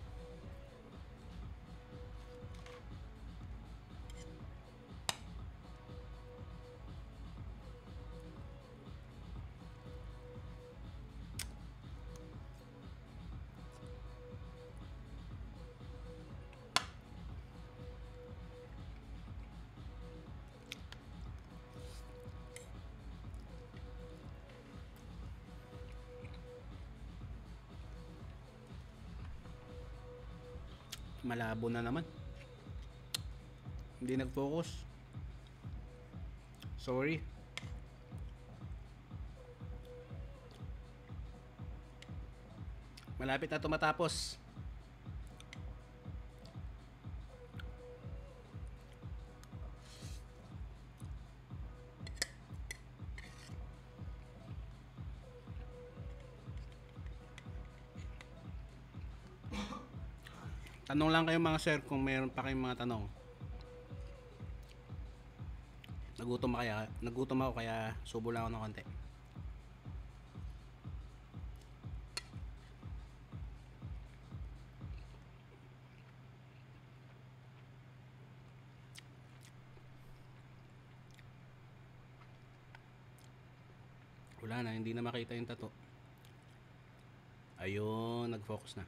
A: malabo na naman hindi nag-focus sorry malapit na tumatapos Magtanong lang kayo mga sir kung mayroon pa kayong mga tanong. Nagutom kaya, nagutom ako kaya subo lang ako ng konti. wala na, hindi na makita yung tato. Ayun, nag-focus na.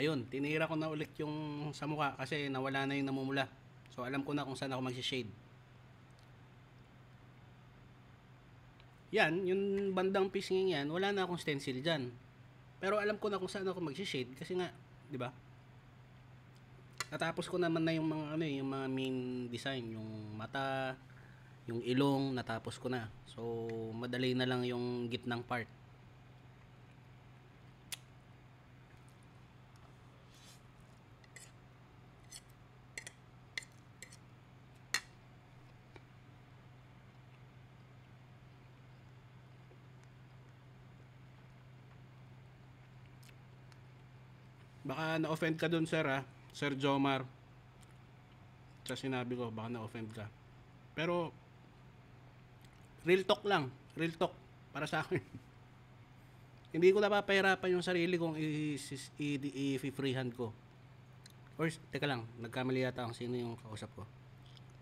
A: ayun, tinira ko na ulit yung sa mukha kasi nawala na yung namumula. So alam ko na kung saan ako magsi-shade. Yan, yung bandang pisngin yan, wala na akong stencil diyan. Pero alam ko na kung saan ako magsi-shade kasi nga, 'di ba? Natapos ko naman na yung mga ano, eh, yung mga main design, yung mata, yung ilong, natapos ko na. So madali na lang yung gitnang part. baka na-offend ka doon sir ha, Sir Jomar. Sa sinabi ko, baka na-offend ka. Pero, real talk lang. Real talk. Para sa akin. Hindi ko napapahirapan yung sarili kong i-freehand ko. Or, teka lang, nagkamali yata ang sino yung kausap ko.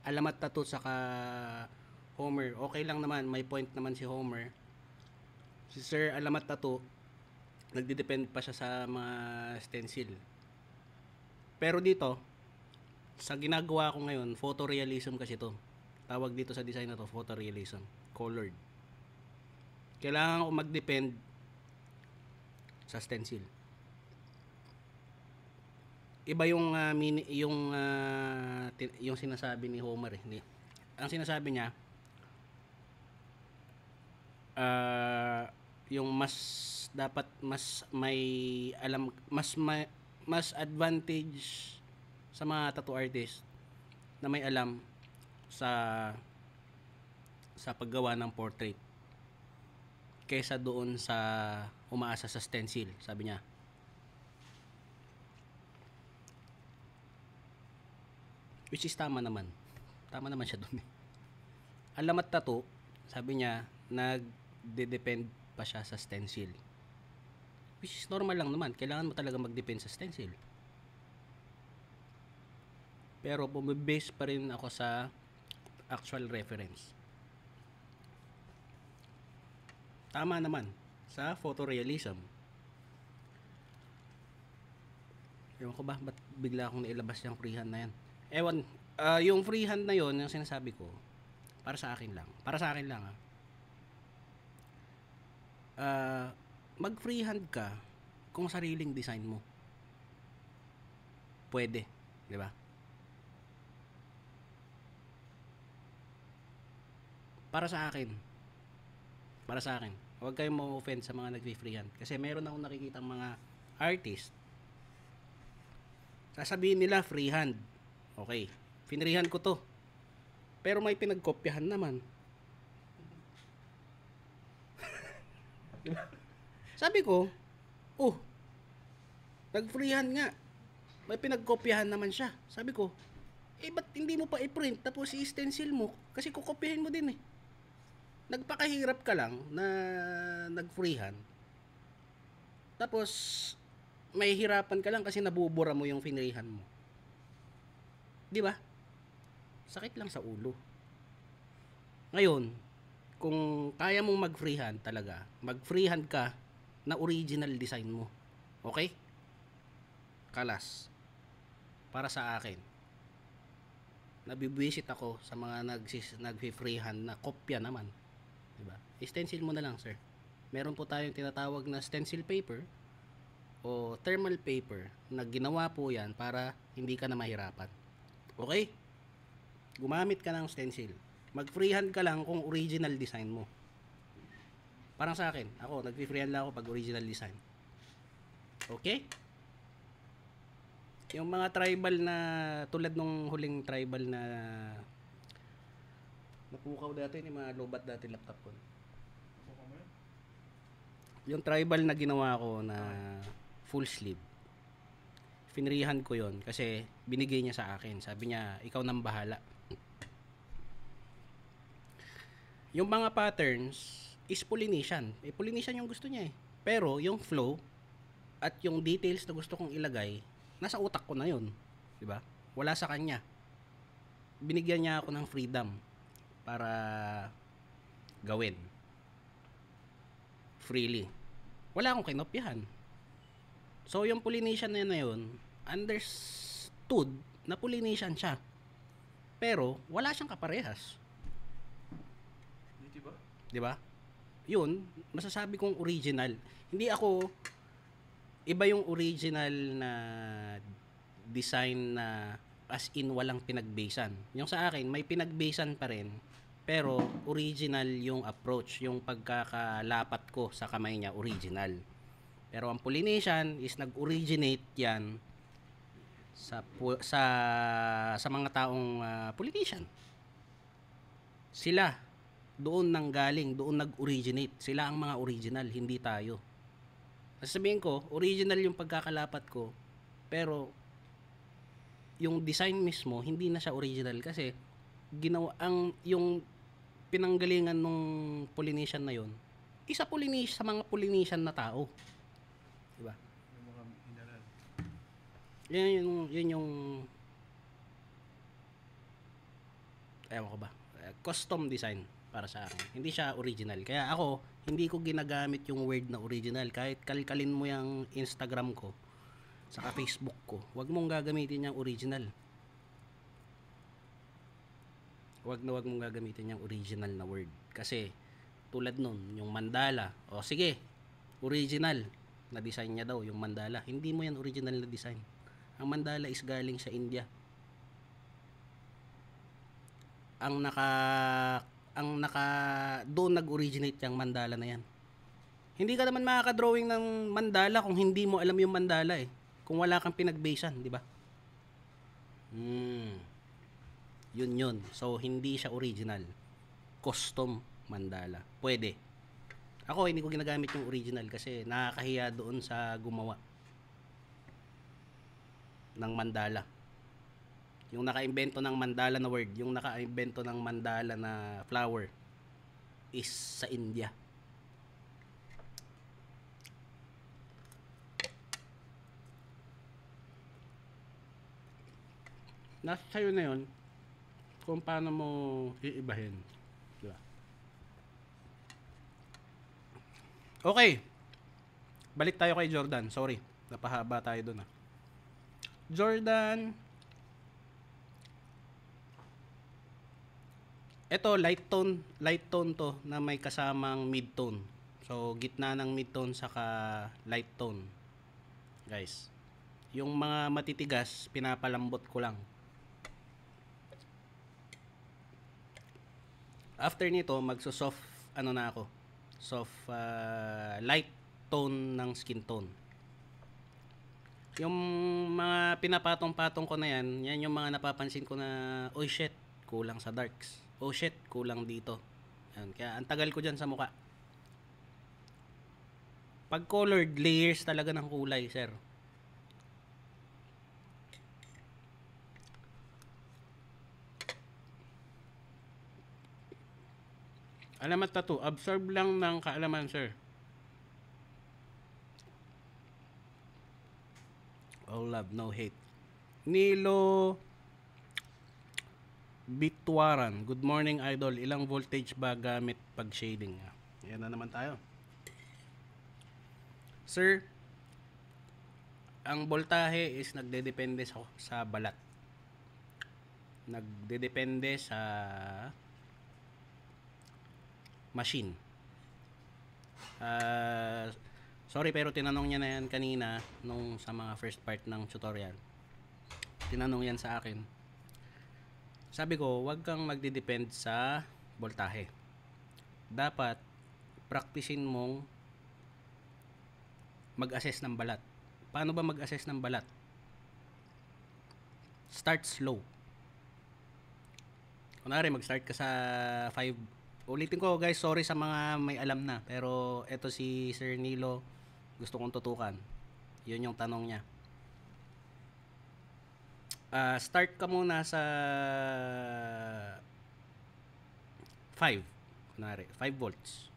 A: Alamat tatot saka Homer. Okay lang naman, may point naman si Homer. Si Sir Alamat Tato, nagdidepend pa siya sa mga stencil. Pero dito, sa ginagawa ko ngayon, photorealism kasi to. Tawag dito sa design na to, photorealism. Colored. Kailangan ko mag-depend sa stencil. Iba yung uh, mini, yung uh, yung sinasabi ni Homer eh. Ang sinasabi niya uh, yung mas dapat mas may alam mas may, mas advantage sa mga tattoo artist na may alam sa sa paggawa ng portrait kaysa doon sa umaasa sa stencil, sabi niya. Which is tama naman. Tama naman siya doon. Eh. alam at tato, sabi niya, nagde-depend pa siya sa stencil. Which is normal lang naman. Kailangan mo talaga mag-depend sa stencil. Pero bumibase pa rin ako sa actual reference. Tama naman sa photorealism. Ewan ko ba, ba't bigla akong nailabas yung freehand na yan? Ewan, uh, yung freehand na yon yung sinasabi ko, para sa akin lang. Para sa akin lang ha ah uh, ah, mag freehand ka kung sariling design mo. Pwede, di ba? Para sa akin. Para sa akin. Huwag kayong ma-offend sa mga nag freehand Kasi meron akong nakikita mga artist. Sasabihin nila freehand. Okay. Finrihan ko to. Pero may pinagkopyahan naman. Sabi ko, oh, nag-freehand nga. May pinagkopyahan naman siya. Sabi ko, eh ba't hindi mo pa i-print tapos i-stencil mo? Kasi kukopyahin mo din eh. Nagpakahirap ka lang na nag-freehand. Tapos, may hirapan ka lang kasi nabubura mo yung finrihan mo. Di ba? Sakit lang sa ulo. Ngayon, kung kaya mong mag-freehand talaga, mag-freehand ka na original design mo. Okay? Kalas. Para sa akin. Nabibisit ako sa mga nagsis, nag-freehand na kopya naman. Diba? I-stencil mo na lang, sir. Meron po tayong tinatawag na stencil paper o thermal paper na ginawa po yan para hindi ka na mahirapan. Okay? Gumamit ka ng stencil Mag-freehand ka lang kung original design mo. Parang sa akin, ako, nag-freehand lang ako pag original design. Okay? Yung mga tribal na, tulad nung huling tribal na napukaw dati ni mga lobat dati laptop ko. Yung tribal na ginawa ko na full sleeve. Finrihan ko yon kasi binigay niya sa akin. Sabi niya, ikaw nang bahala Yung mga patterns is Polynesian. Eh, Polynesian yung gusto niya eh. Pero yung flow at yung details na gusto kong ilagay, nasa utak ko na yun. ba? Diba? Wala sa kanya. Binigyan niya ako ng freedom para gawin. Freely. Wala akong kinopyahan. So, yung Polynesian na yun, understood na Polynesian siya. Pero, wala siyang kaparehas. 'di ba? 'Yun, masasabi kong original. Hindi ako iba yung original na design na as in walang pinagbasan. Yung sa akin, may pinagbasan pa rin pero original yung approach, yung pagkakalapat ko sa kamay niya original. Pero ang Polynesian is nag-originate 'yan sa sa sa mga taong uh, Polynesian. Sila doon nang galing, doon nag-originate. Sila ang mga original, hindi tayo. Sasabihin ko, original yung pagkakalapat ko, pero yung design mismo, hindi na siya original kasi ginawa ang yung pinanggalingan nung Polynesian na yon isa Polynesian sa mga Polynesian na tao. Di ba? Yan yung, yun yung ewan ko ba, eh, custom design para sa akin. Hindi siya original. Kaya ako, hindi ko ginagamit yung word na original. Kahit kalkalin mo yung Instagram ko, sa Facebook ko, wag mong gagamitin yung original. Wag na wag mong gagamitin yung original na word. Kasi, tulad nun, yung mandala, o sige, original na design niya daw, yung mandala. Hindi mo yan original na design. Ang mandala is galing sa India. Ang naka ang naka doon nag-originate yung mandala na yan. Hindi ka naman makaka-drawing ng mandala kung hindi mo alam yung mandala eh. Kung wala kang pinagbasean, di ba? Hmm. Yun yun. So, hindi siya original. Custom mandala. Pwede. Ako, hindi ko ginagamit yung original kasi nakakahiya doon sa gumawa ng mandala. Yung naka nakaimbento ng mandala na word, yung naka nakaimbento ng mandala na flower is sa India. Nasa sa'yo na yun kung paano mo iibahin. Diba? Okay. Balik tayo kay Jordan. Sorry. Napahaba tayo doon ah. Jordan, Ito, light tone. Light tone to na may kasamang mid-tone. So, gitna ng mid-tone saka light tone. Guys, yung mga matitigas, pinapalambot ko lang. After nito, magso-soft ano na ako. Soft uh, light tone ng skin tone. Yung mga pinapatong-patong ko na yan, yan yung mga napapansin ko na, oh shit, kulang sa darks oh shit, kulang dito. Yan. Kaya ang tagal ko dyan sa mukha. Pag colored, layers talaga ng kulay, sir. Alamat na to. Absorb lang ng kaalaman, sir. All love, no hate. Nilo Bitwaran. Good morning, Idol. Ilang voltage ba gamit pag shading? Ayan na naman tayo. Sir, ang voltahe is nagdedepende sa, sa balat. Nagdedepende sa machine. Uh, sorry pero tinanong niya na yan kanina nung sa mga first part ng tutorial. Tinanong yan sa akin sabi ko, huwag kang magdidepend sa voltahe. Dapat, praktisin mong mag-assess ng balat. Paano ba mag-assess ng balat? Start slow. Kunwari, mag-start ka sa 5. Ulitin ko guys, sorry sa mga may alam na. Pero eto si Sir Nilo, gusto kong tutukan. Yun yung tanong niya uh, start ka muna sa 5. Kunwari, 5 volts.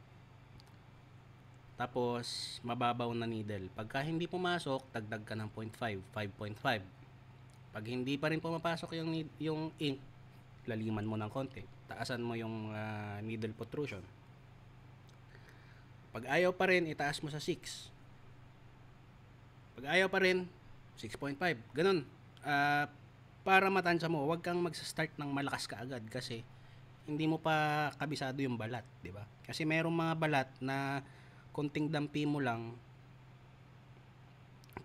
A: Tapos, mababaw na needle. Pagka hindi pumasok, dagdag ka ng 0.5, 5.5. Pag hindi pa rin pumapasok yung, yung ink, laliman mo ng konti. Taasan mo yung uh, needle protrusion. Pag ayaw pa rin, itaas mo sa 6. Pag ayaw pa rin, 6.5. Ganun. Uh, para matansya mo, huwag kang mag start ng malakas ka agad kasi hindi mo pa kabisado yung balat, di ba? Kasi mayroong mga balat na konting dampi mo lang,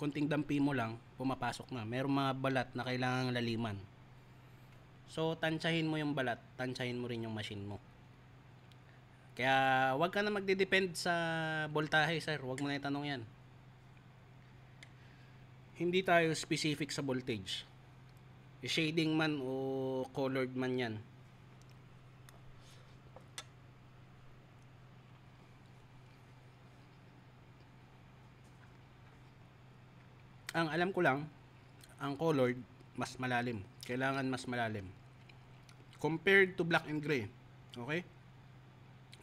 A: konting dampi mo lang, pumapasok na. Mayroong mga balat na kailangang laliman. So, tansyahin mo yung balat, tansyahin mo rin yung machine mo. Kaya, huwag ka na magdedepend sa voltahe, sir. Huwag mo na itanong yan. Hindi tayo specific sa voltage shading man o colored man yan ang alam ko lang ang colored mas malalim kailangan mas malalim compared to black and gray okay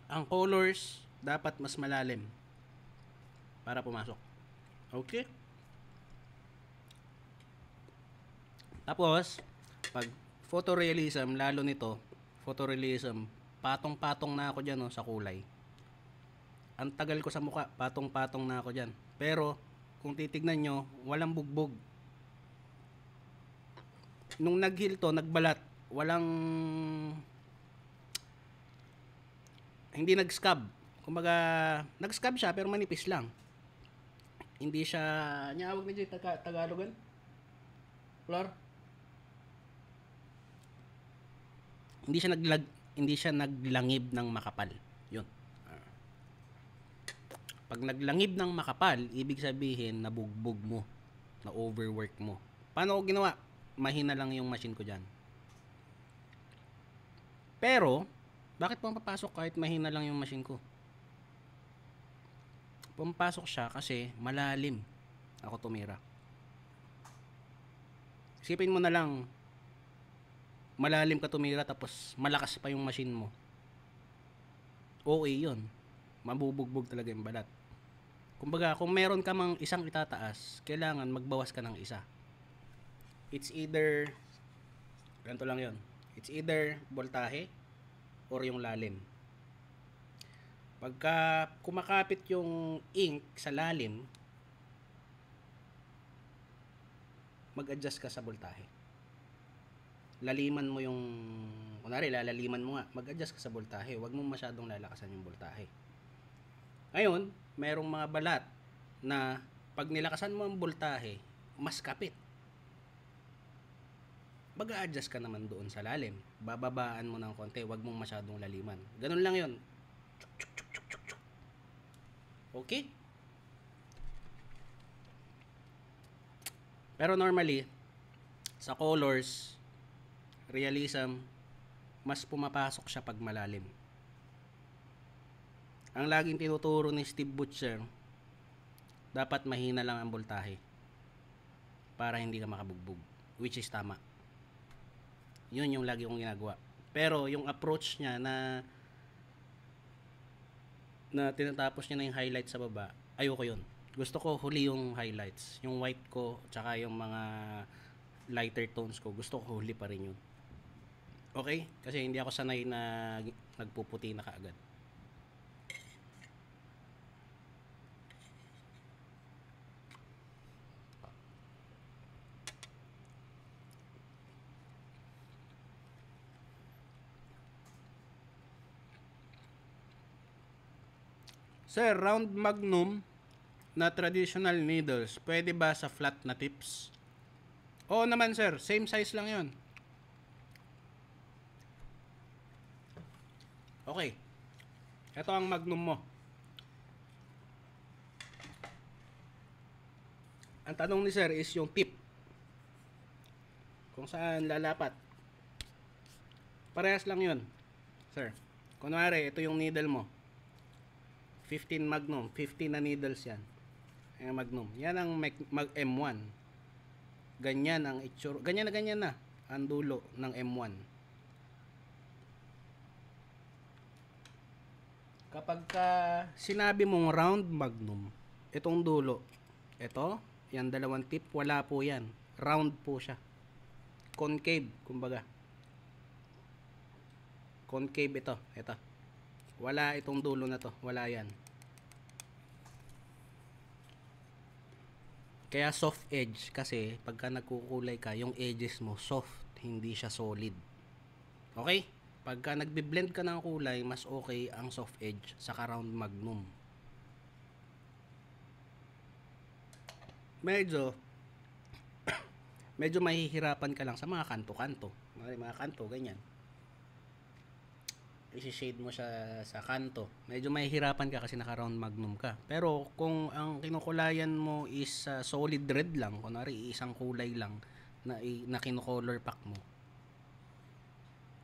A: ang colors dapat mas malalim para pumasok okay Tapos, pag photorealism, lalo nito, photorealism, patong-patong na ako dyan no, oh, sa kulay. Ang tagal ko sa mukha, patong-patong na ako dyan. Pero, kung titignan nyo, walang bugbog. Nung naghil to, nagbalat, walang hindi nag-scab. Kumbaga, nag-scab siya pero manipis lang. Hindi siya, niya na medyo taga, Tagalogan? Floor? hindi siya naglag hindi siya naglangib ng makapal. Yun. pag naglangib ng makapal, ibig sabihin nabugbog mo, na overwork mo. Paano ko ginawa? Mahina lang yung machine ko diyan. Pero bakit papasok kahit mahina lang yung machine ko? Pumapasok siya kasi malalim ako tumira. Isipin mo na lang malalim ka tumira tapos malakas pa yung machine mo, okay yun. Mabubugbog talaga yung balat. Kumbaga, kung meron ka mang isang itataas, kailangan magbawas ka ng isa. It's either, ganito lang yon It's either voltahe or yung lalim. Pagka kumakapit yung ink sa lalim, mag-adjust ka sa voltahe laliman mo yung kunwari lalaliman mo nga mag-adjust ka sa boltahe wag mo masyadong lalakasan yung boltahe ngayon merong mga balat na pag nilakasan mo ang boltahe mas kapit mag-adjust ka naman doon sa lalim bababaan mo ng konti wag mong masyadong laliman ganun lang yun okay pero normally sa colors realism, mas pumapasok siya pag malalim. Ang laging tinuturo ni Steve Butcher, dapat mahina lang ang boltahe para hindi ka makabugbog, which is tama. Yun yung lagi kong ginagawa. Pero yung approach niya na na tinatapos niya na yung highlights sa baba, ayoko yun. Gusto ko huli yung highlights. Yung white ko, tsaka yung mga lighter tones ko, gusto ko huli pa rin yun. Okay? Kasi hindi ako sanay na nagpuputi na kaagad. Sir, round magnum na traditional needles, pwede ba sa flat na tips? Oo naman sir, same size lang yon. Okay. Ito ang magnum mo. Ang tanong ni sir is yung tip. Kung saan lalapat. Parehas lang yun. Sir, kunwari, ito yung needle mo. 15 magnum. 15 na needles yan. Ayan magnum. Yan ang mag M1. Ganyan ang itsura. Ganyan na ganyan na ang dulo ng M1. Kapag ka sinabi mong round magnum, itong dulo, ito, yan dalawang tip, wala po yan. Round po siya. Concave, kumbaga. Concave ito, ito. Wala itong dulo na to, wala yan. Kaya soft edge kasi pagka nagkukulay ka, yung edges mo soft, hindi siya solid. Okay? Pagka nagbe-blend ka ng kulay, mas okay ang soft edge sa round magnum. Medyo medyo mahihirapan ka lang sa mga kanto-kanto. Mga, mga kanto, ganyan. I-shade mo sa, sa kanto. Medyo mahihirapan ka kasi naka-round magnum ka. Pero kung ang kinukulayan mo is uh, solid red lang, kunwari isang kulay lang na, na kinocolor pack mo,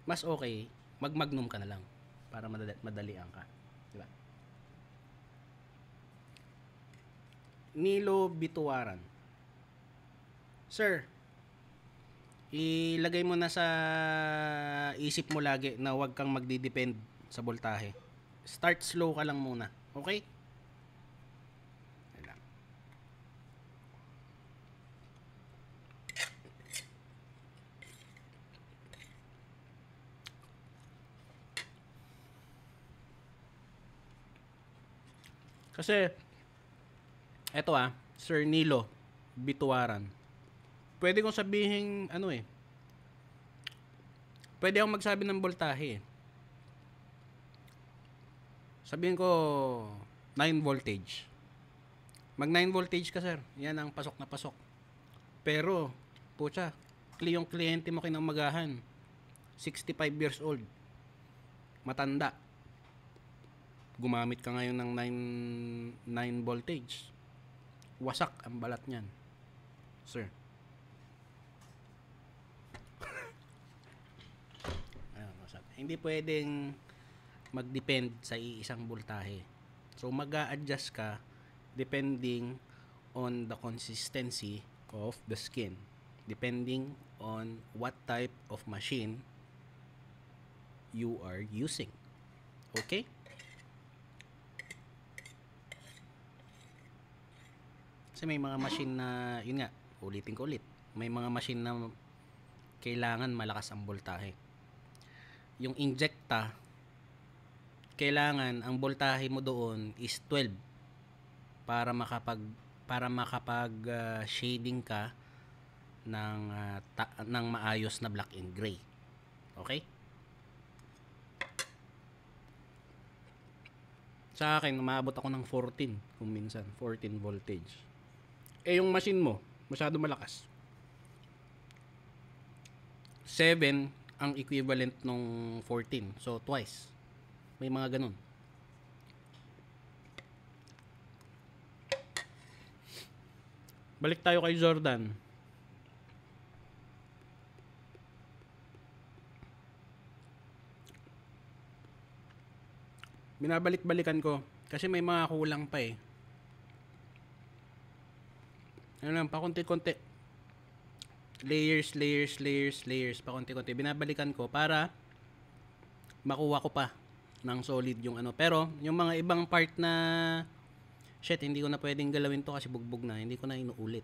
A: mas okay, mag-magnum ka na lang para madali, madalian ka. Di ba? Milo Bituaran. Sir, ilagay mo na sa isip mo lagi na huwag kang magdidepend sa voltahe. Start slow ka lang muna. Okay? Kasi, eto ah, Sir Nilo Bituaran. Pwede kong sabihin, ano eh, pwede akong magsabi ng voltahe eh. Sabihin ko, 9 voltage. Mag 9 voltage ka, sir. Yan ang pasok na pasok. Pero, pucha, yung kliyente mo kinamagahan. 65 years old. Matanda gumamit ka ngayon ng 9, 9 voltage, wasak ang balat niyan. Sir. Ayun, wasak. Hindi pwedeng mag-depend sa iisang voltahe. So, mag adjust ka depending on the consistency of the skin. Depending on what type of machine you are using. Okay? Kasi may mga machine na, yun nga, ulitin ko ulit. May mga machine na kailangan malakas ang boltahe. Yung injecta, kailangan ang boltahe mo doon is 12 para makapag para makapag uh, shading ka ng uh, ta- ng maayos na black and gray. Okay? Sa akin, umabot ako ng 14 kung minsan. 14 voltage eh yung machine mo, masyado malakas. 7 ang equivalent nung 14. So, twice. May mga ganun. Balik tayo kay Jordan. Binabalik-balikan ko kasi may mga kulang pa eh ano lang, pakunti-kunti. Layers, layers, layers, layers, pakunti-kunti. Binabalikan ko para makuha ko pa ng solid yung ano. Pero, yung mga ibang part na, shit, hindi ko na pwedeng galawin to kasi bugbog na, hindi ko na inuulit.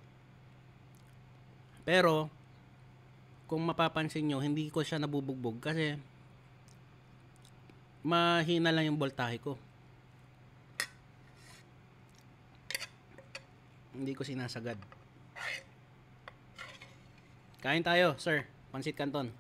A: Pero, kung mapapansin nyo, hindi ko siya nabubugbog kasi mahina lang yung voltahe ko. Hindi ko sinasagad. Kain tayo, sir. Pansit Canton.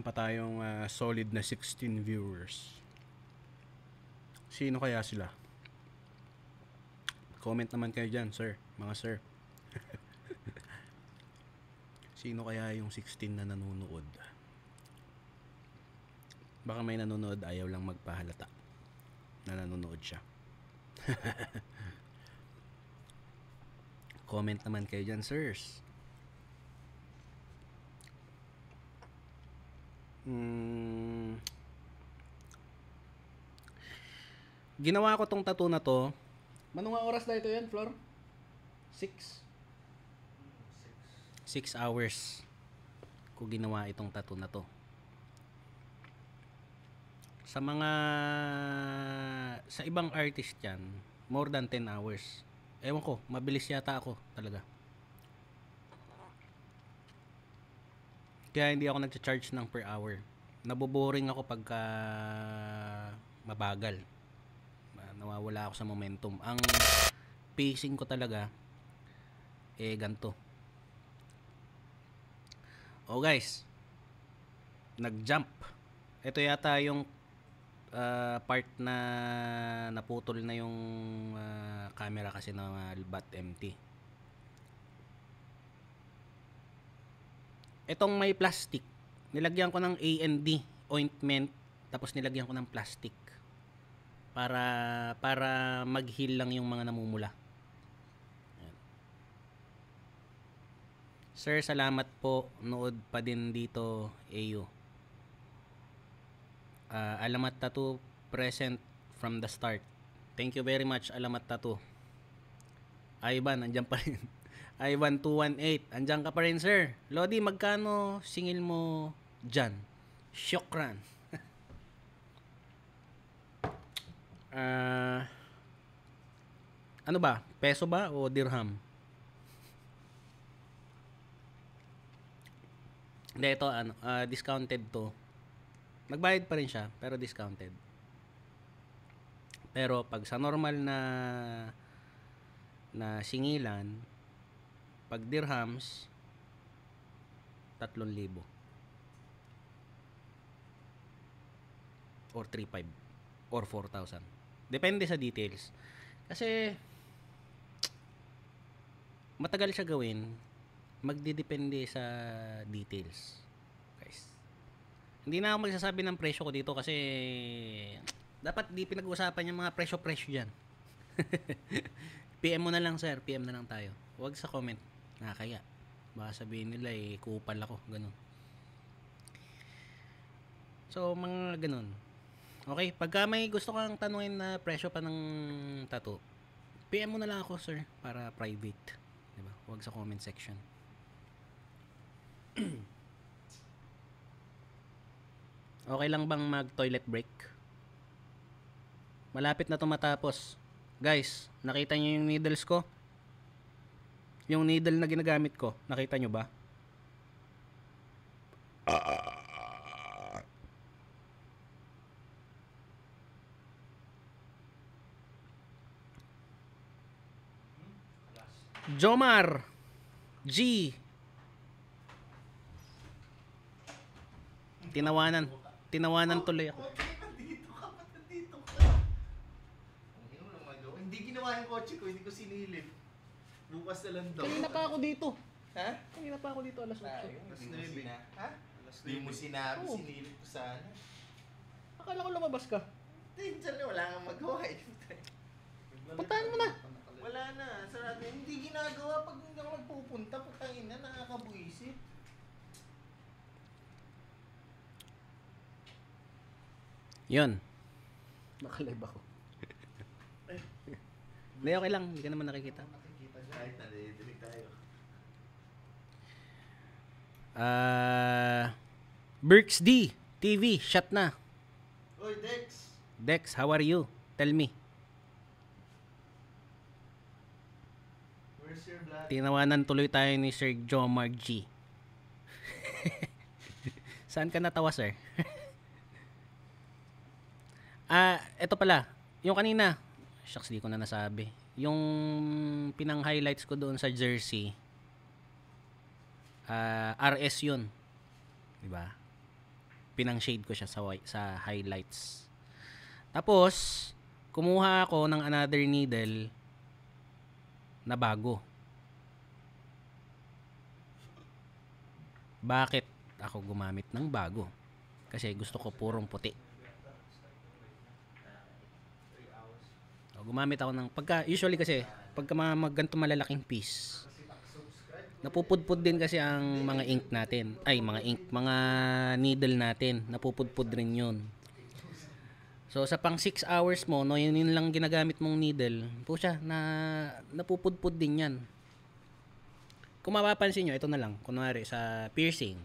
A: meron pa tayong uh, solid na 16 viewers. Sino kaya sila? Comment naman kayo dyan, sir. Mga sir. Sino kaya yung 16 na nanonood? Baka may nanonood, ayaw lang magpahalata na nanonood siya. Comment naman kayo dyan, sirs. Mm, ginawa ko tong tattoo na to. Manong oras na ito yan, Flor? Six? Six hours ko ginawa itong tattoo na to. Sa mga sa ibang artist yan, more than 10 hours. Ewan ko, mabilis yata ako talaga. Kaya hindi ako nagcha-charge ng per hour. Naboboring ako pagka mabagal. Nawawala ako sa momentum. Ang pacing ko talaga eh ganto. Oh guys. Nag-jump. Ito yata yung uh, part na naputol na yung uh, camera kasi na uh, bat empty. Itong may plastic, nilagyan ko ng and ointment tapos nilagyan ko ng plastic para para mag-heal lang yung mga namumula. Sir, salamat po. Nood pa din dito, AU. Uh, ah, alamat tattoo present from the start. Thank you very much, Alamat Tattoo. Ay, ba, nandiyan pa rin. ay 1218. Andiyan ka pa rin, sir. Lodi, magkano singil mo dyan? Shukran. uh, ano ba? Peso ba o dirham? Hindi, ito, ano, uh, discounted to. Nagbayad pa rin siya, pero discounted. Pero pag sa normal na na singilan, pag dirhams, 3,000. Or 3,500. Or 4,000. Depende sa details. Kasi, matagal siya gawin, magdidepende sa details. Guys. Hindi na ako magsasabi ng presyo ko dito kasi dapat di pinag uusapan yung mga presyo-presyo dyan. PM mo na lang sir, PM na lang tayo. Huwag sa comment. Nakakaya. Baka sabihin nila eh, kupal ako. Ganun. So, mga ganun. Okay, pagka may gusto kang tanungin na presyo pa ng tattoo, PM mo na lang ako, sir, para private. Diba? Huwag sa comment section. okay lang bang mag-toilet break? Malapit na to matapos. Guys, nakita niyo yung needles ko? Yung needle na ginagamit ko, nakita nyo ba? Ah. Jomar G Tinawanan Tinawanan tuloy ako Hindi ginawa yung kotse ko, hindi ko sinilip Bukas na lang daw. Kanina pa ako dito. Ha? Kanina pa ako dito alas 8. Ah, Alas 9. na. Ha? Alas Hindi mo sinabi, Oo. sinilip ko sana. Ano. Akala ko lumabas ka. Tension na, wala kang magawa eh. Puntahan mo na. Wala na, sarado. Hindi ginagawa pag hindi ako nagpupunta. Putangin na, nakakabuisip. Yun. Nakalive ako. Hindi, okay lang. Hindi ka naman nakikita. Kahit nandidinig tayo. Uh, ah, Birks D, TV, shut na. Oy, Dex. Dex, how are you? Tell me. Where's your blood? Tinawanan tuloy tayo ni Sir Jomar G. Saan ka natawa, sir? Ah, uh, ito pala. Yung kanina. Shucks, di ko na nasabi yung pinang-highlights ko doon sa jersey, uh, ah, RS yun. Di ba? Pinang-shade ko siya sa, sa highlights. Tapos, kumuha ako ng another needle na bago. Bakit ako gumamit ng bago? Kasi gusto ko purong puti. So, gumamit ako ng pagka usually kasi pagka mga magganto malalaking piece. Napupudpud din kasi ang mga ink natin. Ay, mga ink, mga needle natin. Napupudpud rin 'yun. So sa pang 6 hours mo, no, yun, yun lang ginagamit mong needle. Po siya na napupudpud din 'yan. Kung mapapansin niyo, ito na lang, kunwari sa piercing.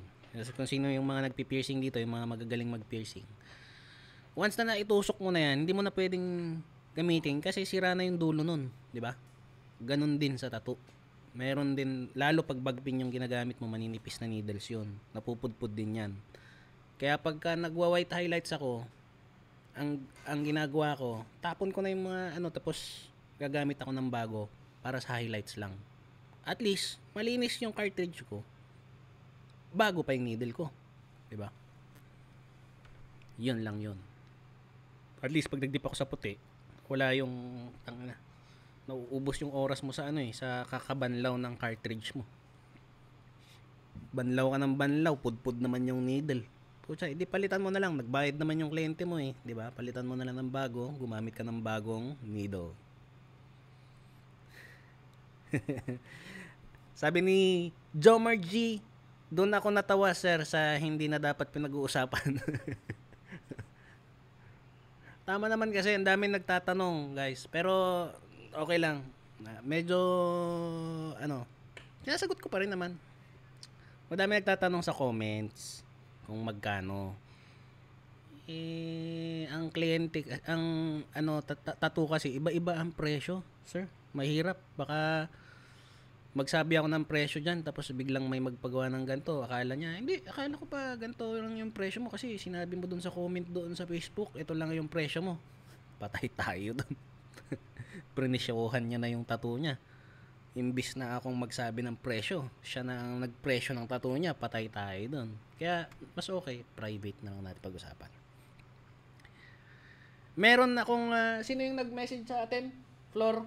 A: Kung sino yung mga nagpi-piercing dito, yung mga magagaling mag-piercing. Once na naitusok mo na yan, hindi mo na pwedeng gamitin kasi sira na yung dulo nun, di ba? Ganun din sa tattoo. Meron din, lalo pag bagpin yung ginagamit mo, maninipis na needles yun. Napupudpud din yan. Kaya pagka nagwa-white highlights ako, ang, ang ginagawa ko, tapon ko na yung mga ano, tapos gagamit ako ng bago para sa highlights lang. At least, malinis yung cartridge ko bago pa yung needle ko. Diba? Yun lang yun. At least pag nagdip ako sa puti, wala yung tang na ano, nauubos yung oras mo sa ano eh sa kakabanlaw ng cartridge mo banlaw ka ng banlaw pudpud naman yung needle Pucha, hindi eh, palitan mo na lang. Nagbayad naman yung kliyente mo eh. 'di ba? Palitan mo na lang ng bago. Gumamit ka ng bagong needle. Sabi ni Jomar G, doon ako natawa sir sa hindi na dapat pinag-uusapan. Tama naman kasi, ang daming nagtatanong, guys. Pero, okay lang. Medyo, ano, sinasagot ko pa rin naman. Madami nagtatanong sa comments kung magkano. Eh, ang kliyente, ang, ano, tatu kasi, iba-iba ang presyo, sir. Mahirap. Baka, magsabi ako ng presyo dyan, tapos biglang may magpagawa ng ganito, Akala niya, hindi, akala ko pa ganito lang yung presyo mo kasi sinabi mo dun sa comment doon sa Facebook, ito lang yung presyo mo. Patay tayo dun. Prinisyohan niya na yung tattoo niya. Imbis na akong magsabi ng presyo, siya na ang nagpresyo ng tattoo niya, patay tayo dun. Kaya, mas okay, private na lang natin pag-usapan. Meron akong, uh, sino yung nag-message sa atin? Flor?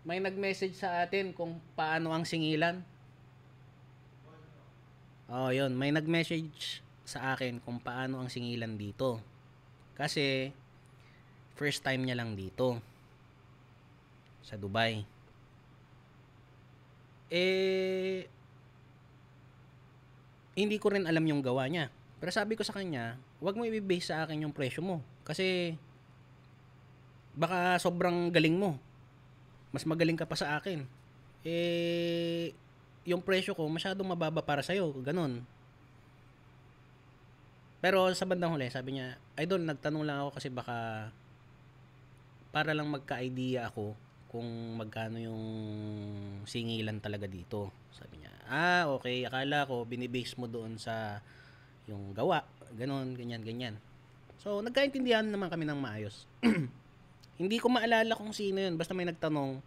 A: May nag-message sa atin kung paano ang singilan. Oh, yun. May nag-message sa akin kung paano ang singilan dito. Kasi, first time niya lang dito. Sa Dubai. Eh, hindi ko rin alam yung gawa niya. Pero sabi ko sa kanya, huwag mo i-base sa akin yung presyo mo. Kasi, baka sobrang galing mo mas magaling ka pa sa akin. Eh, yung presyo ko masyadong mababa para sa'yo, ganun. Pero sa bandang huli, sabi niya, Idol, nagtanong lang ako kasi baka para lang magka-idea ako kung magkano yung singilan talaga dito. Sabi niya, ah, okay, akala ko binibase mo doon sa yung gawa. Ganon, ganyan, ganyan. So, nagkaintindihan naman kami ng maayos. Hindi ko maalala kung sino yun. Basta may nagtanong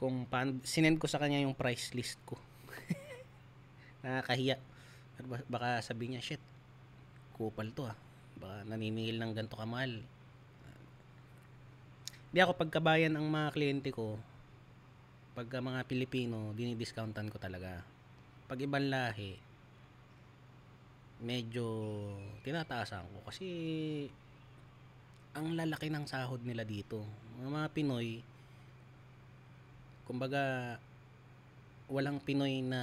A: kung paano, sinend ko sa kanya yung price list ko. Nakakahiya. Baka sabi niya, shit, kupal to ah. Baka naninihil ng ganito kamahal. Di ako pagkabayan ang mga kliyente ko, Pag mga Pilipino, dinidiscountan ko talaga. Pag ibang lahi, medyo tinataasan ko kasi ang lalaki ng sahod nila dito. mga Pinoy, kumbaga, walang Pinoy na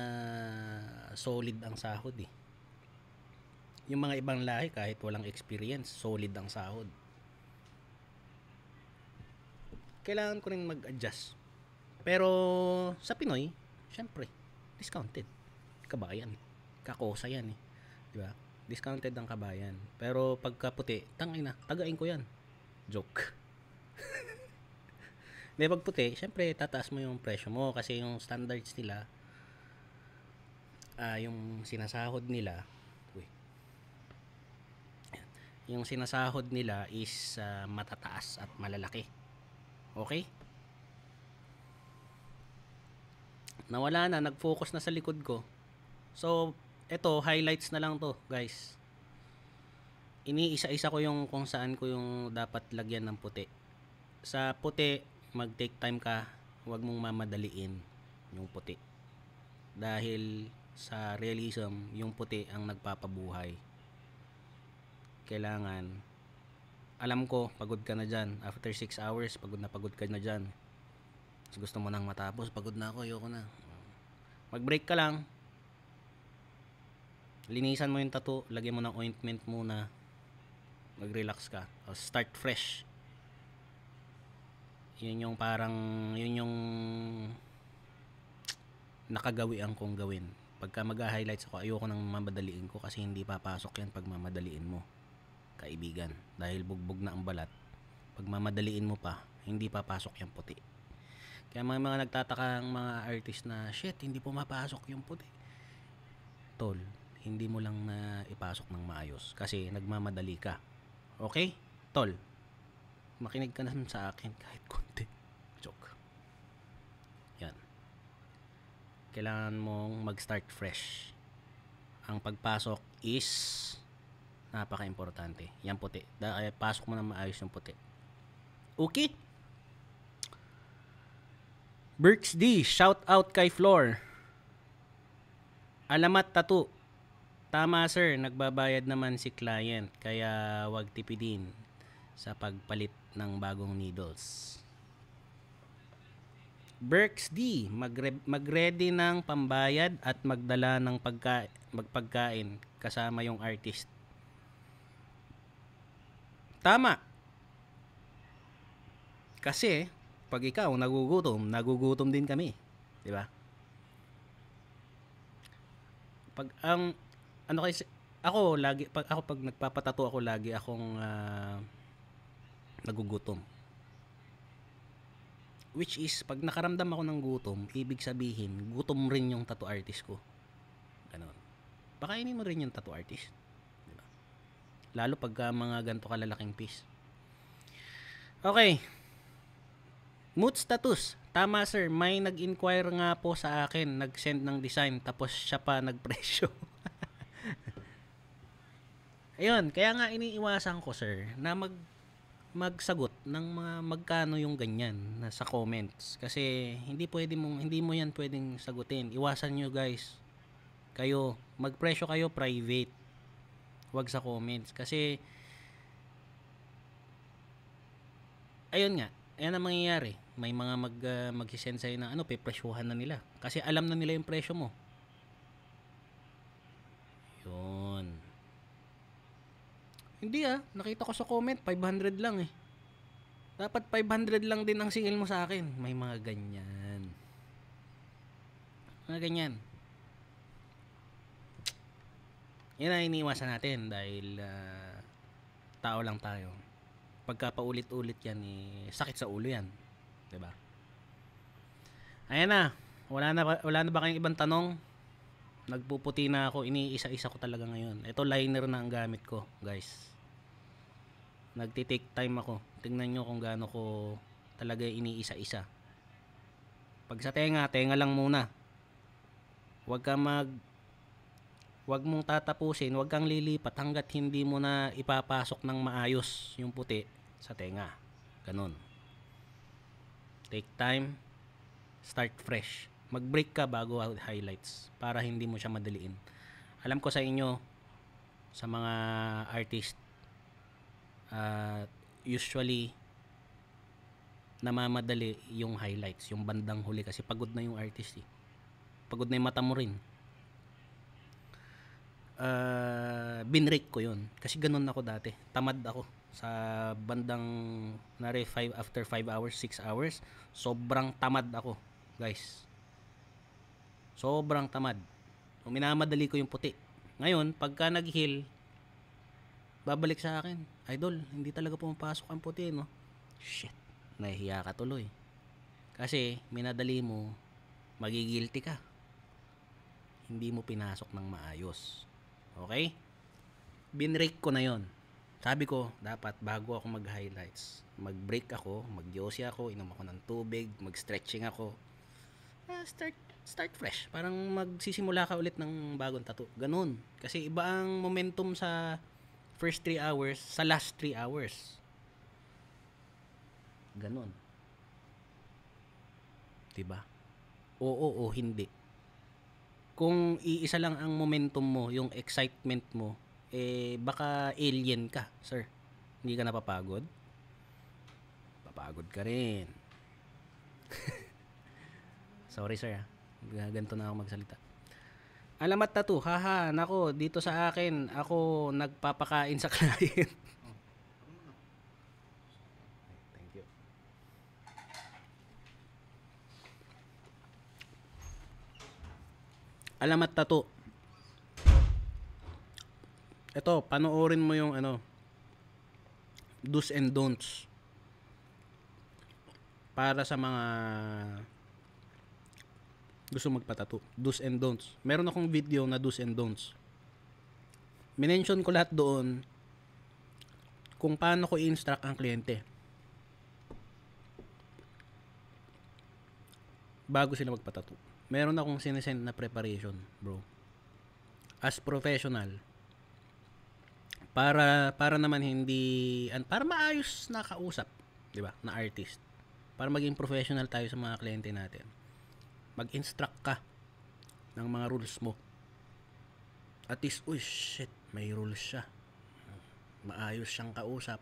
A: solid ang sahod eh. Yung mga ibang lahi, kahit walang experience, solid ang sahod. Kailangan ko rin mag-adjust. Pero sa Pinoy, syempre, discounted. Kabayan. Kakosa yan eh. Di ba? Discounted ang kabayan. Pero pagka puti, tangay na, tagain ko yan. Joke. May puti, syempre tataas mo yung presyo mo kasi yung standards nila uh, yung sinasahod nila uy, yung sinasahod nila is uh, matataas at malalaki. Okay? Nawala na, nag-focus na sa likod ko. So, eto, highlights na lang to, guys iniisa-isa ko yung kung saan ko yung dapat lagyan ng puti. Sa puti, mag-take time ka, huwag mong mamadaliin yung puti. Dahil sa realism, yung puti ang nagpapabuhay. Kailangan, alam ko, pagod ka na dyan. After 6 hours, pagod na pagod ka na dyan. Mas gusto mo nang matapos, pagod na ako, ayoko na. Mag-break ka lang. Linisan mo yung tattoo, lagyan mo ng ointment muna, mag-relax ka, o start fresh. Yun yung parang, yun yung nakagawian kong gawin. Pagka mag-highlights ako, ayoko nang mamadaliin ko kasi hindi papasok yan pag mamadaliin mo, kaibigan. Dahil bugbog na ang balat, pag mamadaliin mo pa, hindi papasok yan puti. Kaya mga, mga nagtataka ang mga artist na, shit, hindi pumapasok yung puti. Tol, hindi mo lang na ipasok ng maayos kasi nagmamadali ka. Okay? Tol, makinig ka na sa akin kahit konti. Joke. Yan. Kailangan mong mag-start fresh. Ang pagpasok is napaka-importante. Yan puti. Da, eh, pasok mo na maayos yung puti. Okay? Berks D, shout out kay Floor. Alamat Tattoo. Tama sir, nagbabayad naman si client kaya wag tipidin sa pagpalit ng bagong needles. Berks D, magre- magready ng pambayad at magdala ng pagka- magpagkain kasama yung artist. Tama. Kasi pag ikaw nagugutom, nagugutom din kami, 'di ba? Pag ang ano kasi ako lagi pag ako pag nagpapatato ako lagi akong uh, nagugutom. Which is pag nakaramdam ako ng gutom, ibig sabihin gutom rin yung tattoo artist ko. Ganun. Pakainin mo rin yung tattoo artist. Diba? Lalo pagka ah, mga ganto kalalaking piece. Okay. Mood status. Tama sir, may nag-inquire nga po sa akin, nag-send ng design tapos siya pa nagpresyo. Ayun, kaya nga iniiwasan ko sir na mag magsagot ng mga magkano yung ganyan na sa comments kasi hindi pwede mong hindi mo yan pwedeng sagutin. Iwasan niyo guys. Kayo magpresyo kayo private. Huwag sa comments kasi ayun nga, ayan ang mangyayari. May mga mag uh, ah, magsisend sa'yo na ano, pepresyuhan na nila. Kasi alam na nila yung presyo mo. Yun. Hindi ah, nakita ko sa comment, 500 lang eh. Dapat 500 lang din ang singil mo sa akin. May mga ganyan. Mga ganyan. Yan ang iniwasan natin dahil uh, tao lang tayo. Pagka paulit-ulit yan, eh, sakit sa ulo yan. ba? Diba? Ayan na. Wala na, wala na ba kayong ibang tanong? Nagpuputi na ako. Iniisa-isa ko talaga ngayon. Ito liner na ang gamit ko, guys nagti-take time ako. Tingnan nyo kung gaano ko talaga iniisa-isa. Pag sa tenga, tenga lang muna. Huwag ka mag Huwag mong tatapusin, huwag kang lilipat hanggat hindi mo na ipapasok ng maayos yung puti sa tenga. Ganun. Take time, start fresh. Mag-break ka bago highlights para hindi mo siya madaliin. Alam ko sa inyo, sa mga artist, uh, usually, namamadali yung highlights, yung bandang huli kasi pagod na yung artist eh. Pagod na yung mata mo rin. Uh, binrake ko yun. Kasi ganun ako dati. Tamad ako. Sa bandang, nare, five, after 5 hours, 6 hours, sobrang tamad ako, guys. Sobrang tamad. Minamadali ko yung puti. Ngayon, pagka nag-heal, babalik sa akin Idol, hindi talaga pumapasok ang puti, no? Shit, nahihiya ka tuloy. Kasi, minadali mo, magigilty ka. Hindi mo pinasok ng maayos. Okay? Binrake ko na yon. Sabi ko, dapat bago ako mag-highlights, mag-break ako, mag ako, inom ako ng tubig, mag-stretching ako. Uh, start start fresh. Parang magsisimula ka ulit ng bagong tattoo. Ganun. Kasi iba ang momentum sa first 3 hours sa last 3 hours. Ganon. Diba? Oo o hindi. Kung iisa lang ang momentum mo, yung excitement mo, eh baka alien ka, sir. Hindi ka napapagod? Papagod ka rin. Sorry sir ha. Ah. Ganito na ako magsalita. Alamat na to, haha, nako, dito sa akin, ako nagpapakain sa client. Thank you. Alamat tato. Ito, panoorin mo yung ano, do's and don'ts para sa mga gusto magpatato. Do's and don'ts. Meron akong video na do's and don'ts. Minention ko lahat doon kung paano ko i-instruct ang kliyente. Bago sila magpatato. Meron akong sinesend na preparation, bro. As professional. Para para naman hindi and para maayos na kausap, 'di ba? Na artist. Para maging professional tayo sa mga kliyente natin mag-instruct ka ng mga rules mo. At least, uy, shit, may rules siya. Maayos siyang kausap.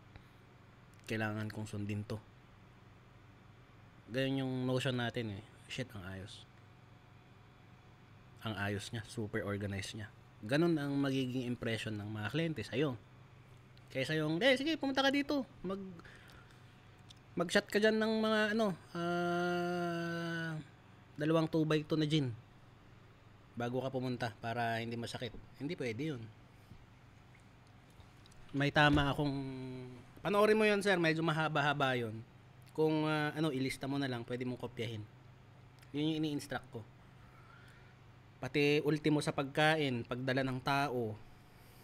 A: Kailangan kong sundin to. Ganyan yung notion natin eh. Shit, ang ayos. Ang ayos niya, super organized niya. Ganun ang magiging impression ng mga kliyente sa'yo. Kaysa yung, eh, sige, pumunta ka dito. Mag, mag-shot ka dyan ng mga, ano, ah, uh, dalawang 2 x na gin bago ka pumunta para hindi masakit. Hindi pwede yun. May tama akong... Panoorin mo yun, sir. Medyo mahaba-haba yun. Kung uh, ano, ilista mo na lang, pwede mong kopyahin. Yun yung ini-instruct ko. Pati ultimo sa pagkain, pagdala ng tao,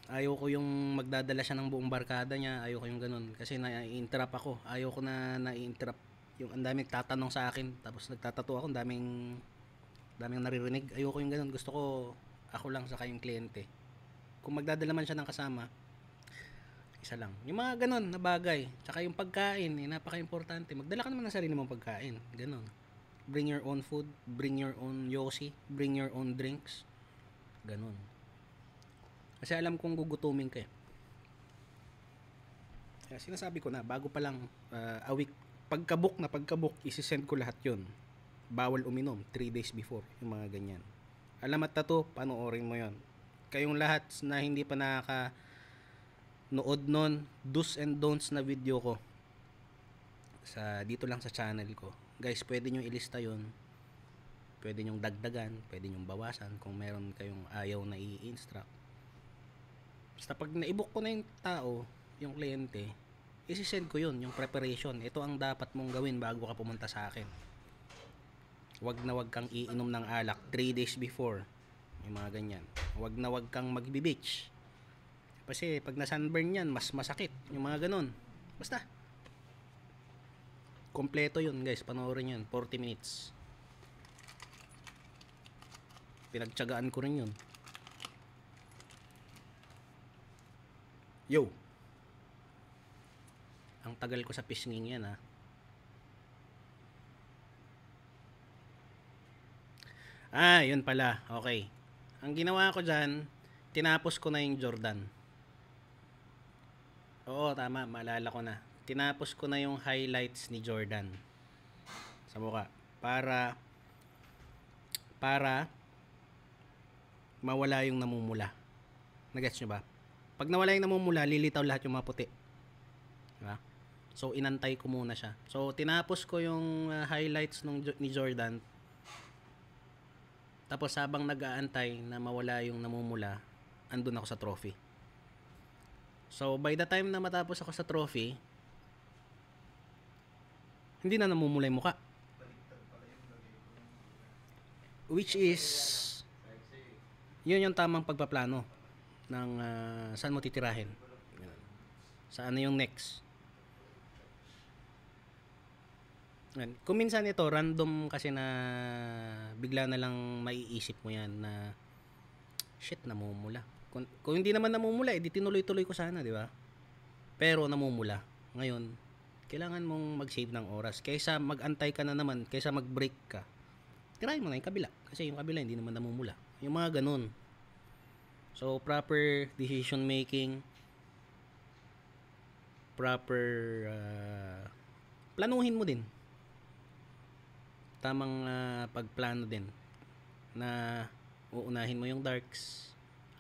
A: ayoko yung magdadala siya ng buong barkada niya, ayoko yung ganun. Kasi na-interrupt ako. Ayoko na na-interrupt yung ang daming tatanong sa akin tapos nagtatato ako ang daming daming naririnig ayoko yung ganun gusto ko ako lang sa kayong kliyente kung magdadala man siya ng kasama isa lang yung mga ganun na bagay tsaka yung pagkain eh, napaka-importante magdala ka naman ng sarili mong pagkain ganun bring your own food bring your own yosi bring your own drinks ganun kasi alam kong gugutumin ka eh. Kaya sinasabi ko na bago pa lang uh, a week pagkabuk na pagkabuk, isisend ko lahat yon Bawal uminom 3 days before, yung mga ganyan. Alamat na to, panoorin mo yon Kayong lahat na hindi pa nakaka nood nun, do's and don'ts na video ko sa dito lang sa channel ko. Guys, pwede niyo ilista yon Pwede niyo dagdagan, pwede niyo bawasan kung meron kayong ayaw na i-instruct. Basta pag naibok ko na yung tao, yung kliyente, isi-send ko yun, yung preparation. Ito ang dapat mong gawin bago ka pumunta sa akin. Huwag na huwag kang iinom ng alak 3 days before. Yung mga ganyan. Huwag na huwag kang magbi-beach. Kasi pag na-sunburn yan, mas masakit. Yung mga ganun. Basta. Kompleto yun guys. Panoorin yun. 40 minutes. Pinagtsagaan ko rin yun. Yo! Ang tagal ko sa pisnging yan ha. Ah. ah, yun pala. Okay. Ang ginawa ko dyan, tinapos ko na yung Jordan. Oo, tama. Maalala ko na. Tinapos ko na yung highlights ni Jordan. Sa mukha. Para, para, mawala yung namumula. Nagets nyo ba? Pag nawala yung namumula, lilitaw lahat yung mga puti. So inantay ko muna siya. So tinapos ko yung uh, highlights nung ni Jordan. Tapos habang nag-aantay na mawala yung namumula, andun ako sa trophy. So by the time na matapos ako sa trophy, hindi na namumula yung muka. Which is, yun yung tamang pagpaplano ng uh, saan mo titirahin. Saan na yung next. Yan. Kung minsan ito, random kasi na bigla na lang maiisip mo yan na shit, namumula. Kung, kung hindi naman namumula, edi eh, tinuloy-tuloy ko sana, di ba? Pero namumula. Ngayon, kailangan mong mag-save ng oras. Kaysa mag-antay ka na naman, kaysa mag-break ka, try mo na yung kabila. Kasi yung kabila hindi naman namumula. Yung mga ganun. So, proper decision making, proper uh, planuhin mo din tamang uh, pagplano din na uunahin mo yung darks.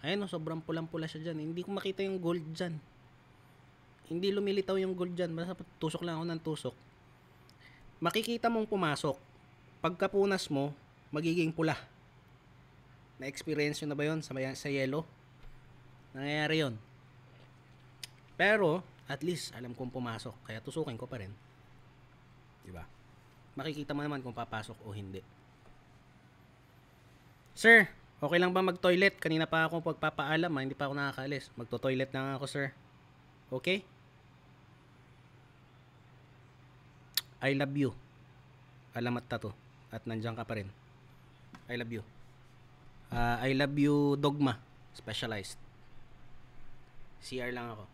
A: Ayun, oh, sobrang pulang-pula siya dyan. Hindi ko makita yung gold dyan. Hindi lumilitaw yung gold dyan. Basta tusok lang ako ng tusok. Makikita mong pumasok. Pagkapunas mo, magiging pula. Na-experience nyo na ba yun sa, sa yellow? Nangyayari yun. Pero, at least, alam kong pumasok. Kaya tusukin ko pa rin. Diba? makikita mo naman kung papasok o hindi. Sir, okay lang ba mag-toilet? Kanina pa ako pagpapaalam ha, ah. hindi pa ako nakakaalis. Magto-toilet na nga ako, sir. Okay? I love you. Alamat ta to. At nandiyan ka pa rin. I love you. Uh, I love you dogma. Specialized. CR lang ako.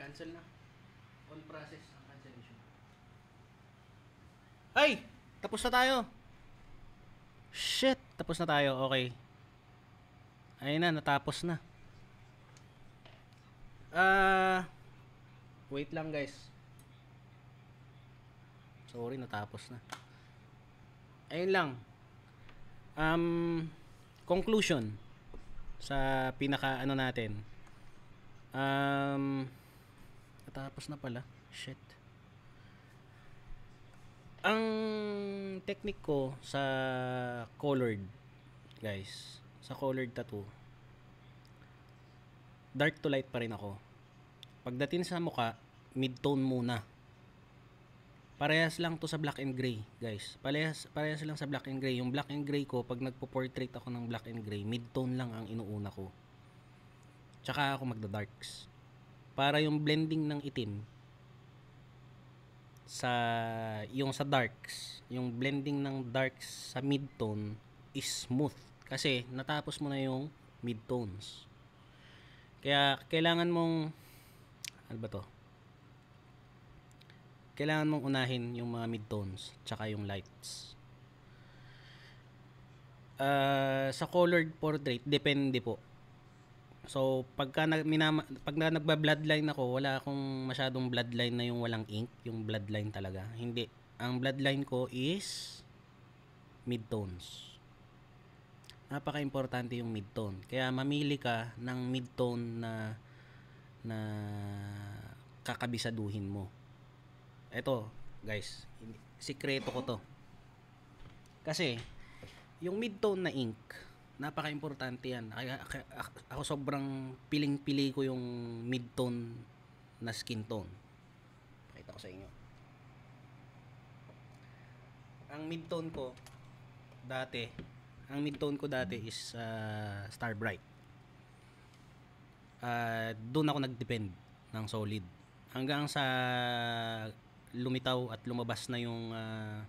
A: Cancel na. On process ang cancellation. Ay! Tapos na tayo. Shit! Tapos na tayo. Okay. Ayun na, natapos na. Ah... Uh, wait lang guys. Sorry, natapos na. Ayun lang. Um, conclusion sa pinaka ano natin. Um, Nakatapos na pala. Shit. Ang technique ko sa colored, guys, sa colored tattoo, dark to light pa rin ako. Pagdating sa mukha, mid-tone muna. Parehas lang to sa black and gray, guys. Parehas, parehas lang sa black and gray. Yung black and gray ko, pag nagpo-portrait ako ng black and gray, mid-tone lang ang inuuna ko. Tsaka ako magda-darks para yung blending ng itim sa yung sa darks, yung blending ng darks sa midtone is smooth kasi natapos mo na yung midtones. Kaya kailangan mong ano ba to? Kailangan mong unahin yung mga midtones tsaka yung lights. Uh, sa colored portrait depende po So, pagka, nag, minama, na nagba-bloodline ako, wala akong masyadong bloodline na yung walang ink, yung bloodline talaga. Hindi. Ang bloodline ko is midtones. Napaka-importante yung midtone. Kaya mamili ka ng midtone na na kakabisaduhin mo. Ito, guys, sikreto ko to. Kasi, yung midtone na ink, napaka-importante yan. Ay, ako sobrang piling-pili ko yung mid-tone na skin tone. Pakita ko sa inyo. Ang mid-tone ko dati, ang mid-tone ko dati is uh, Star Bright. Uh, ah, doon ako nag-depend ng solid. Hanggang sa lumitaw at lumabas na yung uh, ah,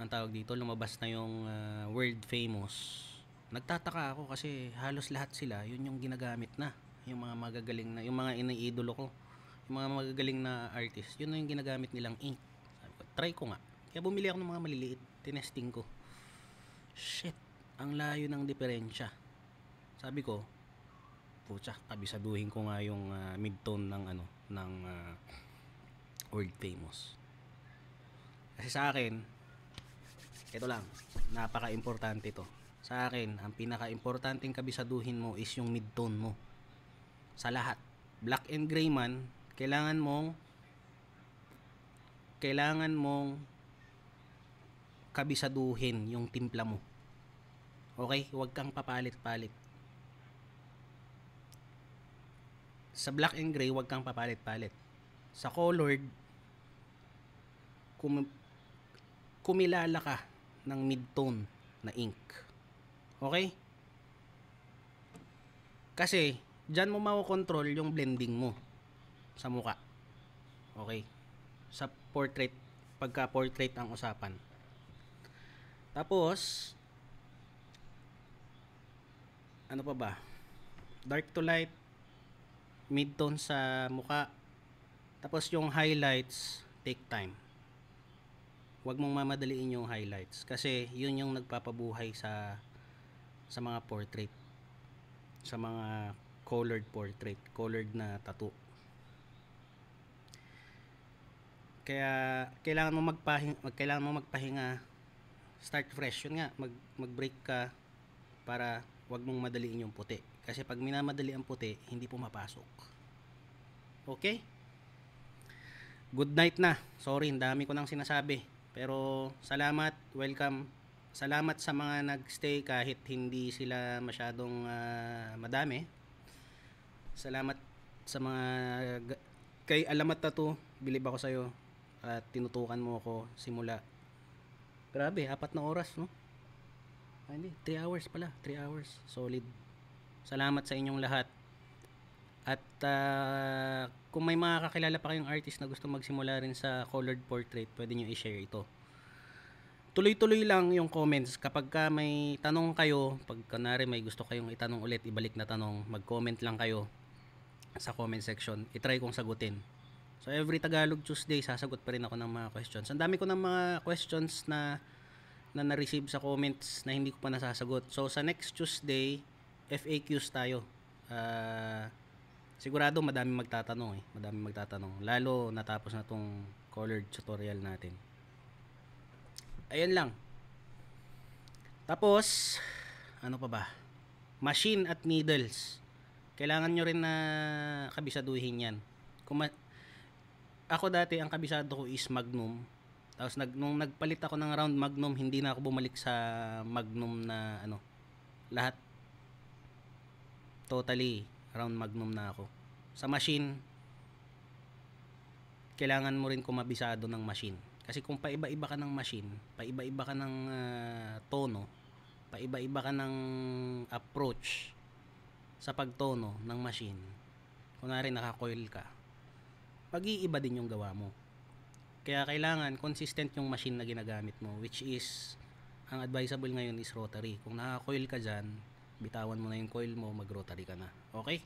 A: ang tawag dito, lumabas na yung uh, world famous Nagtataka ako kasi halos lahat sila, yun yung ginagamit na. Yung mga magagaling na, yung mga iniidolo ko, yung mga magagaling na artist, yun yung ginagamit nilang ink. Sabi ko, try ko nga. Kaya bumili ako ng mga maliliit, tinesting ko. Shit, ang layo ng diferensya. Sabi ko, putya, kabisaduhin ko nga yung uh, midtone ng ano, ng uh, world famous. Kasi sa akin, ito lang, napaka-importante to sa akin, ang pinaka-importanting kabisaduhin mo is yung mid-tone mo. Sa lahat. Black and gray man, kailangan mong kailangan mong kabisaduhin yung timpla mo. Okay? Huwag kang papalit-palit. Sa black and gray, huwag kang papalit-palit. Sa colored, kum- kumilala ka ng mid-tone na ink. Okay? Kasi, dyan mo makokontrol yung blending mo sa mukha. Okay? Sa portrait, pagka portrait ang usapan. Tapos, ano pa ba? Dark to light, mid-tone sa mukha. Tapos yung highlights, take time. Huwag mong mamadaliin yung highlights kasi yun yung nagpapabuhay sa sa mga portrait sa mga colored portrait colored na tattoo kaya kailangan mo magpahinga kailangan mo magpahinga start fresh yun nga mag mag-break ka para wag mong madaliin yung puti kasi pag minamadali ang puti hindi pumapasok okay good night na sorry dami ko nang sinasabi pero salamat welcome salamat sa mga nagstay kahit hindi sila masyadong uh, madami. Salamat sa mga kay alamat na to, bilib ako sa iyo at tinutukan mo ako simula. Grabe, apat na oras, no? Ah, hindi, 3 hours pala, 3 hours, solid. Salamat sa inyong lahat. At uh, kung may mga kakilala pa kayong artist na gusto magsimula rin sa colored portrait, pwede nyo i-share ito tuloy-tuloy lang yung comments. Kapag ka may tanong kayo, pag kanari may gusto kayong itanong ulit, ibalik na tanong, mag-comment lang kayo sa comment section. Itry kong sagutin. So every Tagalog Tuesday, sasagot pa rin ako ng mga questions. Ang dami ko ng mga questions na na na-receive sa comments na hindi ko pa nasasagot. So sa next Tuesday, FAQs tayo. Uh, sigurado madami magtatanong eh. Madami magtatanong. Lalo natapos na tong colored tutorial natin. Ayan lang. Tapos, ano pa ba? Machine at needles. Kailangan nyo rin na kabisaduhin yan. Kung ma- ako dati, ang kabisado ko is Magnum. Tapos nag, nung nagpalit ako ng round Magnum, hindi na ako bumalik sa Magnum na ano, lahat. Totally, round Magnum na ako. Sa machine, kailangan mo rin kumabisado ng machine. Kasi kung paiba-iba ka ng machine, paiba-iba ka ng uh, tono, paiba-iba ka ng approach sa pagtono ng machine. Kunwari naka-coil ka. Pag-iiba din yung gawa mo. Kaya kailangan consistent yung machine na ginagamit mo which is ang advisable ngayon is rotary. Kung naka-coil ka dyan, bitawan mo na yung coil mo, mag-rotary ka na. Okay?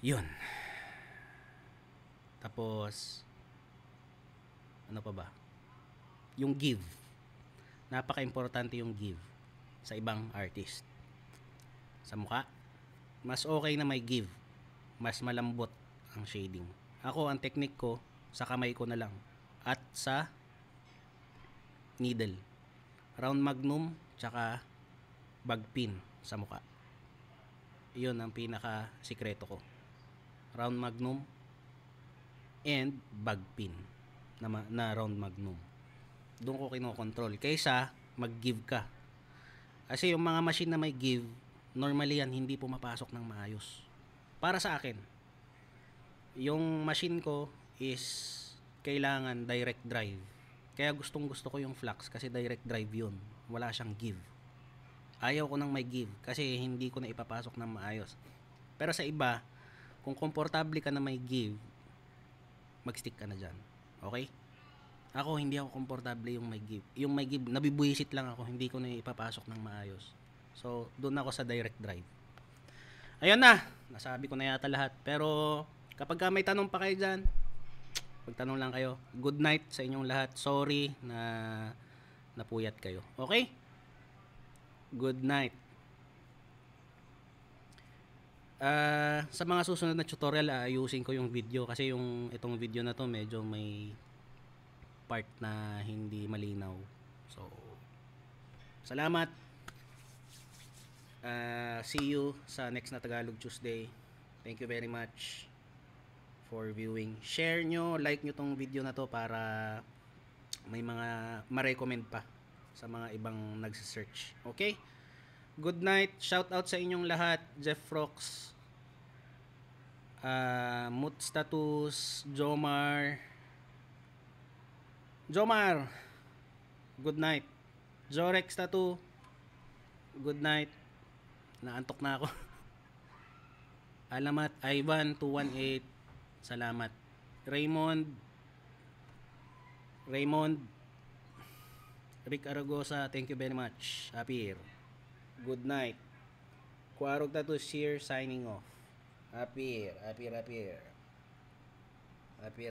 A: Yun. Tapos, ano pa ba? Yung give. Napaka-importante yung give sa ibang artist. Sa mukha, mas okay na may give. Mas malambot ang shading. Ako, ang technique ko, sa kamay ko na lang. At sa needle. Round magnum, tsaka bag pin sa mukha. Iyon ang pinaka sikreto ko. Round magnum, and bagpin na, na round magnum. Doon ko kinokontrol. Kaysa mag-give ka. Kasi yung mga machine na may give, normally yan hindi pumapasok ng maayos. Para sa akin, yung machine ko is kailangan direct drive. Kaya gustong gusto ko yung flux kasi direct drive yun. Wala siyang give. Ayaw ko nang may give kasi hindi ko na ipapasok ng maayos. Pero sa iba, kung komportable ka na may give, mag-stick ka na dyan. Okay? Ako, hindi ako komportable yung may give. Yung may give, nabibuisit lang ako. Hindi ko na ipapasok ng maayos. So, doon ako sa direct drive. Ayun na. Nasabi ko na yata lahat. Pero, kapag may tanong pa kayo dyan, magtanong lang kayo. Good night sa inyong lahat. Sorry na napuyat kayo. Okay? Good night. Uh, sa mga susunod na tutorial, aayusin ko yung video kasi yung itong video na to medyo may part na hindi malinaw. So, salamat. Uh, see you sa next na Tagalog Tuesday. Thank you very much for viewing. Share nyo, like nyo tong video na to para may mga ma-recommend pa sa mga ibang nagsisearch. Okay? Good night. Shout out sa inyong lahat. Jeff Rocks. Uh, Mood Status. Jomar. Jomar. Good night. Jorex Tattoo. Good night. Naantok na ako. Alamat. Ivan 218. Salamat. Raymond. Raymond. Rick Aragosa. Thank you very much. Happy year. Good night. Kuarog na to share signing off. Appear, happy appear. Happy